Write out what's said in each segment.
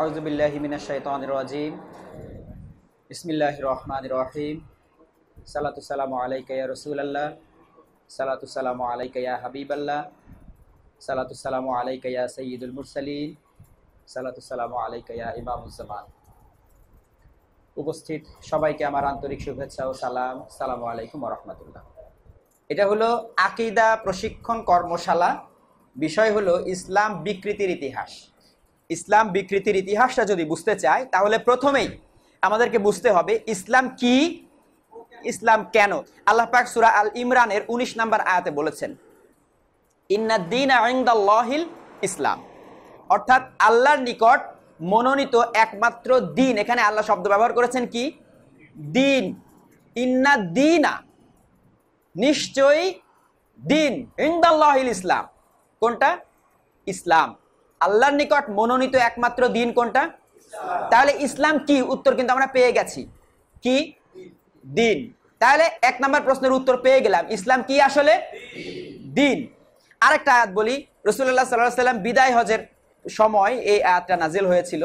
আউজবিল্লাহিমিনাশাইতানজিম ইসমিল্লাহ রহমান রহিম সালাতুসালাম আলাইকায়া রসুলাল্লাহ সালাতুসালাম আলাইকায়া হাবিবাল্লাহ সালাতুসালাম আলাইকায়া সঈদুল মুরসালিন সালাতুসালাম আলাইকায়া ইমামুজ্জামান উপস্থিত সবাইকে আমার আন্তরিক শুভেচ্ছা ও সালাম সালামু আলাইকুম রহমতুল্লাহ এটা হলো আকিদা প্রশিক্ষণ কর্মশালা বিষয় হলো ইসলাম বিকৃতির ইতিহাস ইসলাম বিকৃতির ইতিহাসটা যদি বুঝতে চাই তাহলে প্রথমেই আমাদেরকে বুঝতে হবে ইসলাম কি ইসলাম কেন আল্লাহ পাক সুরা আল ইমরানের ১৯ নম্বর আয়াতে বলেছেন ইন্নাদ্দিন ইসলাম অর্থাৎ আল্লাহর নিকট মনোনীত একমাত্র দিন এখানে আল্লাহ শব্দ ব্যবহার করেছেন কি দিন ইন্না দিনা নিশ্চয়ই দিন ইন্দাল্লাহিল ইসলাম কোনটা ইসলাম আল্লাহর নিকট মনোনীত একমাত্র দিন কোনটা তাহলে ইসলাম কি উত্তর কিন্তু আমরা পেয়ে গেছি কি দিন তাহলে এক নম্বর প্রশ্নের উত্তর পেয়ে গেলাম ইসলাম কি আসলে দিন আরেকটা আয়াত বলি রসুল্লাহ সাল্লাহ সাল্লাম বিদায় হজের সময় এই আয়াতটা নাজিল হয়েছিল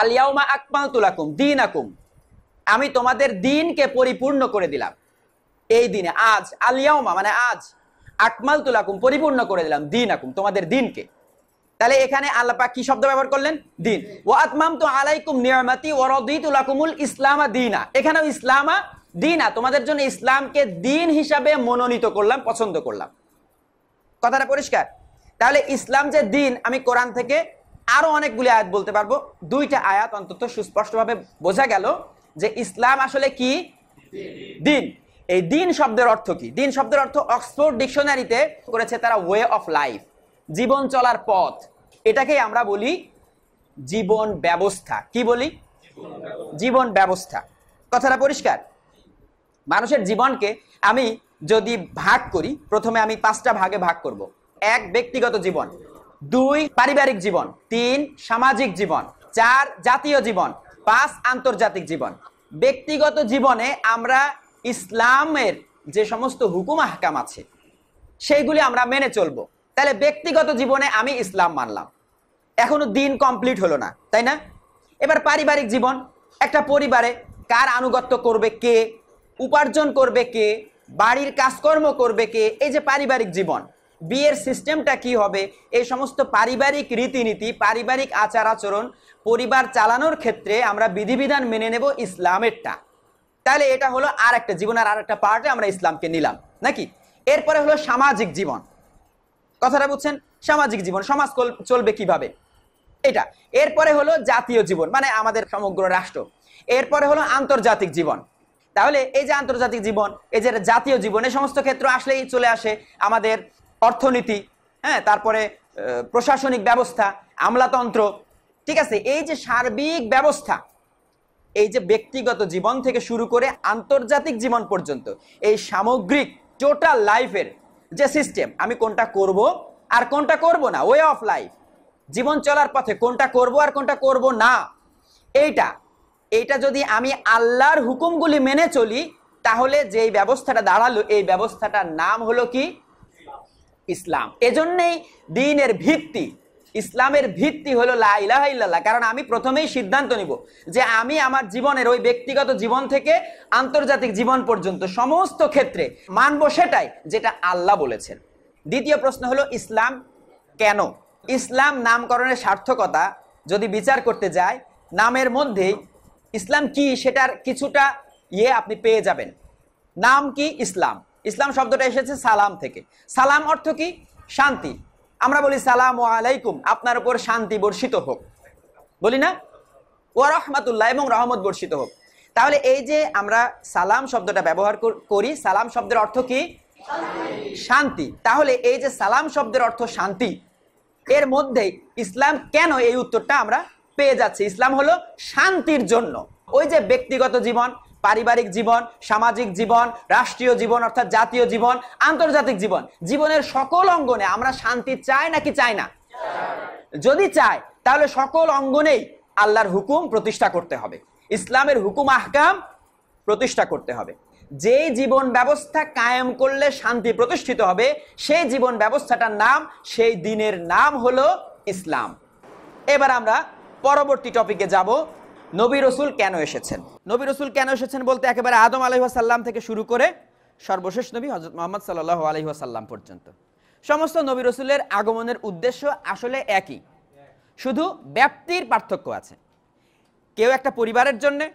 আলিয়াউমা আকমাল তুলাকুম দিন আকুম আমি তোমাদের দিনকে পরিপূর্ণ করে দিলাম এই দিনে আজ আলিয়াউমা মানে আজ আকমাল তুলাকুম পরিপূর্ণ করে দিলাম দিন আকুম তোমাদের দিনকে তাহলে এখানে আল্লাপা কি শব্দ ব্যবহার করলেন দিন ও আতমাম তো আলাইকুম নিয়ামাতি ওরদিতুলাকুমুল ইসলামা দিনা এখানেও ইসলামা দিনা তোমাদের জন্য ইসলামকে দিন হিসাবে মনোনীত করলাম পছন্দ করলাম কথাটা পরিষ্কার তাহলে ইসলাম যে দিন আমি কোরআন থেকে আরো অনেকগুলি আয়াত বলতে পারবো দুইটা আয়াত অন্তত সুস্পষ্টভাবে বোঝা গেল যে ইসলাম আসলে কি দিন এই দিন শব্দের অর্থ কি দিন শব্দের অর্থ অক্সফোর্ড ডিকশনারিতে করেছে তারা ওয়ে অফ লাইফ জীবন চলার পথ এটাকে আমরা বলি জীবন ব্যবস্থা কি বলি জীবন ব্যবস্থা কথাটা পরিষ্কার মানুষের জীবনকে আমি যদি ভাগ করি প্রথমে আমি পাঁচটা ভাগে ভাগ করব। এক ব্যক্তিগত জীবন দুই পারিবারিক জীবন তিন সামাজিক জীবন চার জাতীয় জীবন পাঁচ আন্তর্জাতিক জীবন ব্যক্তিগত জীবনে আমরা ইসলামের যে সমস্ত হুকুম আহকাম আছে সেইগুলি আমরা মেনে চলবো তাহলে ব্যক্তিগত জীবনে আমি ইসলাম মানলাম এখনো দিন কমপ্লিট হলো না তাই না এবার পারিবারিক জীবন একটা পরিবারে কার আনুগত্য করবে কে উপার্জন করবে কে বাড়ির কাজকর্ম করবে কে এই যে পারিবারিক জীবন বিয়ের সিস্টেমটা কি হবে এই সমস্ত পারিবারিক রীতিনীতি পারিবারিক আচার আচরণ পরিবার চালানোর ক্ষেত্রে আমরা বিধিবিধান মেনে নেব ইসলামেরটা তাহলে এটা হলো আর একটা জীবনের আর একটা পার্টে আমরা ইসলামকে নিলাম নাকি এরপরে হলো সামাজিক জীবন কথাটা বুঝছেন সামাজিক জীবন সমাজ চলবে কিভাবে এটা এরপরে হলো জাতীয় জীবন মানে আমাদের সমগ্র রাষ্ট্র এরপরে হলো আন্তর্জাতিক জীবন তাহলে এই যে আন্তর্জাতিক জীবন এই যে জাতীয় জীবন এই সমস্ত ক্ষেত্র আসলেই চলে আসে আমাদের অর্থনীতি হ্যাঁ তারপরে প্রশাসনিক ব্যবস্থা আমলাতন্ত্র ঠিক আছে এই যে সার্বিক ব্যবস্থা এই যে ব্যক্তিগত জীবন থেকে শুরু করে আন্তর্জাতিক জীবন পর্যন্ত এই সামগ্রিক টোটাল লাইফের যে সিস্টেম আমি কোনটা করব আর কোনটা করব না ওয়ে অফ লাইফ জীবন চলার পথে কোনটা করব আর কোনটা করব না এইটা এইটা যদি আমি আল্লাহর হুকুমগুলি মেনে চলি তাহলে যেই ব্যবস্থাটা দাঁড়ালো এই ব্যবস্থাটার নাম হলো কি ইসলাম এজন্যেই দিনের ভিত্তি ইসলামের ভিত্তি হলো লাইলাহাইল্লাহ কারণ আমি প্রথমেই সিদ্ধান্ত নিব যে আমি আমার জীবনের ওই ব্যক্তিগত জীবন থেকে আন্তর্জাতিক জীবন পর্যন্ত সমস্ত ক্ষেত্রে মানব সেটাই যেটা আল্লাহ বলেছেন দ্বিতীয় প্রশ্ন হলো ইসলাম কেন ইসলাম নামকরণের সার্থকতা যদি বিচার করতে যায় নামের মধ্যে ইসলাম কি সেটার কিছুটা ইয়ে আপনি পেয়ে যাবেন নাম কি ইসলাম ইসলাম শব্দটা এসেছে সালাম থেকে সালাম অর্থ কি শান্তি আমরা বলি সালাম আলাইকুম আপনার উপর শান্তি বর্ষিত হোক বলি না ও রহমাতুল্লাহ এবং রহমত বর্ষিত হোক তাহলে এই যে আমরা সালাম শব্দটা ব্যবহার করি সালাম শব্দের অর্থ কি শান্তি তাহলে এই যে সালাম শব্দের অর্থ শান্তি এর মধ্যে ইসলাম কেন এই উত্তরটা আমরা পেয়ে যাচ্ছি ইসলাম হলো শান্তির জন্য ওই যে ব্যক্তিগত জীবন পারিবারিক জীবন সামাজিক জীবন রাষ্ট্রীয় জীবন অর্থাৎ জাতীয় জীবন আন্তর্জাতিক জীবন জীবনের সকল অঙ্গনে আমরা শান্তি চাই নাকি চাই না যদি চাই তাহলে সকল অঙ্গনেই আল্লাহর হুকুম প্রতিষ্ঠা করতে হবে ইসলামের হুকুম আহকাম প্রতিষ্ঠা করতে হবে যেই জীবন ব্যবস্থা কায়েম করলে শান্তি প্রতিষ্ঠিত হবে সেই জীবন ব্যবস্থাটার নাম সেই দিনের নাম হলো ইসলাম এবার আমরা পরবর্তী টপিকে যাব নবী রসুল কেন এসেছেন নবী রসুল কেন এসেছেন বলতে একেবারে আদম আলহিহাসাল্লাম থেকে শুরু করে সর্বশেষ নবী হজরত মোহাম্মদ সাল্লাহ আলহিহাসাল্লাম পর্যন্ত সমস্ত নবী রসুলের আগমনের উদ্দেশ্য আসলে একই শুধু ব্যাপ্তির পার্থক্য আছে কেউ একটা পরিবারের জন্যে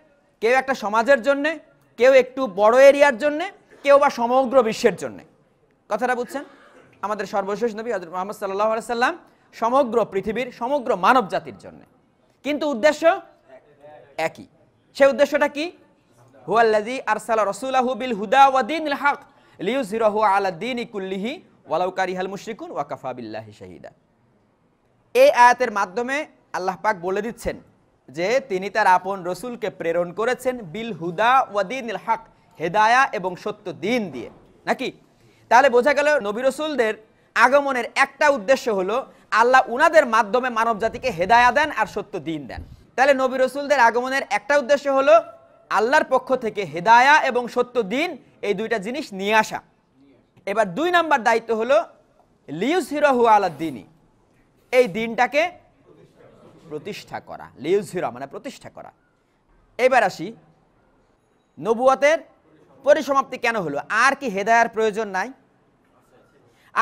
কেউ একটা সমাজের জন্যে কেউ একটু বড় এরিয়ার জন্যে কেউ বা সমগ্র বিশ্বের জন্যে কথাটা বুঝছেন আমাদের সর্বশেষ নবী হজরত মোহাম্মদ সাল্লাহ সাল্লাম সমগ্র পৃথিবীর সমগ্র মানব জাতির জন্যে কিন্তু উদ্দেশ্য একই সেই উদ্দেশ্যটা কি হুয়াল্লাজি আরসালা রসুলাহু বিল হুদা ওয়াদিন হক লিউ জিরহু আলাদ্দিন ইকুল্লিহি ওয়ালাউকারি হাল মুশরিকুন ওয়াকাফা বিল্লাহি শাহিদা এই আয়াতের মাধ্যমে আল্লাহ পাক বলে দিচ্ছেন যে তিনি তার আপন রসুলকে প্রেরণ করেছেন বিল হুদা ওয়াদিন হক হেদায়া এবং সত্য দিন দিয়ে নাকি তাহলে বোঝা গেল নবী রসুলদের আগমনের একটা উদ্দেশ্য হলো আল্লাহ উনাদের মাধ্যমে মানবজাতিকে হেদায়া দেন আর সত্য দিন দেন তাহলে নবী রসুলদের আগমনের একটা উদ্দেশ্য হলো আল্লাহর পক্ষ থেকে হেদায়া এবং সত্য দিন এই দুইটা জিনিস নিয়ে আসা এবার দুই নাম্বার দায়িত্ব হলো লিউজ হিরো হুয়া আলাদ্দিনী এই দিনটাকে প্রতিষ্ঠা করা লিউজ হিরো মানে প্রতিষ্ঠা করা এবার আসি নবুয়তের পরিসমাপ্তি কেন হলো আর কি হেদায়ার প্রয়োজন নাই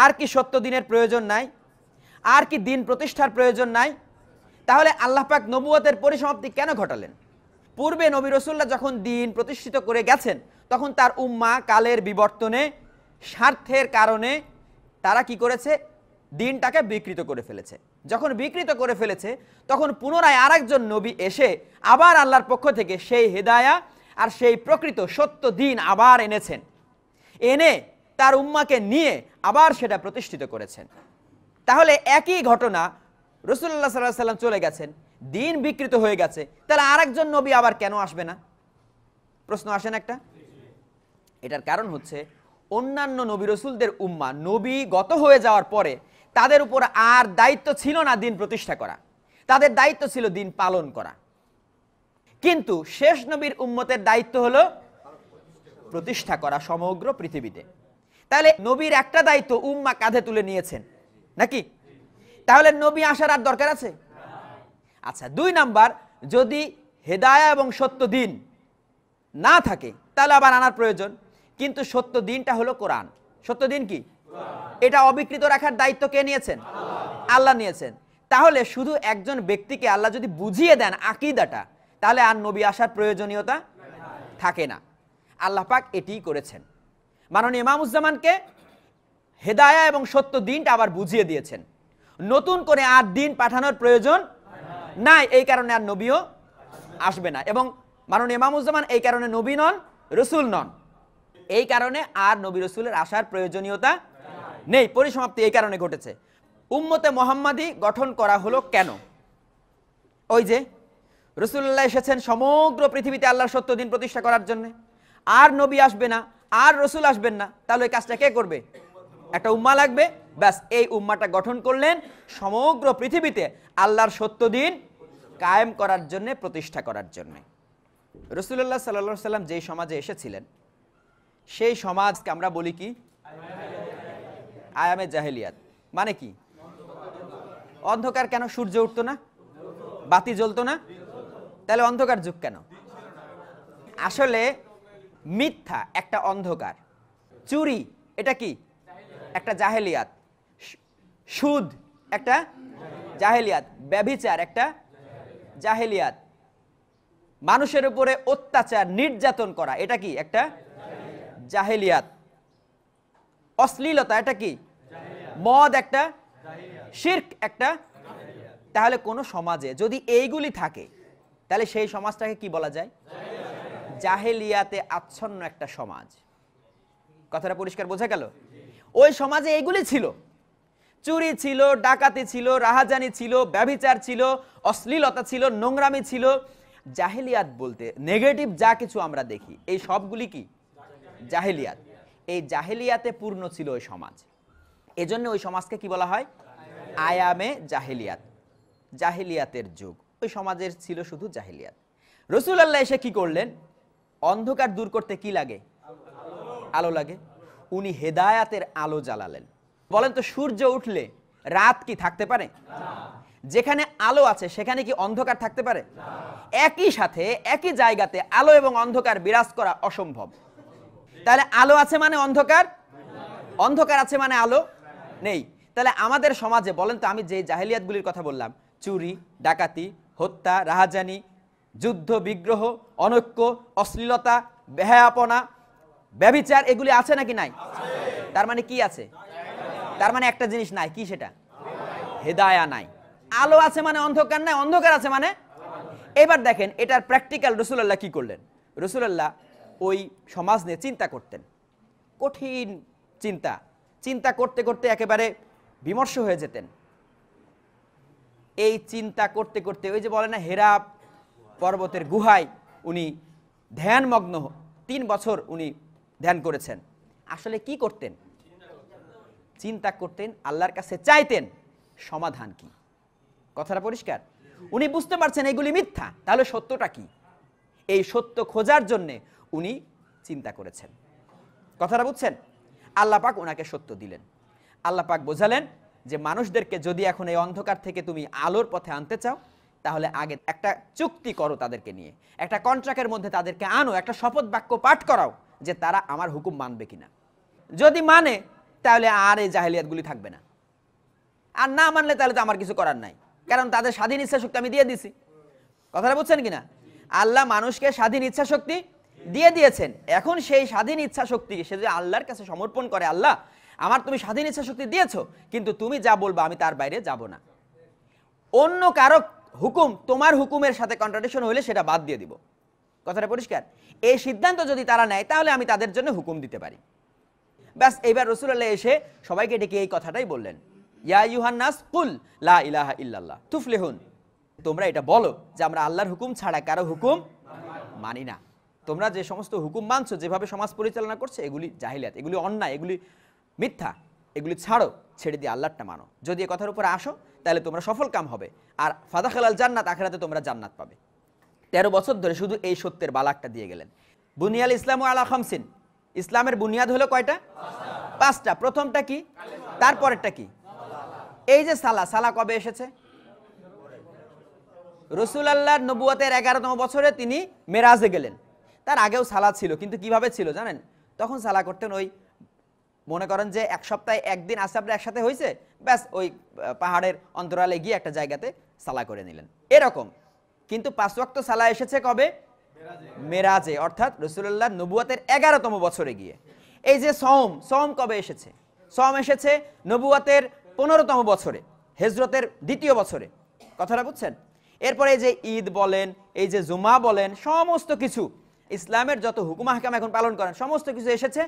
আর কি সত্য দিনের প্রয়োজন নাই আর কি দিন প্রতিষ্ঠার প্রয়োজন নাই তাহলে আল্লাহ পাক নবুয়তের পরিসমাপ্তি কেন ঘটালেন পূর্বে নবী রসুল্লাহ যখন দিন প্রতিষ্ঠিত করে গেছেন তখন তার উম্মা কালের বিবর্তনে স্বার্থের কারণে তারা কি করেছে দিনটাকে বিকৃত করে ফেলেছে যখন বিকৃত করে ফেলেছে তখন পুনরায় আরেকজন নবী এসে আবার আল্লাহর পক্ষ থেকে সেই হেদায়া আর সেই প্রকৃত সত্য দিন আবার এনেছেন এনে তার উম্মাকে নিয়ে আবার সেটা প্রতিষ্ঠিত করেছেন তাহলে একই ঘটনা রসুল্লাহ সাল্লাহ সাল্লাম চলে গেছেন দিন বিকৃত হয়ে গেছে তাহলে আরেকজন নবী আবার কেন আসবে না প্রশ্ন আসেন একটা এটার কারণ হচ্ছে অন্যান্য নবী রসুলদের উম্মা নবী গত হয়ে যাওয়ার পরে তাদের উপর আর দায়িত্ব ছিল না দিন প্রতিষ্ঠা করা তাদের দায়িত্ব ছিল দিন পালন করা কিন্তু শেষ নবীর উম্মতের দায়িত্ব হল প্রতিষ্ঠা করা সমগ্র পৃথিবীতে তাহলে নবীর একটা দায়িত্ব উম্মা কাঁধে তুলে নিয়েছেন নাকি তাহলে নবী আসার আর দরকার আছে আচ্ছা দুই নাম্বার যদি হেদায়া এবং সত্য দিন না থাকে তাহলে আবার আনার প্রয়োজন কিন্তু সত্য দিনটা হলো কোরআন সত্য দিন কি এটা অবিকৃত রাখার দায়িত্ব কে নিয়েছেন আল্লাহ নিয়েছেন তাহলে শুধু একজন ব্যক্তিকে আল্লাহ যদি বুঝিয়ে দেন আকিদাটা তাহলে আর নবী আসার প্রয়োজনীয়তা থাকে না আল্লাহ পাক এটিই করেছেন মাননীয় ইমামুজ্জামানকে হেদায়া এবং সত্য দিনটা আবার বুঝিয়ে দিয়েছেন নতুন করে আর দিন পাঠানোর প্রয়োজন নাই এই কারণে আর নবীও আসবে না এবং মারণ ইমামুজ্জামান এই কারণে নবী নন রসুল নন এই কারণে আর নবী রসুলের আসার প্রয়োজনীয়তা নেই পরিসমাপ্তি এই কারণে ঘটেছে উম্মতে মোহাম্মাদি গঠন করা হলো কেন ওই যে রসুল্লাহ এসেছেন সমগ্র পৃথিবীতে আল্লাহর সত্য দিন প্রতিষ্ঠা করার জন্য আর নবী আসবে না আর রসুল আসবেন না তাহলে ওই কাজটা কে করবে একটা উম্মা লাগবে ব্যাস এই উম্মাটা গঠন করলেন সমগ্র পৃথিবীতে আল্লাহর সত্য দিন কায়েম করার জন্যে প্রতিষ্ঠা করার জন্যে রসুল্লাহ সাল্লা সাল্লাম যেই সমাজে এসেছিলেন সেই সমাজকে আমরা বলি কি আয়ামে জাহেলিয়াত মানে কি অন্ধকার কেন সূর্য উঠত না বাতি জ্বলতো না তাহলে অন্ধকার যুগ কেন আসলে মিথ্যা একটা অন্ধকার চুরি এটা কি একটা জাহেলিয়াত সুদ একটা জাহেলিয়াত ব্যভিচার একটা জাহেলিয়াত মানুষের উপরে অত্যাচার নির্যাতন করা এটা কি একটা জাহেলিয়াত অশ্লীলতা এটা কি মদ একটা শির্ক একটা তাহলে কোনো সমাজে যদি এইগুলি থাকে তাহলে সেই সমাজটাকে কি বলা যায় জাহেলিয়াতে আচ্ছন্ন একটা সমাজ কথাটা পরিষ্কার বোঝা গেল ওই সমাজে এইগুলি ছিল চুরি ছিল ডাকাতি ছিল রাহাজানি ছিল ব্যভিচার ছিল অশ্লীলতা ছিল নোংরামি ছিল জাহেলিয়াত বলতে নেগেটিভ যা কিছু আমরা দেখি এই সবগুলি কি জাহেলিয়াত এই জাহেলিয়াতে পূর্ণ ছিল ওই সমাজ এজন্য ওই সমাজকে কি বলা হয় আয়ামে জাহেলিয়াত জাহেলিয়াতের যুগ ওই সমাজের ছিল শুধু জাহেলিয়াত রসুল আল্লাহ এসে কি করলেন অন্ধকার দূর করতে কি লাগে আলো লাগে উনি হেদায়াতের আলো জ্বালালেন বলেন তো সূর্য উঠলে রাত কি থাকতে পারে যেখানে আলো আছে সেখানে কি অন্ধকার থাকতে পারে একই সাথে একই জায়গাতে আলো এবং অন্ধকার বিরাজ করা অসম্ভব তাহলে আলো আছে মানে অন্ধকার অন্ধকার আছে মানে আলো নেই তাহলে আমাদের সমাজে বলেন তো আমি যে জাহেলিয়াতগুলির কথা বললাম চুরি ডাকাতি হত্যা রাহাজানি যুদ্ধ বিগ্রহ অনৈক্য অশ্লীলতা বেহায়াপনা ব্যবিচার এগুলি আছে নাকি নাই তার মানে কি আছে তার মানে একটা জিনিস নাই কি সেটা হেদায়া নাই আলো আছে মানে অন্ধকার নাই অন্ধকার আছে মানে এবার দেখেন এটার প্র্যাকটিক্যাল রসুলাল্লাহ কি করলেন রসুলাল্লাহ ওই সমাজ নিয়ে চিন্তা করতেন কঠিন চিন্তা চিন্তা করতে করতে একেবারে বিমর্ষ হয়ে যেতেন এই চিন্তা করতে করতে ওই যে বলে না হেরা পর্বতের গুহায় উনি ধ্যানমগ্ন তিন বছর উনি ধ্যান করেছেন আসলে কি করতেন চিন্তা করতেন আল্লাহর কাছে চাইতেন সমাধান কি কথাটা পরিষ্কার উনি বুঝতে পারছেন এগুলি মিথ্যা তাহলে সত্যটা কি এই সত্য খোঁজার জন্যে উনি চিন্তা করেছেন কথাটা বুঝছেন পাক ওনাকে সত্য দিলেন আল্লাপাক বোঝালেন যে মানুষদেরকে যদি এখন এই অন্ধকার থেকে তুমি আলোর পথে আনতে চাও তাহলে আগে একটা চুক্তি করো তাদেরকে নিয়ে একটা কন্ট্রাক্টের মধ্যে তাদেরকে আনো একটা শপথ বাক্য পাঠ করাও যে তারা আমার হুকুম মানবে কিনা যদি মানে তাহলে আর এই জাহেলিয়াতগুলি থাকবে না আর না মানলে তাহলে তো আমার কিছু করার নাই কারণ তাদের স্বাধীন ইচ্ছা শক্তি আমি দিয়ে দিছি কথাটা বুঝছেন কিনা আল্লাহ মানুষকে স্বাধীন ইচ্ছা শক্তি দিয়ে দিয়েছেন এখন সেই স্বাধীন ইচ্ছা শক্তিকে সে যদি আল্লাহর কাছে সমর্পণ করে আল্লাহ আমার তুমি স্বাধীন ইচ্ছা শক্তি দিয়েছ কিন্তু তুমি যা বলবো আমি তার বাইরে যাব না অন্য কারো হুকুম তোমার হুকুমের সাথে কন্ট্রাডিকশন হলে সেটা বাদ দিয়ে দিব কথাটা পরিষ্কার এই সিদ্ধান্ত যদি তারা নেয় তাহলে আমি তাদের জন্য হুকুম দিতে পারি ব্যাস এইবার রসুলাল্লাহ এসে সবাইকে ডেকে এই কথাটাই বললেন ইয়া ইউহান্নাস কুল লা ইলাহা ইল্লাল্লাহ তুফলেহুন তোমরা এটা বলো যে আমরা আল্লাহর হুকুম ছাড়া কারো হুকুম মানি না তোমরা যে সমস্ত হুকুম মানছো যেভাবে সমাজ পরিচালনা করছে এগুলি জাহিলিয়াত এগুলি অন্যায় এগুলি মিথ্যা এগুলি ছাড়ো ছেড়ে দিয়ে আল্লাহটা মানো যদি এ কথার উপরে আসো তাহলে তোমরা সফল কাম হবে আর ফাদা খালাল জান্নাত আখেরাতে তোমরা জান্নাত পাবে তেরো বছর ধরে শুধু এই সত্যের বালাকটা দিয়ে গেলেন বুনিয়াল ইসলাম আলা খামসিন ইসলামের বুনিয়াদ হলো কয়টা পাঁচটা প্রথমটা কি তারপরেরটা কি এই যে সালা সালা কবে এসেছে রসুল আল্লাহ নবুয়াতের এগারোতম বছরে তিনি মেরাজে গেলেন তার আগেও সালা ছিল কিন্তু কিভাবে ছিল জানেন তখন সালা করতেন ওই মনে করেন যে এক সপ্তাহে একদিন আসে আপনার একসাথে হয়েছে ব্যাস ওই পাহাড়ের অন্তরালে গিয়ে একটা জায়গাতে সালা করে নিলেন এরকম কিন্তু পাঁচ ওয়াক্ত সালা এসেছে কবে মেরাজে অর্থাৎ রসুল্লাহ নবুয়াতের এগারোতম বছরে গিয়ে এই যে সম সম কবে এসেছে সম এসেছে নবুয়াতের পনেরোতম বছরে হেজরতের দ্বিতীয় বছরে কথাটা বুঝছেন এরপরে যে ঈদ বলেন এই যে জুমা বলেন সমস্ত কিছু ইসলামের যত হুকুম হাকাম এখন পালন করেন সমস্ত কিছু এসেছে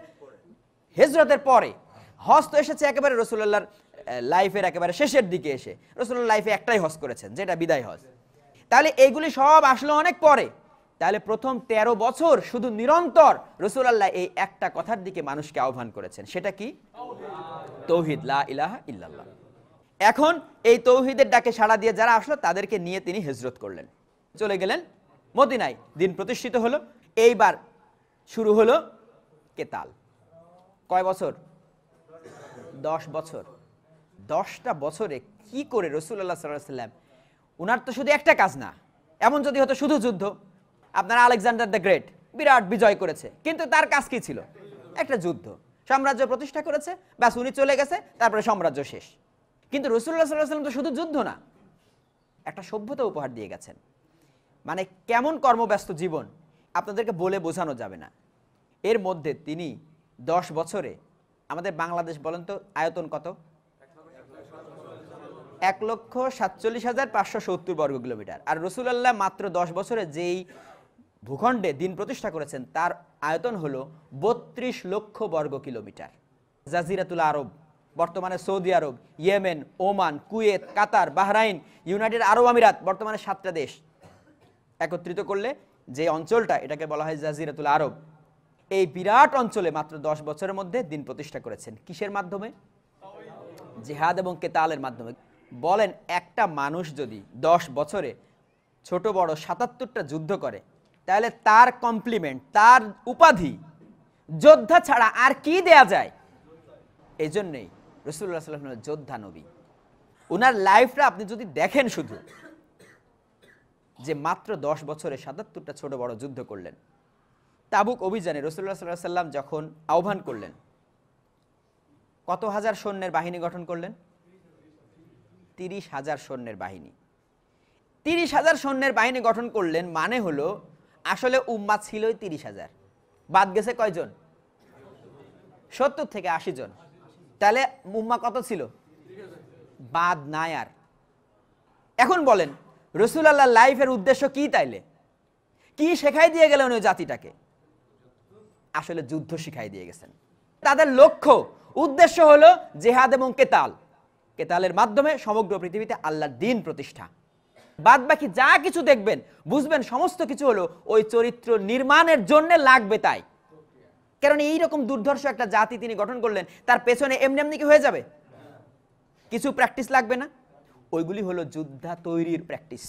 হেজরতের পরে হজ তো এসেছে একেবারে রসুল্লাহর লাইফের একেবারে শেষের দিকে এসে রসুল্লাহ লাইফে একটাই হজ করেছেন যেটা বিদায় হজ তাহলে এইগুলি সব আসলো অনেক পরে তাহলে প্রথম ১৩ বছর শুধু নিরন্তর রসুল আল্লাহ এই একটা কথার দিকে মানুষকে আহ্বান করেছেন সেটা কি তৌহিদ লা ইলাহা ইল্লাল্লাহ এখন এই তৌহিদের ডাকে সাড়া দিয়ে যারা আসলো তাদেরকে নিয়ে তিনি হেজরত করলেন চলে গেলেন মদিনায় দিন প্রতিষ্ঠিত হলো এইবার শুরু হলো কেতাল কয় বছর দশ বছর দশটা বছরে কি করে রসুল্লাহ সাল্লাহ সাল্লাম ওনার তো শুধু একটা কাজ না এমন যদি হতো শুধু যুদ্ধ আপনার আলেকজান্ডার দ্য গ্রেট বিরাট বিজয় করেছে কিন্তু তার কাজ কি ছিল একটা যুদ্ধ সাম্রাজ্য প্রতিষ্ঠা করেছে ব্যাস উনি চলে গেছে তারপরে সাম্রাজ্য শেষ কিন্তু রসুল্লাহ সাল্লাহ সাল্লাম তো শুধু যুদ্ধ না একটা সভ্যতা উপহার দিয়ে গেছেন মানে কেমন কর্মব্যস্ত জীবন আপনাদেরকে বলে বোঝানো যাবে না এর মধ্যে তিনি দশ বছরে আমাদের বাংলাদেশ বলেন তো আয়তন কত এক লক্ষ সাতচল্লিশ হাজার পাঁচশো সত্তর বর্গ কিলোমিটার আর রসুলাল্লাহ মাত্র দশ বছরে যেই ভূখণ্ডে দিন প্রতিষ্ঠা করেছেন তার আয়তন হল বত্রিশ লক্ষ বর্গ কিলোমিটার জাজিরাতুল আরব বর্তমানে Saudi Arabia Yemen Oman Kuwait Qatar Bahrain United Arab Emirates বর্তমানে সাতটা দেশ একত্রিত করলে যে অঞ্চলটা এটাকে বলা হয় জাজিরাতুল আরব এই বিরাট অঞ্চলে মাত্র দশ বছরের মধ্যে দিন প্রতিষ্ঠা করেছেন কিসের মাধ্যমে জেহাদ এবং কেতালের মাধ্যমে বলেন একটা মানুষ যদি দশ বছরে ছোট বড় সাতাত্তরটা যুদ্ধ করে তাহলে তার কমপ্লিমেন্ট তার উপাধি যোদ্ধা ছাড়া আর কি দেয়া যায় এই জন্যেই রসুল্লাহ সাল্লাম যোদ্ধা নবী ওনার লাইফটা আপনি যদি দেখেন শুধু যে মাত্র দশ বছরে সাতাত্তরটা ছোট বড় যুদ্ধ করলেন তাবুক অভিযানে রসুল্লাহ সাল্লাহ সাল্লাম যখন আহ্বান করলেন কত হাজার সৈন্যের বাহিনী গঠন করলেন তিরিশ হাজার সৈন্যের বাহিনী তিরিশ হাজার সৈন্যের বাহিনী গঠন করলেন মানে হলো আসলে উম্মা ছিলই তিরিশ হাজার বাদ গেছে কয়জন সত্তর থেকে আশি জন তাহলে উম্মা কত ছিল বাদ নাই আর এখন বলেন রসুল আল্লাহ লাইফের উদ্দেশ্য কি তাইলে কি শেখাই দিয়ে গেলেন ওই জাতিটাকে আসলে যুদ্ধ শিখাই দিয়ে গেছেন তাদের লক্ষ্য উদ্দেশ্য হলো জেহাদ এবং কেতাল কেতালের মাধ্যমে সমগ্র পৃথিবীতে আল্লাহর দিন প্রতিষ্ঠা বাদ বাকি যা কিছু দেখবেন বুঝবেন সমস্ত কিছু হলো ওই চরিত্র নির্মাণের জন্য লাগবে তাই কারণ এইরকম দুর্ধর্ষ একটা জাতি তিনি গঠন করলেন তার পেছনে এমনি এমনি কি হয়ে যাবে কিছু প্র্যাকটিস লাগবে না ওইগুলি হলো যুদ্ধা তৈরির প্র্যাকটিস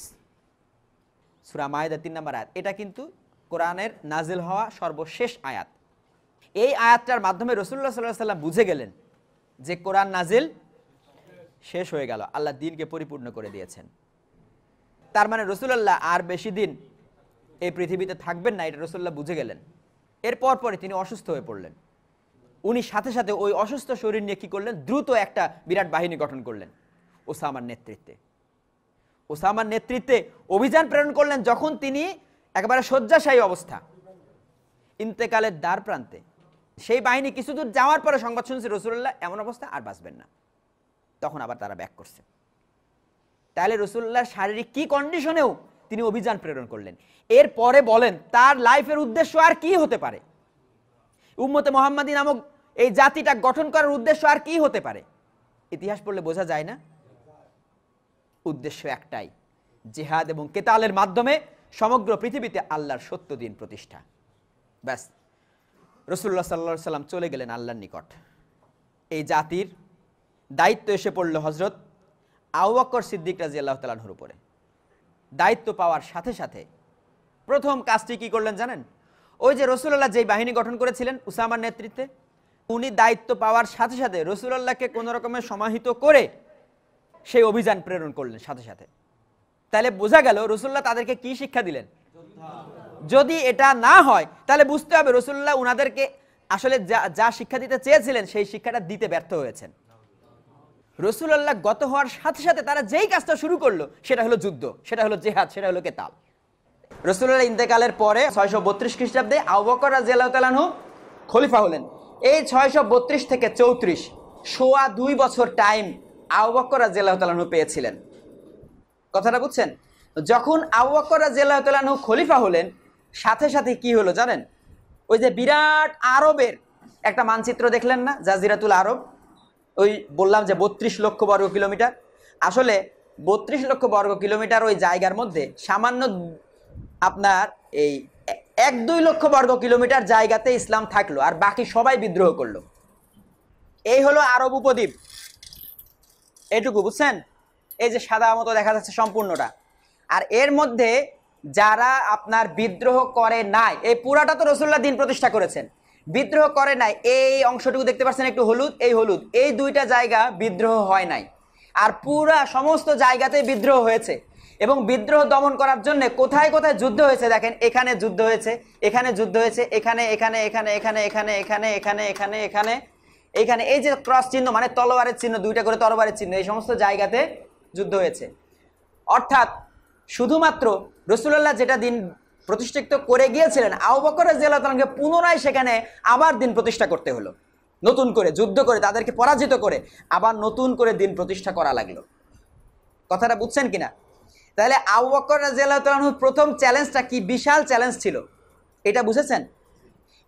সুরা মায়দা তিন নম্বর আয়াত এটা কিন্তু কোরআনের নাজিল হওয়া সর্বশেষ আয়াত এই আয়াতটার মাধ্যমে রসুল্লাহ সাল্লাহ সাল্লাম বুঝে গেলেন যে কোরআন নাজিল শেষ হয়ে গেল আল্লাহ দিনকে পরিপূর্ণ করে দিয়েছেন তার মানে রসুল্লাহ আর বেশি দিন এই পৃথিবীতে থাকবেন না এটা রসুল্লাহ বুঝে গেলেন এরপর পরে তিনি অসুস্থ হয়ে পড়লেন উনি সাথে সাথে ওই অসুস্থ শরীর নিয়ে কী করলেন দ্রুত একটা বিরাট বাহিনী গঠন করলেন ওসামার নেতৃত্বে ওসামার নেতৃত্বে অভিযান প্রেরণ করলেন যখন তিনি একেবারে শয্যাশায়ী অবস্থা ইন্তেকালের দ্বার প্রান্তে সেই বাহিনী কিছুদূর যাওয়ার পরে সংবাদ শুনছে রসুল্লাহ এমন অবস্থা আর বাঁচবেন না তখন আবার তারা ব্যাক করছে তাহলে রসুল্লাহ শারীরিক কি কন্ডিশনেও তিনি অভিযান প্রেরণ করলেন এরপরে বলেন তার লাইফের উদ্দেশ্য আর কি হতে পারে উম্মতে মোহাম্মদী নামক এই জাতিটা গঠন করার উদ্দেশ্য আর কি হতে পারে ইতিহাস পড়লে বোঝা যায় না উদ্দেশ্য একটাই জেহাদ এবং কেতালের মাধ্যমে সমগ্র পৃথিবীতে আল্লাহর সত্য দিন প্রতিষ্ঠা ব্যাস রসুল্লাহ সাল্লা সাল্লাম চলে গেলেন আল্লাহর নিকট এই জাতির দায়িত্ব এসে পড়ল হজরত আউ্বাক্কর সিদ্দিক রাজি আল্লাহ তালাহর উপরে দায়িত্ব পাওয়ার সাথে সাথে প্রথম কাজটি কি করলেন জানেন ওই যে রসুল্লাহ যেই বাহিনী গঠন করেছিলেন উসামার নেতৃত্বে উনি দায়িত্ব পাওয়ার সাথে সাথে রসুলাল্লাহকে কোনো রকমের সমাহিত করে সেই অভিযান প্রেরণ করলেন সাথে সাথে তাহলে বোঝা গেল রসুল্লাহ তাদেরকে কি শিক্ষা দিলেন যদি এটা না হয় তাহলে বুঝতে হবে রসুল্লাহ উনাদেরকে আসলে যা যা শিক্ষা দিতে চেয়েছিলেন সেই শিক্ষাটা দিতে ব্যর্থ হয়েছেন রসুলাল্লাহ গত হওয়ার সাথে সাথে তারা যেই কাজটা শুরু করলো সেটা হলো যুদ্ধ সেটা হলো জেহাদ সেটা হলো কেতাল রসুল্লাহ ইন্তেকালের পরে ছয়শো বত্রিশ খ্রিস্টাব্দে আবকর রাজিয়ালাহু খলিফা হলেন এই ছয়শো বত্রিশ থেকে চৌত্রিশ সোয়া দুই বছর টাইম আবকর রাজিয়ালাহু পেয়েছিলেন কথাটা বুঝছেন যখন আবকর রাজিয়ালাহু খলিফা হলেন সাথে সাথে কি হলো জানেন ওই যে বিরাট আরবের একটা মানচিত্র দেখলেন না জাজিরাতুল আরব ওই বললাম যে বত্রিশ লক্ষ বর্গ কিলোমিটার আসলে বত্রিশ লক্ষ বর্গ কিলোমিটার ওই জায়গার মধ্যে সামান্য আপনার এই এক দুই লক্ষ বর্গ কিলোমিটার জায়গাতে ইসলাম থাকলো আর বাকি সবাই বিদ্রোহ করলো এই হলো আরব উপদ্বীপ এটুকু বুঝছেন এই যে সাদা মতো দেখা যাচ্ছে সম্পূর্ণটা আর এর মধ্যে যারা আপনার বিদ্রোহ করে নাই এই পুরাটা তো রসুল্লাহ দিন প্রতিষ্ঠা করেছেন বিদ্রোহ করে নাই এই অংশটুকু দেখতে পাচ্ছেন একটু হলুদ এই হলুদ এই দুইটা জায়গা বিদ্রোহ হয় নাই আর পুরা সমস্ত জায়গাতে বিদ্রোহ হয়েছে এবং বিদ্রোহ দমন করার জন্য কোথায় কোথায় যুদ্ধ হয়েছে দেখেন এখানে যুদ্ধ হয়েছে এখানে যুদ্ধ হয়েছে এখানে এখানে এখানে এখানে এখানে এখানে এখানে এখানে এখানে এইখানে এই যে ক্রস চিহ্ন মানে তলোয়ারের চিহ্ন দুইটা করে তলোয়ারের চিহ্ন এই সমস্ত জায়গাতে যুদ্ধ হয়েছে অর্থাৎ শুধুমাত্র রসুল্লাহ যেটা দিন প্রতিষ্ঠিত করে গিয়েছিলেন আবু বকর রাজিয়ালকে পুনরায় সেখানে আবার দিন প্রতিষ্ঠা করতে হলো নতুন করে যুদ্ধ করে তাদেরকে পরাজিত করে আবার নতুন করে দিন প্রতিষ্ঠা করা লাগলো কথাটা বুঝছেন কিনা তাহলে আবু বকর প্রথম চ্যালেঞ্জটা কি বিশাল চ্যালেঞ্জ ছিল এটা বুঝেছেন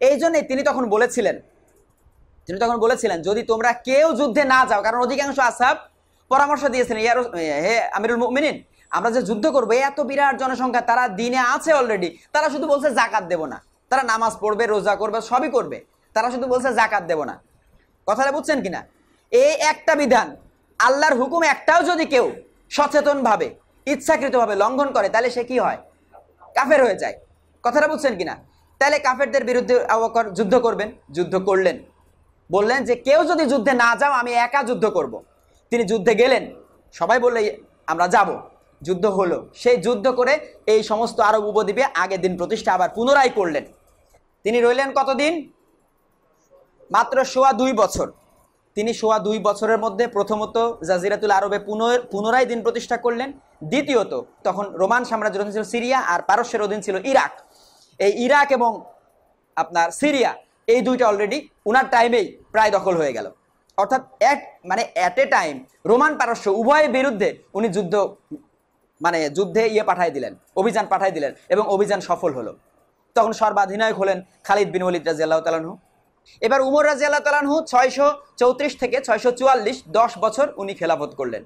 এই জন্যে তিনি তখন বলেছিলেন তিনি তখন বলেছিলেন যদি তোমরা কেউ যুদ্ধে না যাও কারণ অধিকাংশ আসাব পরামর্শ দিয়েছেন ইয়ার হে আমিরুল মিনিন আমরা যে যুদ্ধ করবো এত বিরাট জনসংখ্যা তারা দিনে আছে অলরেডি তারা শুধু বলছে জাকাত দেব না তারা নামাজ পড়বে রোজা করবে সবই করবে তারা শুধু বলছে জাকাত দেব না কথাটা বুঝছেন কিনা এই একটা বিধান আল্লাহর হুকুম একটাও যদি কেউ সচেতনভাবে ইচ্ছাকৃতভাবে লঙ্ঘন করে তাহলে সে কি হয় কাফের হয়ে যায় কথাটা বুঝছেন কিনা তাহলে কাফেরদের বিরুদ্ধে যুদ্ধ করবেন যুদ্ধ করলেন বললেন যে কেউ যদি যুদ্ধে না যাও আমি একা যুদ্ধ করব। তিনি যুদ্ধে গেলেন সবাই বললে আমরা যাব যুদ্ধ হলো সেই যুদ্ধ করে এই সমস্ত আরব উপদ্বীপে আগের দিন প্রতিষ্ঠা আবার পুনরায় করলেন তিনি রইলেন কতদিন মাত্র সোয়া দুই বছর তিনি সোয়া দুই বছরের মধ্যে প্রথমত জাজিরাতুল আরবে পুনর পুনরায় দিন প্রতিষ্ঠা করলেন দ্বিতীয়ত তখন রোমান সাম্রাজ্যের অধীন ছিল সিরিয়া আর পারস্যের অধীন ছিল ইরাক এই ইরাক এবং আপনার সিরিয়া এই দুইটা অলরেডি উনার টাইমেই প্রায় দখল হয়ে গেল অর্থাৎ এক মানে অ্যাট এ টাইম রোমান পারস্য উভয়ের বিরুদ্ধে উনি যুদ্ধ মানে যুদ্ধে ইয়ে পাঠাই দিলেন অভিযান পাঠাই দিলেন এবং অভিযান সফল হলো তখন সর্বাধিনায়ক হলেন খালিদ বিন ওলিদ রাজি আল্লাহ তালানহু এবার উমর রাজি আল্লাহ তালানহু ছয়শো চৌত্রিশ থেকে ছয়শো চুয়াল্লিশ দশ বছর উনি খেলাফত করলেন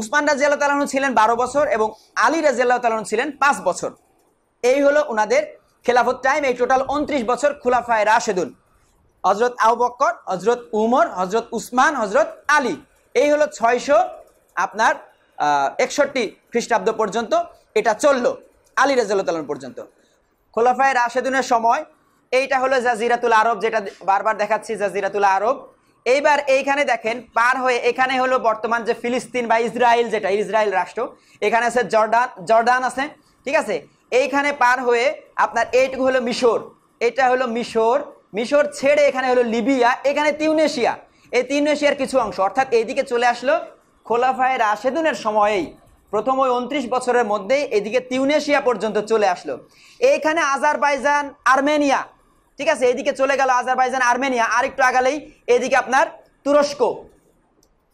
উসমান রাজি আল্লাহ তালানহু ছিলেন বারো বছর এবং আলী রাজি আল্লাহ তালানহু ছিলেন পাঁচ বছর এই হলো ওনাদের খেলাফত টাইম এই টোটাল উনত্রিশ বছর খুলাফায় রাশেদুন হজরত আউ বক্কর হজরত উমর হজরত উসমান হজরত আলী এই হলো ছয়শো আপনার একষট্টি খ্রিস্টাব্দ পর্যন্ত এটা চললো আলী রাজাল্লাহ পর্যন্ত খোলাফায় রাশেদুনের সময় এইটা হলো জাজিরাতুল আরব যেটা বারবার দেখাচ্ছি জাজিরাতুল আরব এইবার এইখানে দেখেন পার হয়ে এখানে হলো বর্তমান যে ফিলিস্তিন বা ইসরায়েল যেটা ইসরায়েল রাষ্ট্র এখানে আছে জর্ডান জর্ডান আছে ঠিক আছে এইখানে পার হয়ে আপনার এইটুকু হলো মিশর এটা হলো মিশর মিশর ছেড়ে এখানে হলো লিবিয়া এখানে তিউনেশিয়া এই তিউনেশিয়ার কিছু অংশ অর্থাৎ এইদিকে চলে আসলো খোলাফায় রাশেদুনের সময়েই প্রথম ওই উনত্রিশ বছরের মধ্যেই এদিকে তিউনেশিয়া পর্যন্ত চলে আসলো এইখানে আজারবাইজান আর্মেনিয়া ঠিক আছে এদিকে চলে গেল আজারবাইজান আর্মেনিয়া আরেকটু আগালেই এদিকে আপনার তুরস্ক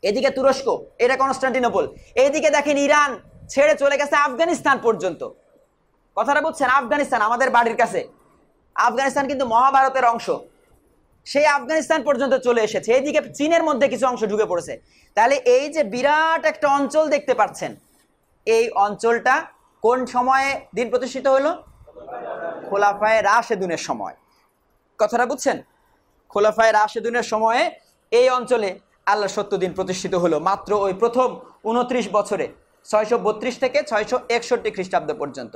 এদিকে তুরস্ক এটা কনস্টান্টিনোপল এইদিকে দেখেন ইরান ছেড়ে চলে গেছে আফগানিস্তান পর্যন্ত কথাটা বুঝছেন আফগানিস্তান আমাদের বাড়ির কাছে আফগানিস্তান কিন্তু মহাভারতের অংশ সেই আফগানিস্তান পর্যন্ত চলে এসেছে এইদিকে চীনের মধ্যে কিছু অংশ ঢুকে পড়েছে তাহলে এই যে বিরাট একটা অঞ্চল দেখতে পাচ্ছেন এই অঞ্চলটা কোন সময়ে দিন প্রতিষ্ঠিত হলো খোলাফায় রাশেদুনের সময় কথাটা বুঝছেন খোলাফায় রাশেদুনের সময়ে এই অঞ্চলে আল্লাহ সত্য দিন প্রতিষ্ঠিত হলো মাত্র ওই প্রথম উনত্রিশ বছরে ছয়শো থেকে ছয়শো একষট্টি খ্রিস্টাব্দ পর্যন্ত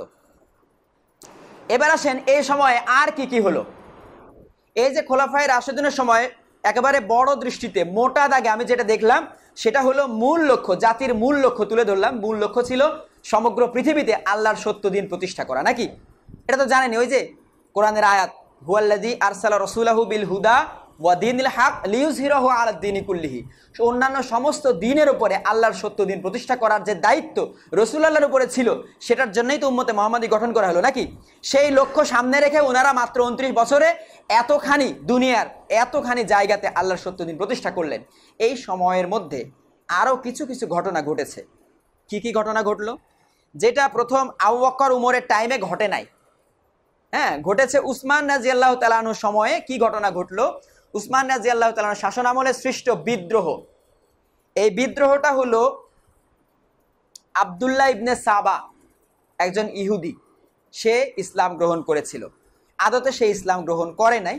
এবার আসেন এই সময়ে আর কি কি হলো এই যে খোলাফায় রাশেদুনের সময় একেবারে বড় দৃষ্টিতে মোটা দাগে আমি যেটা দেখলাম সেটা হলো মূল লক্ষ্য জাতির মূল লক্ষ্য তুলে ধরলাম মূল লক্ষ্য ছিল সমগ্র পৃথিবীতে আল্লাহর সত্য দিন প্রতিষ্ঠা করা নাকি এটা তো জানেনি ওই যে কোরআনের আয়াত হুয়াল্লাদি আরসাল রসুল্লাহ বিল হুদা ওয়া দিনিল হাক লিউজ হো আল দিন কুল্লিহি অন্যান্য সমস্ত দিনের উপরে আল্লাহর সত্য দিন প্রতিষ্ঠা করার যে দায়িত্ব রসুল আল্লাহর উপরে ছিল সেটার জন্যই তো উম্মতে মহম্মদী গঠন করা হলো নাকি সেই লক্ষ্য সামনে রেখে ওনারা মাত্র উনত্রিশ বছরে এতখানি দুনিয়ার এতখানি জায়গাতে আল্লাহর সত্য দিন প্রতিষ্ঠা করলেন এই সময়ের মধ্যে আরও কিছু কিছু ঘটনা ঘটেছে কি কি ঘটনা ঘটলো যেটা প্রথম আবু উমরের টাইমে ঘটে নাই হ্যাঁ ঘটেছে উসমান রাজি আল্লাহ তালানোর সময়ে কি ঘটনা ঘটলো উসমান রাজি আল্লাহ তালার শাসন আমলে সৃষ্ট বিদ্রোহ এই বিদ্রোহটা হলো আবদুল্লাহ ইবনে সাবা একজন ইহুদি সে ইসলাম গ্রহণ করেছিল আদতে সে ইসলাম গ্রহণ করে নাই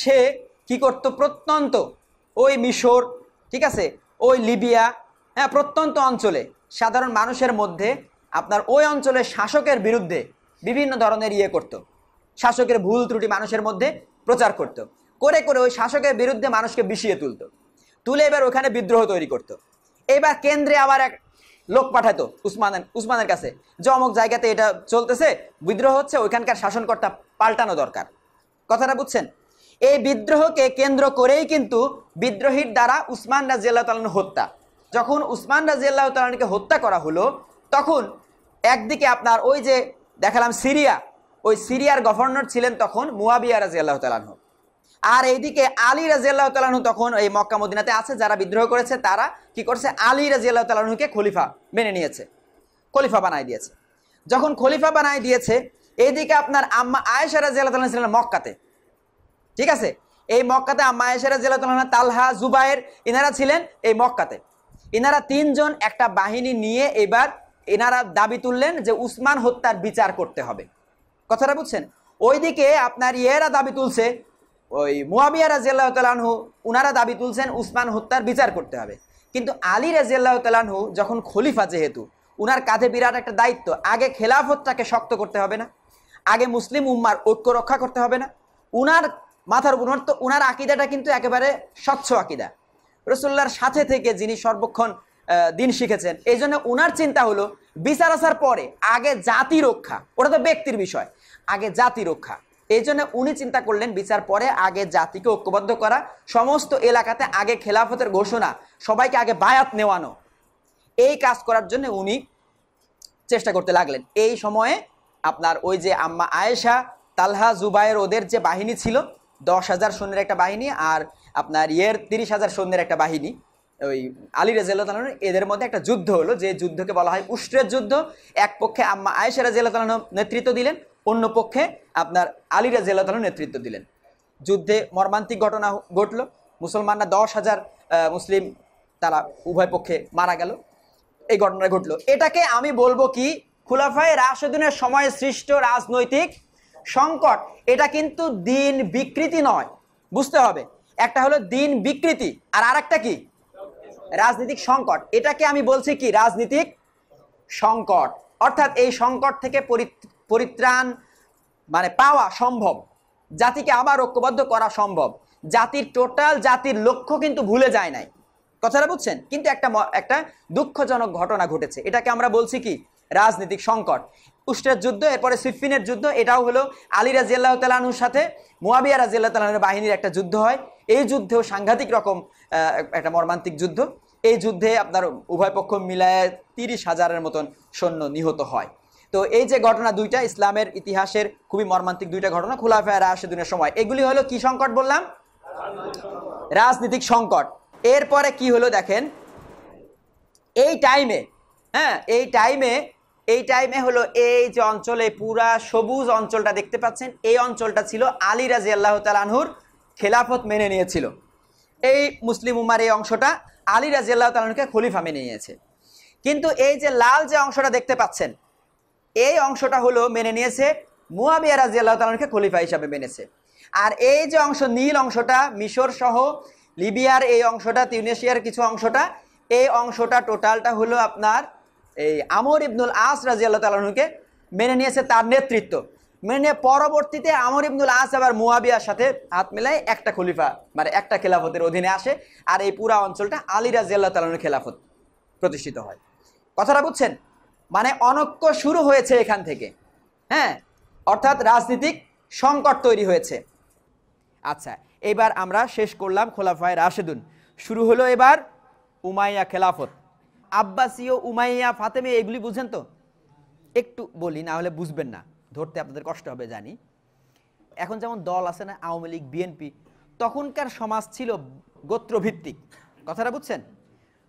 সে কি করত প্রত্যন্ত ওই মিশর ঠিক আছে ওই লিবিয়া হ্যাঁ প্রত্যন্ত অঞ্চলে সাধারণ মানুষের মধ্যে আপনার ওই অঞ্চলের শাসকের বিরুদ্ধে বিভিন্ন ধরনের ইয়ে করত শাসকের ভুল ত্রুটি মানুষের মধ্যে প্রচার করতো করে করে ওই শাসকের বিরুদ্ধে মানুষকে বিষিয়ে তুলতো তুলে এবার ওখানে বিদ্রোহ তৈরি করতো এবার কেন্দ্রে আবার এক লোক পাঠাতো উসমানের উসমানের কাছে যে অমুক জায়গাতে এটা চলতেছে বিদ্রোহ হচ্ছে ওইখানকার শাসনকর্তা পাল্টানো দরকার কথাটা বুঝছেন এই বিদ্রোহকে কেন্দ্র করেই কিন্তু বিদ্রোহীর দ্বারা উসমান রাজিয়াল্লাহ তালন হত্যা যখন উসমান রাজিয়াল্লাহ তালনকে হত্যা করা হলো তখন একদিকে আপনার ওই যে দেখালাম সিরিয়া ওই সিরিয়ার গভর্নর ছিলেন তখন মুয়াবিয়া রাজিয়াল্লাহ হোক আর এইদিকে আলী রাজিয়াল্লাহ তালাহু তখন এই মক্কা মদিনাতে আছে যারা বিদ্রোহ করেছে তারা কি করছে আলী রাজিয়াল্লাহ তালাহুকে খলিফা মেনে নিয়েছে খলিফা বানাই দিয়েছে যখন খলিফা বানাই দিয়েছে এইদিকে আপনার আম্মা আয়েশা রাজিয়াল তালন ছিলেন মক্কাতে ঠিক আছে এই মক্কাতে আম্মা আয়েশা রাজিয়াল তালন তালহা জুবায়ের ইনারা ছিলেন এই মক্কাতে ইনারা তিনজন একটা বাহিনী নিয়ে এবার এনারা দাবি তুললেন যে উসমান হত্যার বিচার করতে হবে কথাটা বুঝছেন ওইদিকে আপনার ইয়েরা দাবি তুলছে ওই মুয়াবিয়া রাজিয়াল্লাহ তালাহু উনারা দাবি তুলছেন উসমান হত্যার বিচার করতে হবে কিন্তু আলী রাজিয়াল্লাহ তালাহু যখন খলিফা যেহেতু উনার কাঁধে বিরাট একটা দায়িত্ব আগে খেলাফতটাকে শক্ত করতে হবে না আগে মুসলিম উম্মার ঐক্য রক্ষা করতে হবে না উনার মাথার উপর তো উনার আকিদাটা কিন্তু একেবারে স্বচ্ছ আকিদা রসুল্লার সাথে থেকে যিনি সর্বক্ষণ দিন শিখেছেন এই জন্য উনার চিন্তা হলো বিচার আসার পরে আগে জাতি রক্ষা ওটা তো ব্যক্তির বিষয় আগে জাতি রক্ষা এই জন্য উনি চিন্তা করলেন বিচার পরে আগে জাতিকে ঐক্যবদ্ধ করা সমস্ত এলাকাতে আগে খেলাফতের ঘোষণা সবাইকে আগে বায়াত নেওয়ানো এই কাজ করার জন্য উনি চেষ্টা করতে লাগলেন এই সময়ে আপনার ওই যে আম্মা আয়েশা তালহা জুবায়ের ওদের যে বাহিনী ছিল দশ হাজার সৈন্যের একটা বাহিনী আর আপনার ইয়ের তিরিশ হাজার সৈন্যের একটা বাহিনী ওই আলী রাজিয়াল এদের মধ্যে একটা যুদ্ধ হলো যে যুদ্ধকে বলা হয় উষ্ট্রের যুদ্ধ এক পক্ষে আম্মা আয়েশা রাজিয়াল নেতৃত্ব দিলেন অন্য পক্ষে আপনার আলী রাজিয়াল নেতৃত্ব দিলেন যুদ্ধে মর্মান্তিক ঘটনা ঘটল মুসলমানরা দশ হাজার মুসলিম তারা উভয় পক্ষে মারা গেল এই ঘটনা ঘটলো এটাকে আমি বলবো কি খুলাফায় রাশুদ্দিনের সময় সৃষ্ট রাজনৈতিক সংকট এটা কিন্তু দিন বিকৃতি নয় বুঝতে হবে একটা হলো দিন বিকৃতি আর আরেকটা কি রাজনৈতিক সংকট এটাকে আমি বলছি কি রাজনীতিক সংকট অর্থাৎ এই সংকট থেকে পরিত্রাণ মানে পাওয়া সম্ভব জাতিকে আবার ঐক্যবদ্ধ করা সম্ভব জাতির টোটাল জাতির লক্ষ্য কিন্তু ভুলে যায় নাই কথাটা বুঝছেন কিন্তু একটা একটা দুঃখজনক ঘটনা ঘটেছে এটাকে আমরা বলছি কি রাজনৈতিক সংকট উষ্টের যুদ্ধ এরপরে সিফিনের যুদ্ধ এটাও হলো আলী রাজিয়াল্লাহ তালানুর সাথে মুয়াবিয়া রাজিয়াল্লাহ তালানুর বাহিনীর একটা যুদ্ধ হয় এই যুদ্ধেও সাংঘাতিক রকম একটা মর্মান্তিক যুদ্ধ এই যুদ্ধে আপনার উভয় পক্ষ মিলায় তিরিশ হাজারের মতন সৈন্য নিহত হয় তো এই যে ঘটনা দুইটা ইসলামের ইতিহাসের খুবই মর্মান্তিক দুইটা ঘটনা খোলাফায় দুনিয়ার সময় এগুলি হলো কি সংকট বললাম রাজনীতিক সংকট এরপরে কি হলো দেখেন এই টাইমে হ্যাঁ এই টাইমে এই টাইমে হলো এই যে অঞ্চলে পুরা সবুজ অঞ্চলটা দেখতে পাচ্ছেন এই অঞ্চলটা ছিল আলী রাজি আল্লাহ তালানহুর খেলাফত মেনে নিয়েছিল এই মুসলিম উমার এই অংশটা আলী রাজি আল্লাহ তালানহুকে খলিফা মেনে নিয়েছে কিন্তু এই যে লাল যে অংশটা দেখতে পাচ্ছেন এই অংশটা হলো মেনে নিয়েছে মুয়াবিয়া রাজি আল্লাহ তালকে খলিফা হিসাবে মেনেছে আর এই যে অংশ নীল অংশটা মিশর সহ লিবিয়ার এই অংশটা তিউনেশিয়ার কিছু অংশটা এই অংশটা টোটালটা হলো আপনার এই আমর ইবনুল আস রাজি আল্লাহ তালকে মেনে নিয়েছে তার নেতৃত্ব মেনে নিয়ে পরবর্তীতে আমর ইবনুল আস আবার মুয়াবিয়ার সাথে হাত মেলায় একটা খলিফা মানে একটা খেলাফতের অধীনে আসে আর এই পুরা অঞ্চলটা আলী রাজি আল্লাহ তালনের খেলাফত প্রতিষ্ঠিত হয় কথাটা বুঝছেন মানে অনক্য শুরু হয়েছে এখান থেকে হ্যাঁ অর্থাৎ রাজনীতিক সংকট তৈরি হয়েছে আচ্ছা এবার আমরা শেষ করলাম খোলাফায় রাশেদুন শুরু হলো এবার উমাইয়া খেলাফত আব্বাসীয় উমাইয়া ফাতেমে এগুলি বুঝেন তো একটু বলি না হলে বুঝবেন না ধরতে আপনাদের কষ্ট হবে জানি এখন যেমন দল আছে না আওয়ামী লীগ বিএনপি তখনকার সমাজ ছিল গোত্রভিত্তিক কথাটা বুঝছেন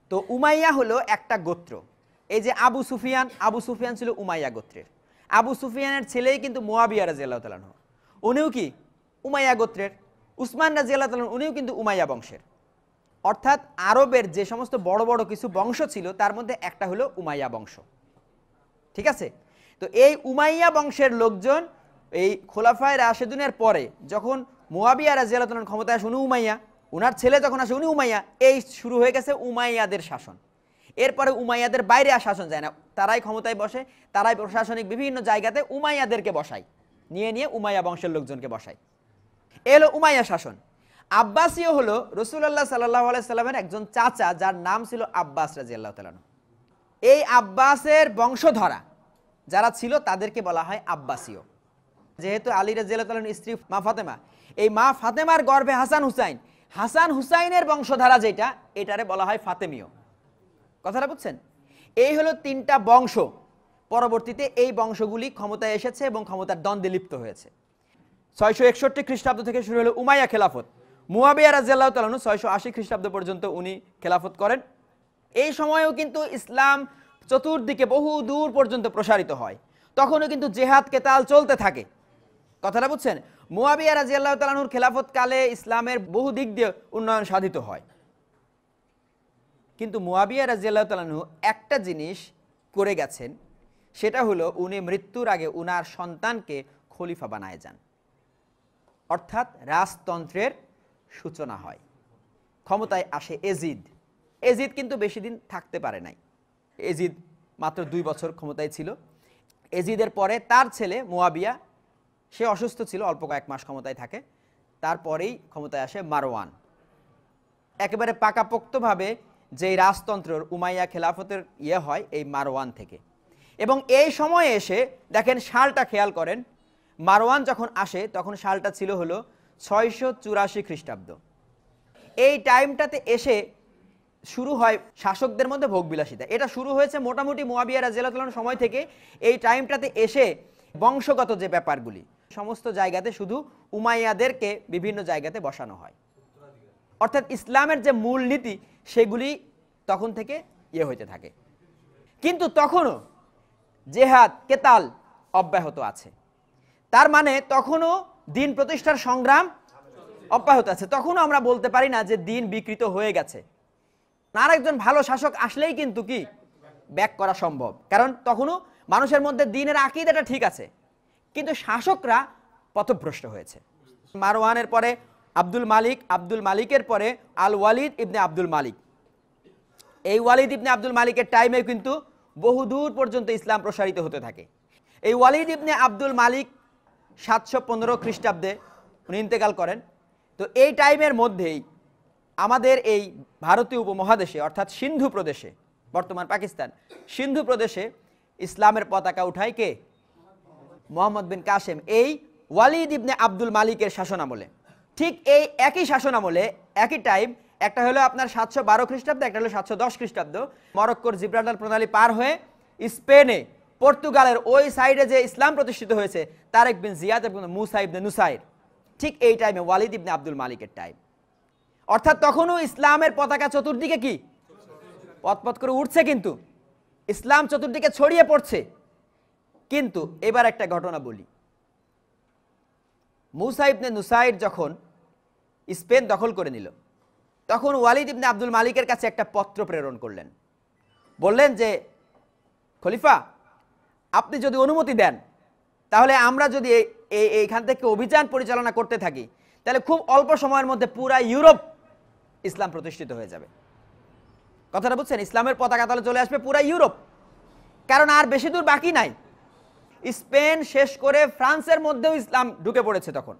তো উমাইয়া হলো একটা গোত্র এই যে আবু সুফিয়ান আবু সুফিয়ান ছিল উমাইয়া গোত্রের আবু সুফিয়ানের ছেলেই কিন্তু মোয়াবিয়া আল্লাহ তালন উনিও কি উমাইয়া গোত্রের উসমান আল্লাহ তালন উনিও কিন্তু উমাইয়া বংশের অর্থাৎ আরবের যে সমস্ত বড় বড় কিছু বংশ ছিল তার মধ্যে একটা হলো উমাইয়া বংশ ঠিক আছে তো এই উমাইয়া বংশের লোকজন এই খোলাফায় রাশেদুনের পরে যখন মোয়াবিয়া আল্লাহ তালন ক্ষমতায় আসে উনি উমাইয়া ওনার ছেলে যখন আসে উনি উমাইয়া এই শুরু হয়ে গেছে উমাইয়াদের শাসন এরপরে উমাইয়াদের বাইরে আর শাসন যায় না তারাই ক্ষমতায় বসে তারাই প্রশাসনিক বিভিন্ন জায়গাতে উমাইয়াদেরকে বসায় নিয়ে নিয়ে উমাইয়া বংশের লোকজনকে বসায় এ হলো উমাইয়া শাসন আব্বাসীয় হলো রসুল্লাহ সাল্লাহ আলাইস্লামের একজন চাচা যার নাম ছিল আব্বাস রাজি আল্লাহ তালানু এই আব্বাসের বংশধরা যারা ছিল তাদেরকে বলা হয় আব্বাসীয় যেহেতু আলী রাজি আল্লাহ স্ত্রী মা ফাতেমা এই মা ফাতেমার গর্ভে হাসান হুসাইন হাসান হুসাইনের বংশধারা যেটা এটারে বলা হয় ফাতেমীয় কথাটা বুঝছেন এই হলো তিনটা বংশ পরবর্তীতে এই বংশগুলি ক্ষমতায় এসেছে এবং ক্ষমতার দ্বন্দ্বে লিপ্ত হয়েছে ছয়শো একষট্টি খ্রিস্টাব্দ থেকে শুরু হলো উমাইয়া খেলাফত মুয়াবিয়া রাজিয়াল্লাহ তালন ছয়শো আশি খ্রিস্টাব্দ পর্যন্ত উনি খেলাফত করেন এই সময়েও কিন্তু ইসলাম চতুর্দিকে বহু দূর পর্যন্ত প্রসারিত হয় তখনও কিন্তু জেহাদ কেতাল চলতে থাকে কথাটা বুঝছেন মুয়াবিয়া রাজিয়াল্লাহ তালানুর খেলাফতকালে ইসলামের বহু দিক দিয়ে উন্নয়ন সাধিত হয় কিন্তু মুয়াবিয়া রাজিয়াল্লাহ একটা জিনিস করে গেছেন সেটা হলো উনি মৃত্যুর আগে উনার সন্তানকে খলিফা বানায় যান অর্থাৎ রাজতন্ত্রের সূচনা হয় ক্ষমতায় আসে এজিদ এজিদ কিন্তু বেশি দিন থাকতে পারে নাই এজিদ মাত্র দুই বছর ক্ষমতায় ছিল এজিদের পরে তার ছেলে মোয়াবিয়া সে অসুস্থ ছিল অল্প কয়েক মাস ক্ষমতায় থাকে তারপরেই ক্ষমতায় আসে মারওয়ান একেবারে পাকাপোক্তভাবে যে রাজতন্ত্রের উমাইয়া খেলাফতের ইয়ে হয় এই মারওয়ান থেকে এবং এই সময়ে এসে দেখেন শালটা খেয়াল করেন মারওয়ান যখন আসে তখন শালটা ছিল হলো ছয়শো চুরাশি খ্রিস্টাব্দ এই টাইমটাতে এসে শুরু হয় শাসকদের মধ্যে ভোগবিলাসিতা এটা শুরু হয়েছে মোটামুটি মোয়াবিয়া রাজিয়ালান সময় থেকে এই টাইমটাতে এসে বংশগত যে ব্যাপারগুলি সমস্ত জায়গাতে শুধু উমাইয়াদেরকে বিভিন্ন জায়গাতে বসানো হয় অর্থাৎ ইসলামের যে মূল নীতি সেগুলি তখন থেকে ইয়ে হইতে থাকে কিন্তু তখনও জেহাদ কেতাল অব্যাহত আছে তার মানে তখনও দিন প্রতিষ্ঠার সংগ্রাম অব্যাহত আছে তখনও আমরা বলতে পারি না যে দিন বিকৃত হয়ে গেছে আর একজন ভালো শাসক আসলেই কিন্তু কি ব্যাক করা সম্ভব কারণ তখনও মানুষের মধ্যে দিনের আকিদাটা ঠিক আছে কিন্তু শাসকরা পথভ্রষ্ট হয়েছে মারোয়ানের পরে আব্দুল মালিক আব্দুল মালিকের পরে আল ওয়ালিদ ইবনে আব্দুল মালিক এই ওয়ালিদ ইবনে আব্দুল মালিকের টাইমে কিন্তু বহুদূর পর্যন্ত ইসলাম প্রসারিত হতে থাকে এই ওয়ালিদ ইবনে আব্দুল মালিক সাতশো পনেরো খ্রিস্টাব্দে উনি ইন্তেকাল করেন তো এই টাইমের মধ্যেই আমাদের এই ভারতীয় উপমহাদেশে অর্থাৎ সিন্ধু প্রদেশে বর্তমান পাকিস্তান সিন্ধু প্রদেশে ইসলামের পতাকা উঠায় কে মোহাম্মদ বিন কাসেম এই ওয়ালিদ ইবনে আব্দুল মালিকের শাসনামলে ঠিক এই একই শাসন আমলে একই টাইম একটা হলো আপনার সাতশো বারো খ্রিস্টাব্দ একটা হলো সাতশো দশ খ্রিস্টাব্দ মরক্কোর জিব্রাল প্রণালী পার হয়ে স্পেনে পর্তুগালের ওই সাইডে যে ইসলাম প্রতিষ্ঠিত হয়েছে এক বিন জিয়াদ এবং মুসা নুসাইর ঠিক এই টাইমে ওয়ালিদ ইবনে আব্দুল মালিকের টাইম অর্থাৎ তখনও ইসলামের পতাকা চতুর্দিকে কি পথপথ করে উঠছে কিন্তু ইসলাম চতুর্দিকে ছড়িয়ে পড়ছে কিন্তু এবার একটা ঘটনা বলি মুসা নে নুসাইর যখন স্পেন দখল করে নিল তখন ওয়ালিদ ইবনে আব্দুল মালিকের কাছে একটা পত্র প্রেরণ করলেন বললেন যে খলিফা আপনি যদি অনুমতি দেন তাহলে আমরা যদি এই এইখান থেকে অভিযান পরিচালনা করতে থাকি তাহলে খুব অল্প সময়ের মধ্যে পুরা ইউরোপ ইসলাম প্রতিষ্ঠিত হয়ে যাবে কথাটা বুঝছেন ইসলামের পতাকা তাহলে চলে আসবে পুরা ইউরোপ কারণ আর বেশি দূর বাকি নাই স্পেন শেষ করে ফ্রান্সের মধ্যেও ইসলাম ঢুকে পড়েছে তখন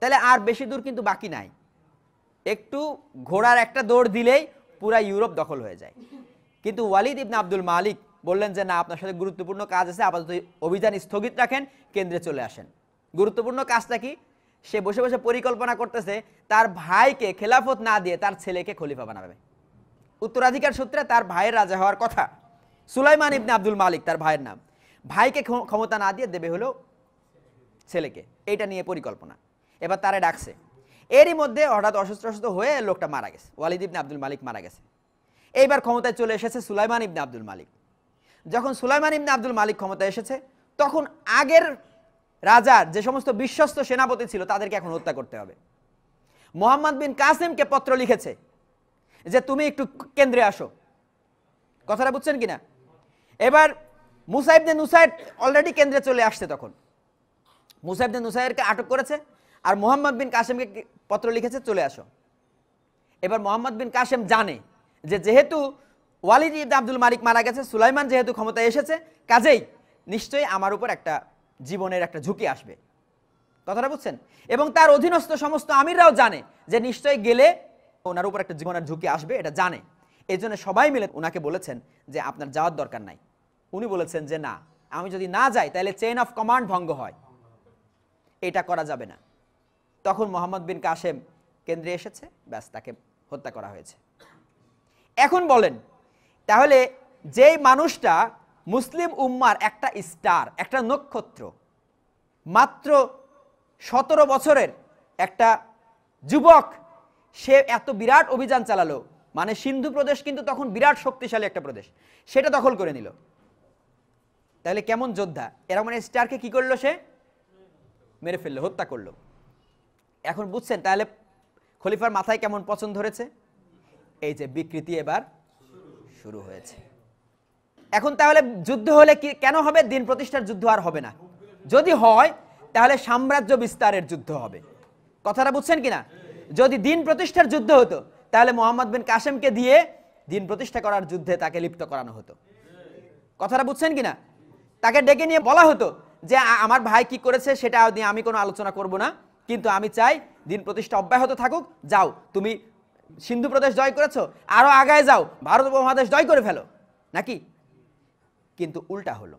তাহলে আর বেশি দূর কিন্তু বাকি নাই একটু ঘোড়ার একটা দৌড় দিলেই পুরা ইউরোপ দখল হয়ে যায় কিন্তু ওয়ালিদ ইবনা আব্দুল মালিক বললেন যে না আপনার সাথে গুরুত্বপূর্ণ কাজ আছে আপাতত অভিযান স্থগিত রাখেন কেন্দ্রে চলে আসেন গুরুত্বপূর্ণ কাজটা কি সে বসে বসে পরিকল্পনা করতেছে তার ভাইকে খেলাফত না দিয়ে তার ছেলেকে খলিফা বানাবে উত্তরাধিকার সূত্রে তার ভাইয়ের রাজা হওয়ার কথা সুলাইমান ইবনে আব্দুল মালিক তার ভাইয়ের নাম ভাইকে ক্ষমতা না দিয়ে দেবে হলো ছেলেকে এটা নিয়ে পরিকল্পনা এবার তারে ডাকছে এরই মধ্যে হঠাৎ অসুস্থ অসুস্থ হয়ে লোকটা মারা গেছে ওয়ালিদ ইবনে আব্দুল মালিক মারা গেছে এইবার ক্ষমতায় চলে এসেছে সুলাইমান ইবনে আব্দুল মালিক যখন সুলাইমান ইবনে আব্দুল মালিক ক্ষমতায় এসেছে তখন আগের রাজার যে সমস্ত বিশ্বস্ত সেনাপতি ছিল তাদেরকে এখন হত্যা করতে হবে মোহাম্মদ বিন কাসিমকে পত্র লিখেছে যে তুমি একটু কেন্দ্রে আসো কথাটা বুঝছেন কিনা এবার মুসাইবদে নুসাইদ অলরেডি কেন্দ্রে চলে আসছে তখন মুসাইবদিন নুসাইদকে আটক করেছে আর মোহাম্মদ বিন কাসেমকে পত্র লিখেছে চলে আসো এবার মোহাম্মদ বিন কাসেম জানে যে যেহেতু ওয়ালিদ ইদ আব্দুল মালিক মারা গেছে সুলাইমান যেহেতু ক্ষমতায় এসেছে কাজেই নিশ্চয়ই আমার উপর একটা জীবনের একটা ঝুঁকি আসবে কথাটা বুঝছেন এবং তার অধীনস্থ সমস্ত আমিররাও জানে যে নিশ্চয়ই গেলে ওনার উপর একটা জীবনের ঝুঁকি আসবে এটা জানে এই জন্য সবাই মিলে ওনাকে বলেছেন যে আপনার যাওয়ার দরকার নাই উনি বলেছেন যে না আমি যদি না যাই তাহলে চেইন অফ কমান্ড ভঙ্গ হয় এটা করা যাবে না তখন মোহাম্মদ বিন কাসেম কেন্দ্রে এসেছে ব্যাস তাকে হত্যা করা হয়েছে এখন বলেন তাহলে যেই মানুষটা মুসলিম উম্মার একটা স্টার একটা নক্ষত্র মাত্র সতেরো বছরের একটা যুবক সে এত বিরাট অভিযান চালালো মানে সিন্ধু প্রদেশ কিন্তু তখন বিরাট শক্তিশালী একটা প্রদেশ সেটা দখল করে নিল তাহলে কেমন যোদ্ধা এরকম মানে স্টারকে কি করলো সে মেরে ফেললো হত্যা করলো এখন বুঝছেন তাহলে খলিফার মাথায় কেমন পছন্দ ধরেছে এই যে বিকৃতি এবার শুরু হয়েছে এখন তাহলে যুদ্ধ হলে কি কেন হবে দিন প্রতিষ্ঠার যুদ্ধ আর হবে না যদি হয় তাহলে সাম্রাজ্য বিস্তারের যুদ্ধ হবে কথাটা বুঝছেন কিনা যদি দিন প্রতিষ্ঠার যুদ্ধ হতো তাহলে মোহাম্মদ বিন কাসেমকে দিয়ে দিন প্রতিষ্ঠা করার যুদ্ধে তাকে লিপ্ত করানো হতো কথাটা বুঝছেন কিনা তাকে ডেকে নিয়ে বলা হতো যে আমার ভাই কি করেছে সেটা আমি কোনো আলোচনা করব না কিন্তু আমি চাই দিন প্রতিষ্ঠা অব্যাহত থাকুক যাও তুমি সিন্ধু প্রদেশ জয় করেছ আরও আগায় যাও ভারত উপমহাদেশ জয় করে ফেলো নাকি কিন্তু উল্টা হলো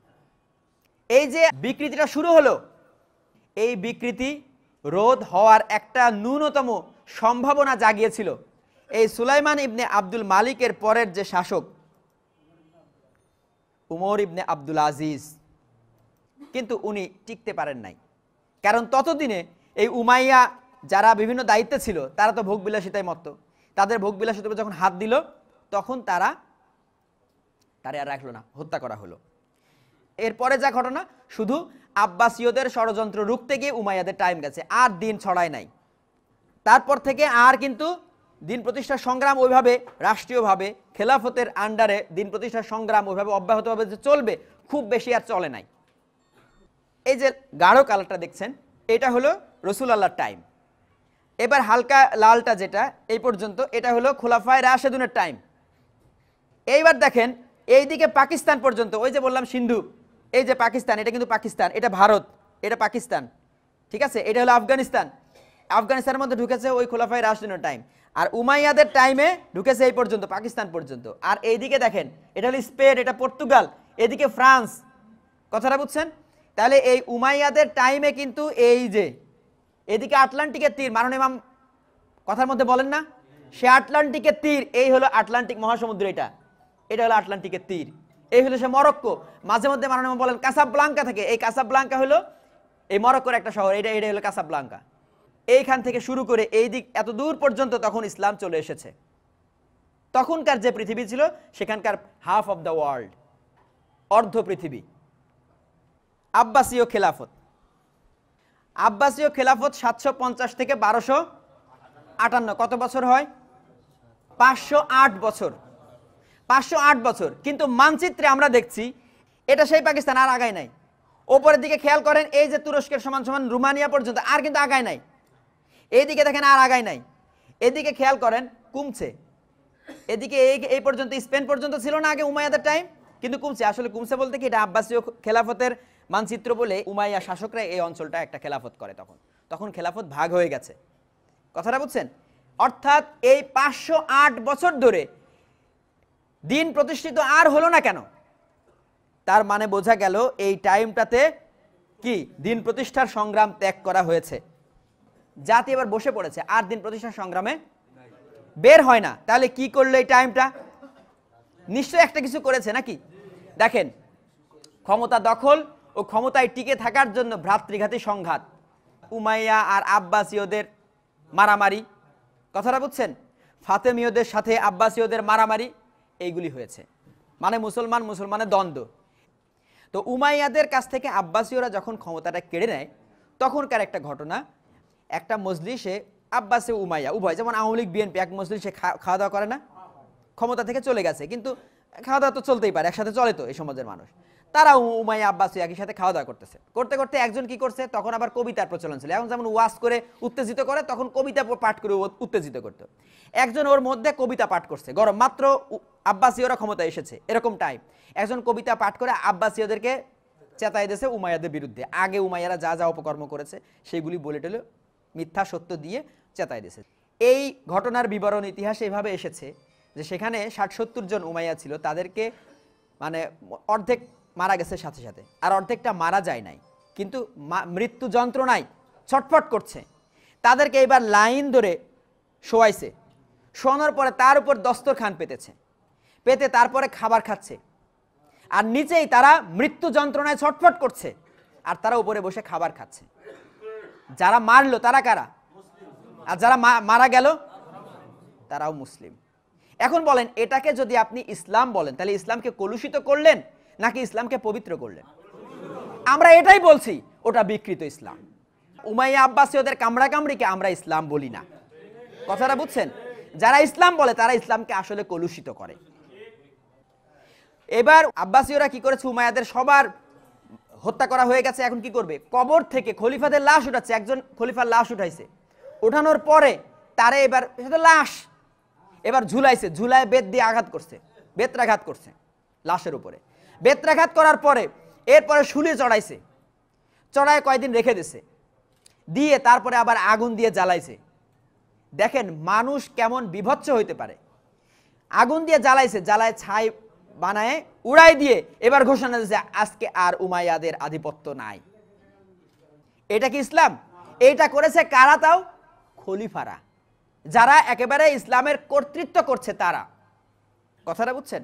এই যে বিকৃতিটা শুরু হলো এই বিকৃতি রোধ হওয়ার একটা ন্যূনতম সম্ভাবনা জাগিয়েছিল এই সুলাইমান ইবনে আব্দুল মালিকের পরের যে শাসক উমর ইবনে আব্দুল আজিজ কিন্তু উনি টিকতে পারেন নাই কারণ ততদিনে এই উমাইয়া যারা বিভিন্ন দায়িত্বে ছিল তারা তো ভোগ বিলাসিতাই মত তাদের ভোগ বিলাসিত যখন হাত দিল তখন তারা তারা আর রাখলো না হত্যা করা হলো এরপরে যা ঘটনা শুধু আব্বাসীয়দের ষড়যন্ত্র রুখতে গিয়ে উমাইয়াদের টাইম গেছে আর দিন ছড়ায় নাই তারপর থেকে আর কিন্তু দিন প্রতিষ্ঠার সংগ্রাম ওইভাবে রাষ্ট্রীয়ভাবে খেলাফতের আন্ডারে দিন প্রতিষ্ঠার সংগ্রাম ওইভাবে অব্যাহতভাবে যে চলবে খুব বেশি আর চলে নাই এই যে গাঢ় কালারটা দেখছেন এটা হলো রসুল আল্লাহর টাইম এবার হালকা লালটা যেটা এই পর্যন্ত এটা হলো খোলাফায় রাশেদুনের টাইম এইবার দেখেন এই দিকে পাকিস্তান পর্যন্ত ওই যে বললাম সিন্ধু এই যে পাকিস্তান এটা কিন্তু পাকিস্তান এটা ভারত এটা পাকিস্তান ঠিক আছে এটা হলো আফগানিস্তান আফগানিস্তানের মধ্যে ঢুকেছে ওই খোলাফায় রাশেদুনের টাইম আর উমাইয়াদের টাইমে ঢুকেছে এই পর্যন্ত পাকিস্তান পর্যন্ত আর এইদিকে দেখেন এটা হলো স্পেন এটা পর্তুগাল এদিকে ফ্রান্স কথাটা বুঝছেন তাহলে এই উমাইয়াদের টাইমে কিন্তু এই যে এদিকে আটলান্টিকের তীর মাননীয় ইমাম কথার মধ্যে বলেন না সে আটলান্টিকের তীর এই হলো আটলান্টিক মহাসমুদ্র এটা এটা হলো আটলান্টিকের তীর এই হলো সে মরক্কো মাঝে মধ্যে মাননীয় বলেন কাসাব্লাঙ্কা থেকে এই কাসাব্লাঙ্কা হলো এই মরক্কোর একটা শহর এটা এটা হলো কাসাব্লাঙ্কা এইখান থেকে শুরু করে এই দিক এত দূর পর্যন্ত তখন ইসলাম চলে এসেছে তখনকার যে পৃথিবী ছিল সেখানকার হাফ অব দ্য ওয়ার্ল্ড অর্ধ পৃথিবী আব্বাসীয় খেলাফত আব্বাসীয় খেলাফত সাতশো পঞ্চাশ থেকে বারোশো আটান্ন কত বছর হয় পাঁচশো আট বছর পাঁচশো আট বছর কিন্তু মানচিত্রে আমরা দেখছি এটা সেই পাকিস্তান আর আগায় নাই ওপরের দিকে খেয়াল করেন এই যে তুরস্কের সমান সমান রুমানিয়া পর্যন্ত আর কিন্তু আগায় নাই এইদিকে দেখেন আর আগায় নাই এদিকে খেয়াল করেন কমছে এদিকে এই এই পর্যন্ত স্পেন পর্যন্ত ছিল না আগে উমায়াদের টাইম কিন্তু কমছে আসলে কমছে বলতে কি এটা আব্বাসীয় খেলাফতের মানচিত্র বলে উমাইয়া শাসকরা এই অঞ্চলটা একটা খেলাফত করে তখন তখন খেলাফত ভাগ হয়ে গেছে কথাটা বুঝছেন অর্থাৎ এই পাঁচশো বছর ধরে দিন প্রতিষ্ঠিত আর হলো না কেন তার মানে বোঝা গেল এই টাইমটাতে কি দিন প্রতিষ্ঠার সংগ্রাম ত্যাগ করা হয়েছে জাতি এবার বসে পড়েছে আর দিন প্রতিষ্ঠার সংগ্রামে বের হয় না তাহলে কি করলো এই টাইমটা নিশ্চয়ই একটা কিছু করেছে নাকি দেখেন ক্ষমতা দখল ও ক্ষমতায় টিকে থাকার জন্য ভ্রাতৃঘাতী সংঘাত উমাইয়া আর আব্বাসীয়দের মারামারি কথাটা বুঝছেন ফাতেমীয়দের সাথে আব্বাসীয়দের মারামারি এইগুলি হয়েছে মানে মুসলমান মুসলমানের দ্বন্দ্ব তো উমাইয়াদের কাছ থেকে আব্বাসীয়রা যখন ক্ষমতাটা কেড়ে নেয় তখনকার একটা ঘটনা একটা মজলিসে আব্বাসে উমাইয়া উভয় যেমন আওয়ামী লীগ বিএনপি এক মজলিসে খাওয়া দাওয়া করে না ক্ষমতা থেকে চলে গেছে কিন্তু খাওয়া দাওয়া তো চলতেই পারে একসাথে চলে তো এই সমাজের মানুষ তারা উমাইয়া আব্বাসী একই সাথে খাওয়া দাওয়া করতেছে করতে করতে একজন কি করছে তখন আবার কবিতার প্রচলন ছিল এখন যেমন ওয়াস করে উত্তেজিত করে তখন কবিতা পাঠ করে উত্তেজিত করত একজন ওর মধ্যে কবিতা পাঠ করছে গরম মাত্র আব্বাসীয়রা ক্ষমতা এসেছে এরকম টাইম একজন কবিতা পাঠ করে আব্বাসীয়দেরকে চেতাই দিয়েছে উমায়াদের বিরুদ্ধে আগে উমাইয়ারা যা যা অপকর্ম করেছে সেগুলি বলে টেলে মিথ্যা সত্য দিয়ে চেতাই দিয়েছে এই ঘটনার বিবরণ ইতিহাসে এভাবে এসেছে যে সেখানে ষাট সত্তর জন উমাইয়া ছিল তাদেরকে মানে অর্ধেক মারা গেছে সাথে সাথে আর অর্ধেকটা মারা যায় নাই কিন্তু মৃত্যু যন্ত্রণায় ছটফট করছে তাদেরকে এবার লাইন ধরে শোয়াইছে শোয়ানোর পরে তার উপর দস্তরখান পেতেছে পেতে তারপরে খাবার খাচ্ছে আর নিচেই তারা মৃত্যু যন্ত্রণায় ছটফট করছে আর তারা উপরে বসে খাবার খাচ্ছে যারা মারলো তারা কারা আর যারা মারা গেল তারাও মুসলিম এখন বলেন এটাকে যদি আপনি ইসলাম বলেন তাহলে ইসলামকে কলুষিত করলেন নাকি ইসলামকে পবিত্র করলেন আমরা এটাই বলছি ওটা বিকৃত ইসলাম উমাইয়া আব্বাসী ওদের কামড়া কামড়িকে আমরা ইসলাম বলি না কথাটা বুঝছেন যারা ইসলাম বলে তারা ইসলামকে আসলে কলুষিত করে এবার আব্বাসীয়রা কি করেছে উমায়াদের সবার হত্যা করা হয়ে গেছে এখন কি করবে কবর থেকে খলিফাদের লাশ উঠাচ্ছে একজন খলিফার লাশ উঠাইছে ওঠানোর পরে তারে এবার লাশ এবার ঝুলাইছে ঝুলায় বেদ দিয়ে আঘাত করছে বেতরাঘাত করছে লাশের উপরে বেত্রাঘাত করার পরে এরপরে শুলে চড়াইছে চড়ায় কয়েকদিন রেখে দিছে দিয়ে তারপরে আবার আগুন দিয়ে জ্বালাইছে দেখেন মানুষ কেমন বিভৎস হইতে পারে আগুন দিয়ে জ্বালাইছে জ্বালায় ছাই বানায় উড়াই দিয়ে এবার ঘোষণা দিয়েছে আজকে আর উমাইয়াদের আধিপত্য নাই এটা কি ইসলাম এটা করেছে কারা তাও খলিফারা যারা একেবারে ইসলামের কর্তৃত্ব করছে তারা কথাটা বুঝছেন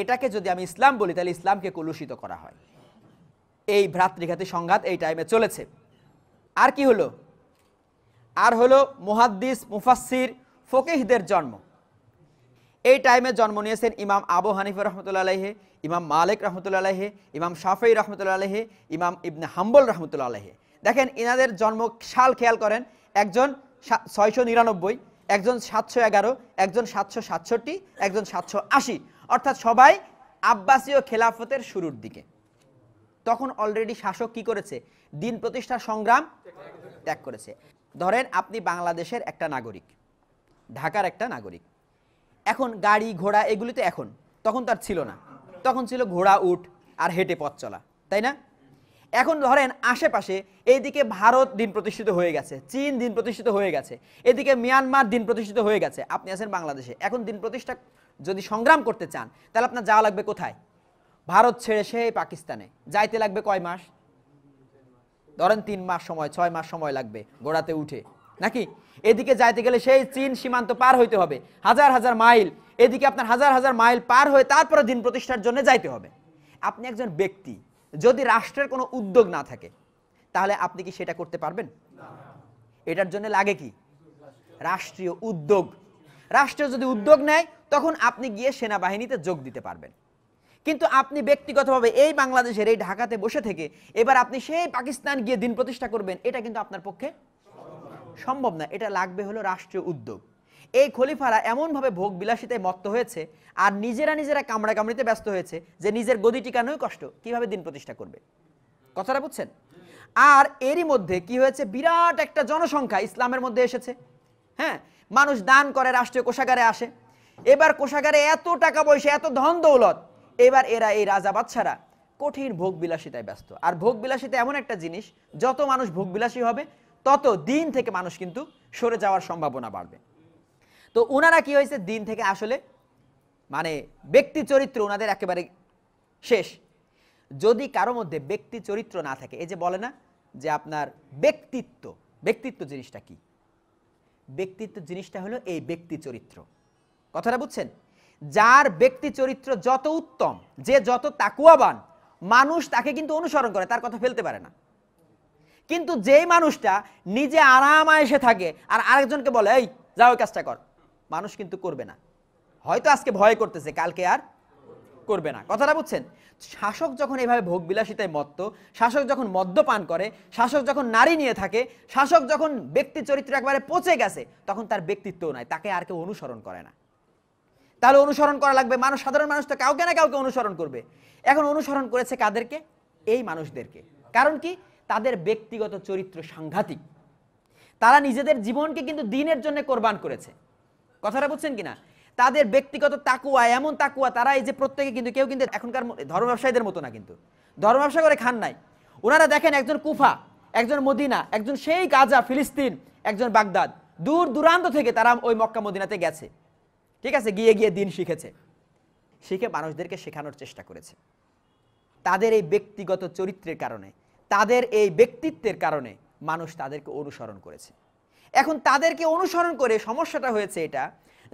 এটাকে যদি আমি ইসলাম বলি তাহলে ইসলামকে কলুষিত করা হয় এই ভ্রাতৃঘাতী সংঘাত এই টাইমে চলেছে আর কি হলো আর হলো মুহাদ্দিস মুফাসির ফকিহদের জন্ম এই টাইমে জন্ম নিয়েছেন ইমাম আবু হানিফ রহমতুল্লা আলহে ইমাম মালিক রহমতুল্লা আলহে ইমাম শাফি রহমতুল্লা আলহে ইমাম ইবনে হাম্বল রহমতুল্লা আলহে দেখেন এনাদের জন্ম সাল খেয়াল করেন একজন ছয়শো নিরানব্বই একজন সাতশো এগারো একজন সাতশো সাতষট্টি একজন সাতশো আশি অর্থাৎ সবাই আব্বাসীয় খেলাফতের শুরুর দিকে তখন অলরেডি শাসক কি করেছে দিন প্রতিষ্ঠার সংগ্রাম ত্যাগ করেছে ধরেন আপনি বাংলাদেশের একটা নাগরিক ঢাকার একটা নাগরিক এখন গাড়ি ঘোড়া এগুলি তো এখন তখন তার ছিল না তখন ছিল ঘোড়া উঠ আর হেঁটে পথ চলা তাই না এখন ধরেন আশেপাশে এইদিকে ভারত দিন প্রতিষ্ঠিত হয়ে গেছে চীন দিন প্রতিষ্ঠিত হয়ে গেছে এদিকে মিয়ানমার দিন প্রতিষ্ঠিত হয়ে গেছে আপনি আছেন বাংলাদেশে এখন দিন প্রতিষ্ঠা যদি সংগ্রাম করতে চান তাহলে আপনার যাওয়া লাগবে কোথায় ভারত ছেড়ে সে পাকিস্তানে যাইতে লাগবে কয় মাস ধরেন তিন মাস সময় ছয় মাস সময় লাগবে গোড়াতে উঠে নাকি এদিকে যাইতে গেলে সেই চীন সীমান্ত পার হইতে হবে হাজার হাজার মাইল এদিকে আপনার হাজার হাজার মাইল পার হয়ে তারপরে দিন প্রতিষ্ঠার জন্য যাইতে হবে আপনি একজন ব্যক্তি যদি রাষ্ট্রের কোনো উদ্যোগ না থাকে তাহলে আপনি কি সেটা করতে পারবেন এটার জন্য লাগে কি রাষ্ট্রীয় উদ্যোগ রাষ্ট্র যদি উদ্যোগ নেয় তখন আপনি গিয়ে সেনাবাহিনীতে যোগ দিতে পারবেন কিন্তু আপনি ব্যক্তিগতভাবে এই বাংলাদেশের এই ঢাকাতে বসে থেকে এবার আপনি সেই পাকিস্তান গিয়ে দিন প্রতিষ্ঠা করবেন এটা কিন্তু আপনার পক্ষে সম্ভব না এটা লাগবে হলো রাষ্ট্রীয় উদ্যোগ এই খলিফারা এমনভাবে ভোগ বিলাসিতায় মত্ত হয়েছে আর নিজেরা নিজেরা কামড়া কামড়িতে ব্যস্ত হয়েছে যে নিজের গদি টিকানোই কষ্ট কিভাবে দিন প্রতিষ্ঠা করবে কথাটা বুঝছেন আর এরই মধ্যে কি হয়েছে বিরাট একটা জনসংখ্যা ইসলামের মধ্যে এসেছে হ্যাঁ মানুষ দান করে রাষ্ট্রীয় কোষাগারে আসে এবার কোষাগারে এত টাকা পয়সা এত ধন দৌলত এবার এরা এই রাজা বাচ্চারা কঠিন ভোগ বিলাসিতায় ব্যস্ত আর ভোগ বিলাসিতা এমন একটা জিনিস যত মানুষ ভোগ বিলাসী হবে তত দিন থেকে মানুষ কিন্তু সরে যাওয়ার সম্ভাবনা বাড়বে তো ওনারা কি হয়েছে দিন থেকে আসলে মানে ব্যক্তি চরিত্র ওনাদের একেবারে শেষ যদি কারো মধ্যে ব্যক্তি চরিত্র না থাকে এই যে বলে না যে আপনার ব্যক্তিত্ব ব্যক্তিত্ব জিনিসটা কি ব্যক্তিত্ব জিনিসটা হলো এই ব্যক্তি চরিত্র কথাটা বুঝছেন যার ব্যক্তি চরিত্র যত উত্তম যে যত তাকুয়াবান মানুষ তাকে কিন্তু অনুসরণ করে তার কথা ফেলতে পারে না কিন্তু যেই মানুষটা নিজে আরাম এসে থাকে আর আরেকজনকে বলে এই যাও কাজটা কর মানুষ কিন্তু করবে না হয়তো আজকে ভয় করতেছে কালকে আর করবে না কথাটা বুঝছেন শাসক যখন এইভাবে ভোগ বিলাসিতায় মত্ত শাসক যখন মদ্যপান করে শাসক যখন নারী নিয়ে থাকে শাসক যখন ব্যক্তি চরিত্র একবারে পচে গেছে তখন তার ব্যক্তিত্ব নাই তাকে আর কেউ অনুসরণ করে না তাহলে অনুসরণ করা লাগবে মানুষ সাধারণ মানুষ তো কাউকে না কাউকে অনুসরণ করবে এখন অনুসরণ করেছে কাদেরকে এই মানুষদেরকে কারণ কি তাদের ব্যক্তিগত চরিত্র সাংঘাতিক তারা নিজেদের জীবনকে কিন্তু দিনের জন্য কোরবান করেছে কথাটা বুঝছেন কিনা তাদের ব্যক্তিগত তাকুয়া এমন তাকুয়া তারা এই যে প্রত্যেকে কিন্তু কেউ কিন্তু এখনকার ধর্ম ব্যবসায়ীদের মতো না কিন্তু ধর্ম ব্যবসা করে খান নাই ওনারা দেখেন একজন কুফা একজন মদিনা একজন সেই গাজা ফিলিস্তিন একজন বাগদাদ দূর দূরান্ত থেকে তারা ওই মক্কা মদিনাতে গেছে ঠিক আছে গিয়ে গিয়ে দিন শিখেছে শিখে মানুষদেরকে শেখানোর চেষ্টা করেছে তাদের এই ব্যক্তিগত চরিত্রের কারণে তাদের এই ব্যক্তিত্বের কারণে মানুষ তাদেরকে অনুসরণ করেছে এখন তাদেরকে অনুসরণ করে সমস্যাটা হয়েছে এটা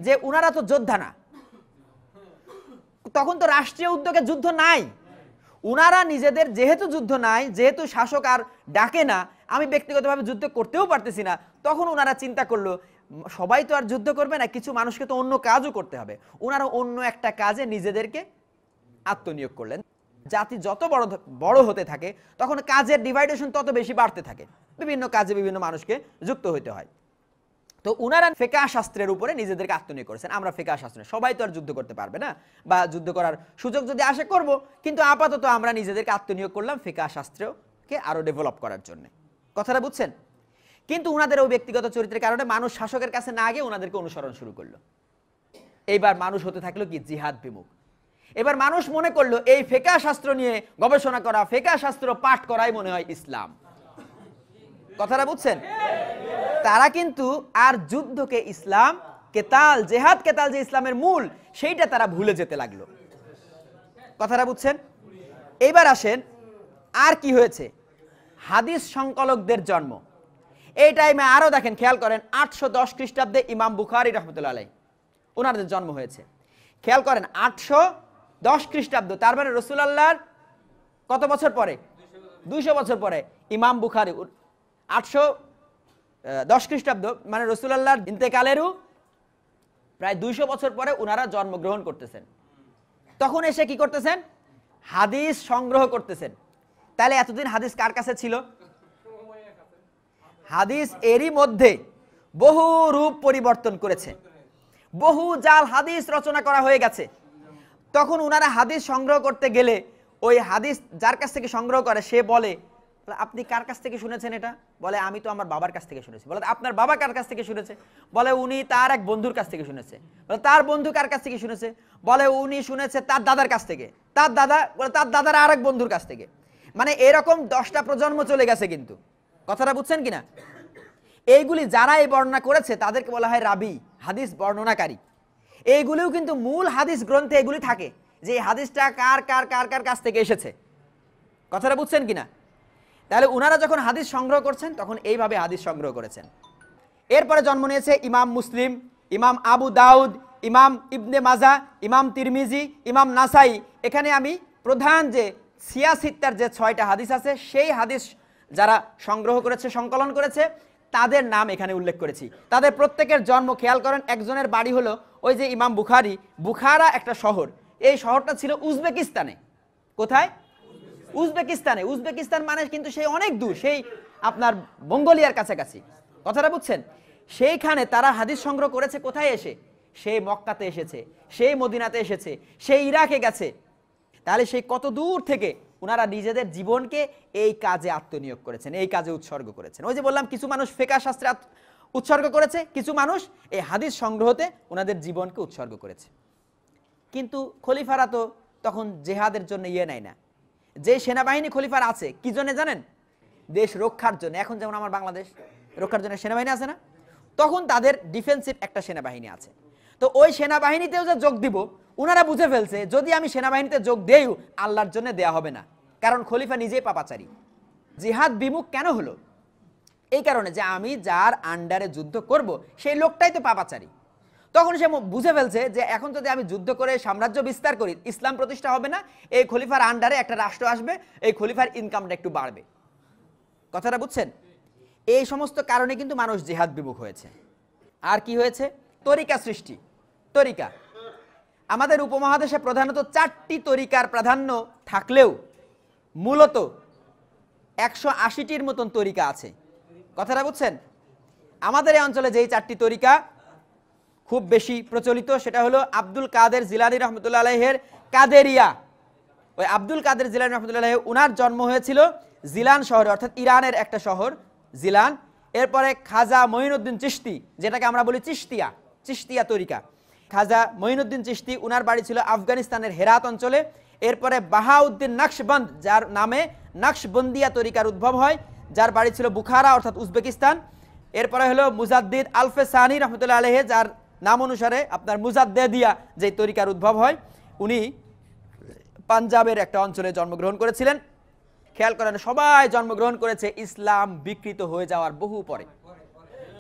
যে ওনারা তো যোদ্ধা না তখন তো রাষ্ট্রীয় উদ্যোগে যুদ্ধ নাই উনারা নিজেদের যেহেতু যুদ্ধ নাই যেহেতু শাসক আর ডাকে না আমি ব্যক্তিগতভাবে যুদ্ধ করতেও পারতেছি না তখন ওনারা চিন্তা করলো সবাই তো আর যুদ্ধ করবে না কিছু মানুষকে তো অন্য কাজও করতে হবে ওনারা অন্য একটা কাজে নিজেদেরকে আত্মনিয়োগ করলেন জাতি যত বড় বড় হতে থাকে তখন কাজের ডিভাইডেশন তত বেশি বাড়তে থাকে বিভিন্ন কাজে বিভিন্ন মানুষকে যুক্ত হইতে হয় তো উনারা ফেকা শাস্ত্রের উপরে নিজেদেরকে আত্মনিয়োগ করেছেন আমরা ফেকা শাস্ত্রে সবাই তো আর যুদ্ধ করতে পারবে না বা যুদ্ধ করার সুযোগ যদি আসে করব কিন্তু আপাতত আমরা নিজেদেরকে আত্মনিয়োগ করলাম ফেকা শাস্ত্রকে আরও ডেভেলপ করার জন্য কথাটা বুঝছেন কিন্তু ওনাদের ওই ব্যক্তিগত চরিত্রের কারণে মানুষ শাসকের কাছে না গিয়ে ওনাদেরকে অনুসরণ শুরু করলো এইবার মানুষ হতে থাকলো কি জিহাদ বিমুখ এবার মানুষ মনে করলো এই ফেকা শাস্ত্র নিয়ে গবেষণা করা ফেকা শাস্ত্র পাঠ করাই মনে হয় ইসলাম কথাটা বুঝছেন তারা কিন্তু আর যুদ্ধকে ইসলাম কেতাল জেহাদ কেতাল যে ইসলামের মূল সেইটা তারা ভুলে যেতে লাগলো কথাটা বুঝছেন এইবার আসেন আর কি হয়েছে হাদিস সংকলকদের জন্ম এই টাইমে আরও দেখেন খেয়াল করেন আটশো দশ খ্রিস্টাব্দে ইমাম বুখারি রহমতুল্লা আলাই ওনাদের জন্ম হয়েছে খেয়াল করেন আটশো দশ খ্রিস্টাব্দ তার মানে রসুলাল্লাহর কত বছর পরে দুইশো বছর পরে ইমাম বুখারি আটশো দশ খ্রিস্টাব্দ মানে রসুলাল্লাহর ইন্তেকালেরও প্রায় দুইশো বছর পরে ওনারা জন্মগ্রহণ করতেছেন তখন এসে কি করতেছেন হাদিস সংগ্রহ করতেছেন তাহলে এতদিন হাদিস কার কাছে ছিল হাদিস এরই মধ্যে বহু রূপ পরিবর্তন করেছে বহু জাল হাদিস রচনা করা হয়ে গেছে তখন উনারা হাদিস সংগ্রহ করতে গেলে ওই হাদিস যার কাছ থেকে সংগ্রহ করে সে বলে আপনি কার কাছ থেকে শুনেছেন এটা বলে আমি তো আমার বাবার কাছ থেকে শুনেছি বলে আপনার বাবা কার কাছ থেকে শুনেছে বলে উনি তার এক বন্ধুর কাছ থেকে শুনেছে বলে তার বন্ধু কার কাছ থেকে শুনেছে বলে উনি শুনেছে তার দাদার কাছ থেকে তার দাদা বলে তার দাদার আর এক বন্ধুর কাছ থেকে মানে এরকম দশটা প্রজন্ম চলে গেছে কিন্তু কথাটা বুঝছেন কিনা এইগুলি যারা এই বর্ণনা করেছে তাদেরকে বলা হয় রাবি হাদিস বর্ণনাকারী এইগুলিও কিন্তু মূল হাদিস গ্রন্থে এগুলি থাকে যে এই হাদিসটা কার কার কার কার কাছ থেকে এসেছে কথাটা বুঝছেন কিনা তাহলে ওনারা যখন হাদিস সংগ্রহ করছেন তখন এইভাবে হাদিস সংগ্রহ করেছেন এরপরে জন্ম নিয়েছে ইমাম মুসলিম ইমাম আবু দাউদ ইমাম ইবনে মাজা ইমাম তিরমিজি ইমাম নাসাই এখানে আমি প্রধান যে সিয়াসিত্তার যে ছয়টা হাদিস আছে সেই হাদিস যারা সংগ্রহ করেছে সংকলন করেছে তাদের নাম এখানে উল্লেখ করেছি তাদের প্রত্যেকের জন্ম খেয়াল করেন একজনের বাড়ি হলো ওই যে ইমাম বুখারি বুখারা একটা শহর এই শহরটা ছিল উজবেকিস্তানে কোথায় উজবেকিস্তানে উজবেকিস্তান মানে কিন্তু সেই অনেক দূর সেই আপনার মঙ্গোলিয়ার কাছাকাছি কথাটা বুঝছেন সেইখানে তারা হাদিস সংগ্রহ করেছে কোথায় এসে সেই মক্কাতে এসেছে সেই মদিনাতে এসেছে সেই ইরাকে গেছে তাহলে সেই কত দূর থেকে ওনারা নিজেদের জীবনকে এই কাজে আত্মনিয়োগ করেছেন এই কাজে উৎসর্গ করেছেন ওই যে বললাম কিছু মানুষ ফেকা শাস্ত্রে উৎসর্গ করেছে কিছু মানুষ এই হাদিস সংগ্রহতে ওনাদের জীবনকে উৎসর্গ করেছে কিন্তু খলিফারা তো তখন জেহাদের জন্য ইয়ে নেয় না যে সেনাবাহিনী খলিফার আছে কি জন্য জানেন দেশ রক্ষার জন্য এখন যেমন আমার বাংলাদেশ রক্ষার জন্য সেনাবাহিনী আছে না তখন তাদের ডিফেন্সিভ একটা সেনাবাহিনী আছে তো ওই সেনাবাহিনীতেও যে যোগ দিব ওনারা বুঝে ফেলছে যদি আমি সেনাবাহিনীতে যোগ দেই আল্লাহর জন্য দেয়া হবে না কারণ খলিফা নিজেই পাপাচারী জিহাদ বিমুখ কেন হলো এই কারণে যে আমি যার আন্ডারে যুদ্ধ করব সেই লোকটাই তো পাপাচারী তখন সে বুঝে ফেলছে যে এখন যদি আমি যুদ্ধ করে সাম্রাজ্য বিস্তার করি ইসলাম প্রতিষ্ঠা হবে না এই খলিফার আন্ডারে একটা রাষ্ট্র আসবে এই খলিফার ইনকামটা একটু বাড়বে কথাটা বুঝছেন এই সমস্ত কারণে কিন্তু মানুষ জেহাদ বিমুখ হয়েছে আর কি হয়েছে তরিকা সৃষ্টি তরিকা আমাদের উপমহাদেশে প্রধানত চারটি তরিকার প্রাধান্য থাকলেও মূলত একশো আশিটির মতন তরিকা আছে কথাটা বুঝছেন আমাদের এই অঞ্চলে যেই চারটি তরিকা খুব বেশি প্রচলিত সেটা হলো আব্দুল কাদের জিলানি রহমতুল্লা আলহের কাদেরিয়া ওই আব্দুল কাদের জিলানি রহমতুল্লা আলহ উনার জন্ম হয়েছিল জিলান শহরে অর্থাৎ ইরানের একটা শহর জিলান এরপরে খাজা মঈনুদ্দিন চিস্তি যেটাকে আমরা বলি চিস্তিয়া চিস্তিয়া তরিকা খাজা মহিনুদ্দিন চিস্তি উনার বাড়ি ছিল আফগানিস্তানের হেরাত অঞ্চলে এরপরে বাহাউদ্দিন নকশবন্দ যার নামে নকশবন্দিয়া তরিকার উদ্ভব হয় যার বাড়ি ছিল বুখারা অর্থাৎ উজবেকিস্তান এরপরে হলো মুজাদ্দিদ আলফে সানি রহমতুল্লাহ আলহে যার নাম অনুসারে আপনার মুজাদ্দেদিয়া যে তরিকার উদ্ভব হয় উনি পাঞ্জাবের একটা অঞ্চলে জন্মগ্রহণ করেছিলেন খেয়াল করেন সবাই জন্মগ্রহণ করেছে ইসলাম বিকৃত হয়ে যাওয়ার বহু পরে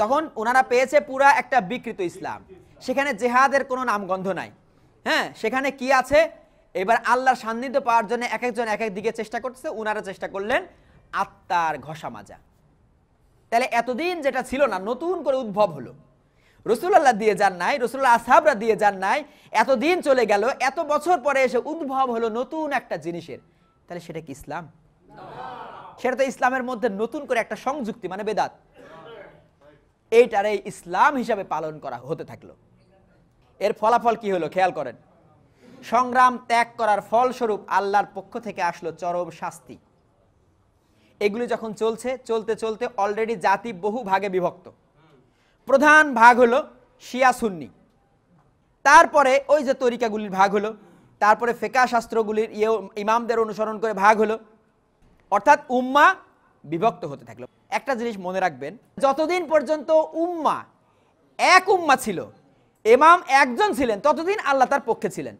তখন ওনারা পেয়েছে পুরা একটা বিকৃত ইসলাম সেখানে জেহাদের কোনো নামগন্ধ নাই হ্যাঁ সেখানে কি আছে এবার আল্লাহর সান্নিধ্য পাওয়ার জন্য এক একজন এক দিকে চেষ্টা করতেছে উনারা চেষ্টা করলেন আত্মার ঘষা মাজা তাহলে এতদিন যেটা ছিল না নতুন করে উদ্ভব হলো রসুল্লাহ দিয়ে যান নাই রসুল্লাহ আসাবরা দিয়ে যান নাই এতদিন চলে গেল এত বছর পরে এসে উদ্ভব হলো নতুন একটা জিনিসের তাহলে সেটা কি ইসলাম সেটা তো ইসলামের মধ্যে নতুন করে একটা সংযুক্তি মানে বেদাত এইটারে ইসলাম হিসাবে পালন করা হতে থাকলো এর ফলাফল কি হলো খেয়াল করেন সংগ্রাম ত্যাগ করার ফলস্বরূপ আল্লাহর পক্ষ থেকে আসলো চরম শাস্তি এগুলি যখন চলছে চলতে চলতে অলরেডি জাতি বহু ভাগে বিভক্ত প্রধান ভাগ হলো শিয়া সুন্নি তারপরে ওই যে তরিকাগুলির ভাগ হলো তারপরে ফেকা শাস্ত্রগুলির ইয়ে ইমামদের অনুসরণ করে ভাগ হলো অর্থাৎ উম্মা বিভক্ত হতে থাকলো একটা জিনিস মনে রাখবেন যতদিন পর্যন্ত উম্মা এক উম্মা ছিল এমাম একজন ছিলেন ততদিন আল্লাহ তার পক্ষে ছিলেন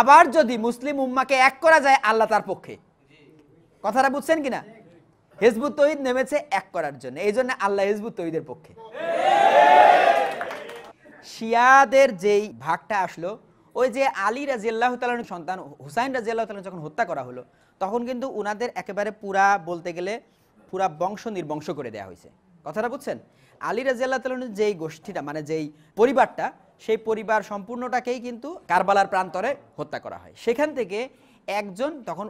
আবার যদি মুসলিম উম্মাকে এক করা যায় আল্লাহ তার পক্ষে কথাটা বুঝছেন কিনা হেজবুত তহিদ নেমেছে এক করার জন্য এই জন্য আল্লাহ হেজবুত তহিদের পক্ষে শিয়াদের যেই ভাগটা আসলো ওই যে আলী রাজিয়াল্লাহ তালনের সন্তান হুসাইন রাজিয়াল্লাহ তালন যখন হত্যা করা হলো তখন কিন্তু উনাদের একেবারে পুরা বলতে গেলে পুরা বংশ নির্বংশ করে দেয়া হয়েছে কথাটা বুঝছেন আলী রাজিয়াল্লাহ তালনের যেই গোষ্ঠীটা মানে যেই পরিবারটা সেই পরিবার সম্পূর্ণটাকেই কিন্তু কারবালার প্রান্তরে হত্যা করা হয় সেখান থেকে একজন তখন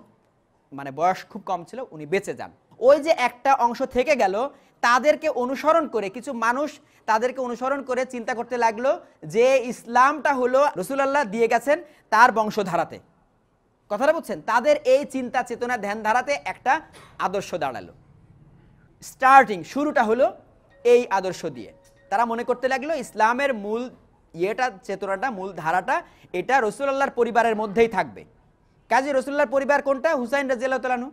মানে বয়স খুব কম ছিল উনি বেঁচে যান ওই যে একটা অংশ থেকে গেল তাদেরকে অনুসরণ করে কিছু মানুষ তাদেরকে অনুসরণ করে চিন্তা করতে লাগলো যে ইসলামটা হলো রসুলাল্লাহ দিয়ে গেছেন তার বংশধারাতে কথাটা বুঝছেন তাদের এই চিন্তা চেতনা ধ্যান ধারাতে একটা আদর্শ দাঁড়ালো স্টার্টিং শুরুটা হলো এই আদর্শ দিয়ে তারা মনে করতে লাগলো ইসলামের মূল ইয়েটা চেতনাটা মূল ধারাটা এটা রসুল্লাহর পরিবারের মধ্যেই থাকবে কাজে রসুল্লাহর পরিবার কোনটা হুসাইন রাজিয়ালু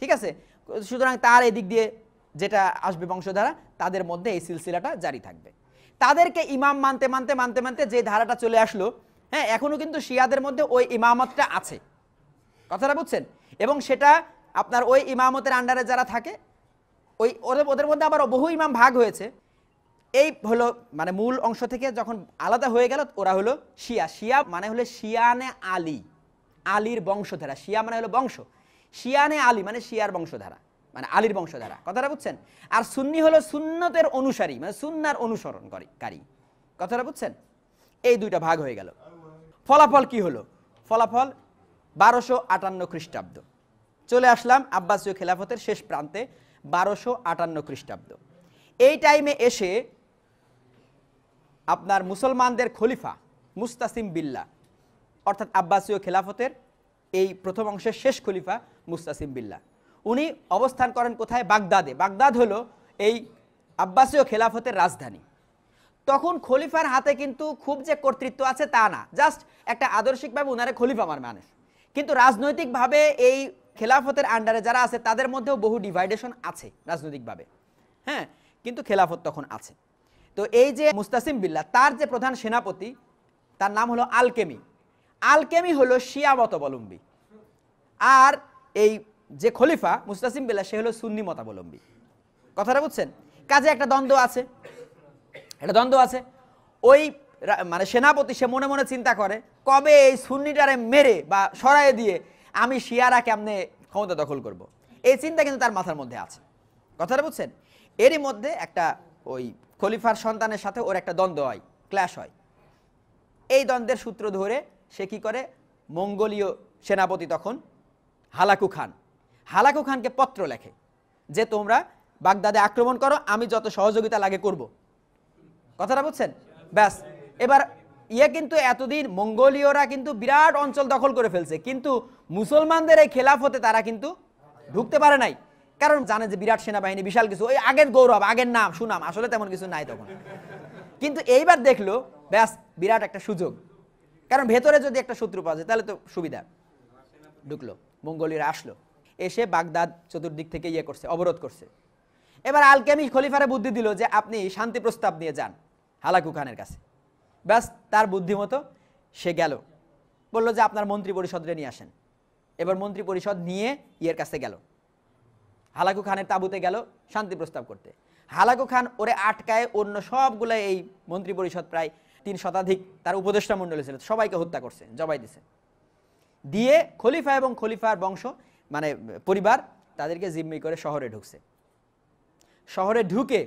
ঠিক আছে সুতরাং তার এদিক দিয়ে যেটা আসবে বংশধারা তাদের মধ্যে এই সিলসিলাটা জারি থাকবে তাদেরকে ইমাম মানতে মানতে মানতে মানতে যে ধারাটা চলে আসলো হ্যাঁ এখনও কিন্তু শিয়াদের মধ্যে ওই ইমামতটা আছে কথাটা বুঝছেন এবং সেটা আপনার ওই ইমামতের আন্ডারে যারা থাকে ওই ওদের ওদের মধ্যে আবার বহু ইমাম ভাগ হয়েছে এই হলো মানে মূল অংশ থেকে যখন আলাদা হয়ে গেল ওরা হলো শিয়া শিয়া মানে হলো শিয়ানে আলী আলীর বংশধারা শিয়া মানে হলো বংশ শিয়ানে আলী মানে শিয়ার বংশধারা মানে আলীর বংশধারা কথাটা বুঝছেন আর সুন্নি হলো সুন্নতের অনুসারী মানে সুন্নার অনুসরণ করে কারী কথাটা বুঝছেন এই দুইটা ভাগ হয়ে গেল ফলাফল কি হলো ফলাফল বারোশো আটান্ন খ্রিস্টাব্দ চলে আসলাম আব্বাসীয় খেলাফতের শেষ প্রান্তে বারোশো আটান্ন খ্রিস্টাব্দ এই টাইমে এসে আপনার মুসলমানদের খলিফা মুস্তাসিম বিল্লা অর্থাৎ আব্বাসীয় খেলাফতের এই প্রথম অংশের শেষ খলিফা মুস্তাসিম বিল্লা উনি অবস্থান করেন কোথায় বাগদাদে বাগদাদ হলো এই আব্বাসীয় খেলাফতের রাজধানী তখন খলিফার হাতে কিন্তু খুব যে কর্তৃত্ব আছে তা না জাস্ট একটা আদর্শিকভাবে উনারে খলিফা আমার মানুষ কিন্তু রাজনৈতিকভাবে এই খেলাফতের আন্ডারে যারা আছে তাদের মধ্যেও বহু ডিভাইডেশন আছে রাজনৈতিকভাবে হ্যাঁ কিন্তু খেলাফত তখন আছে তো এই যে মুস্তাসিম বিল্লা তার যে প্রধান সেনাপতি তার নাম হলো আলকেমি আলকেমি হলো শিয়া মতাবলম্বী আর এই যে খলিফা মুস্তাসিম বিল্লা সে হলো সুন্নি মতাবলম্বী কথাটা বুঝছেন কাজে একটা দ্বন্দ্ব আছে একটা দ্বন্দ্ব আছে ওই মানে সেনাপতি সে মনে মনে চিন্তা করে কবে এই সুন্নিটারে মেরে বা সরায় দিয়ে আমি শিয়ারা কেমনে ক্ষমতা দখল করব। এই চিন্তা কিন্তু তার মাথার মধ্যে আছে কথাটা বুঝছেন এরই মধ্যে একটা ওই খলিফার সন্তানের সাথে ওর একটা দ্বন্দ্ব হয় ক্ল্যাশ হয় এই দ্বন্দ্বের সূত্র ধরে সে কি করে মঙ্গোলীয় সেনাপতি তখন হালাকু খান হালাকু খানকে পত্র লেখে যে তোমরা বাগদাদে আক্রমণ করো আমি যত সহযোগিতা লাগে করব। কথাটা বুঝছেন ব্যাস এবার ইয়ে কিন্তু এতদিন মঙ্গোলীয়রা কিন্তু বিরাট অঞ্চল দখল করে ফেলছে কিন্তু মুসলমানদের এই খেলাফতে তারা কিন্তু ঢুকতে পারে নাই কারণ জানে যে বিরাট সেনাবাহিনী বিশাল কিছু ওই আগের গৌরব আগের নাম সুনাম আসলে তেমন কিছু নাই তখন কিন্তু এইবার দেখলো ব্যাস বিরাট একটা সুযোগ কারণ ভেতরে যদি একটা শত্রু পাওয়া যায় তাহলে তো সুবিধা ঢুকলো মঙ্গলীরা আসলো এসে বাগদাদ চতুর্দিক থেকে ইয়ে করছে অবরোধ করছে এবার আলকেমি খলিফারে বুদ্ধি দিল যে আপনি শান্তি প্রস্তাব নিয়ে যান হালাকু খানের কাছে ব্যাস তার বুদ্ধিমতো সে গেল বলল যে আপনার মন্ত্রী পরিষদরে নিয়ে আসেন এবার মন্ত্রী পরিষদ নিয়ে ইয়ের কাছে গেল হালাকু খানের তাবুতে গেল শান্তি প্রস্তাব করতে হালাকু খান ওরে আটকায় অন্য সবগুলো এই মন্ত্রী পরিষদ প্রায় তিন শতাধিক তার উপদেষ্টা মণ্ডলী ছিল সবাইকে হত্যা করছে জবাই দিছে দিয়ে খলিফা এবং খলিফার বংশ মানে পরিবার তাদেরকে জিম্মি করে শহরে ঢুকছে শহরে ঢুকে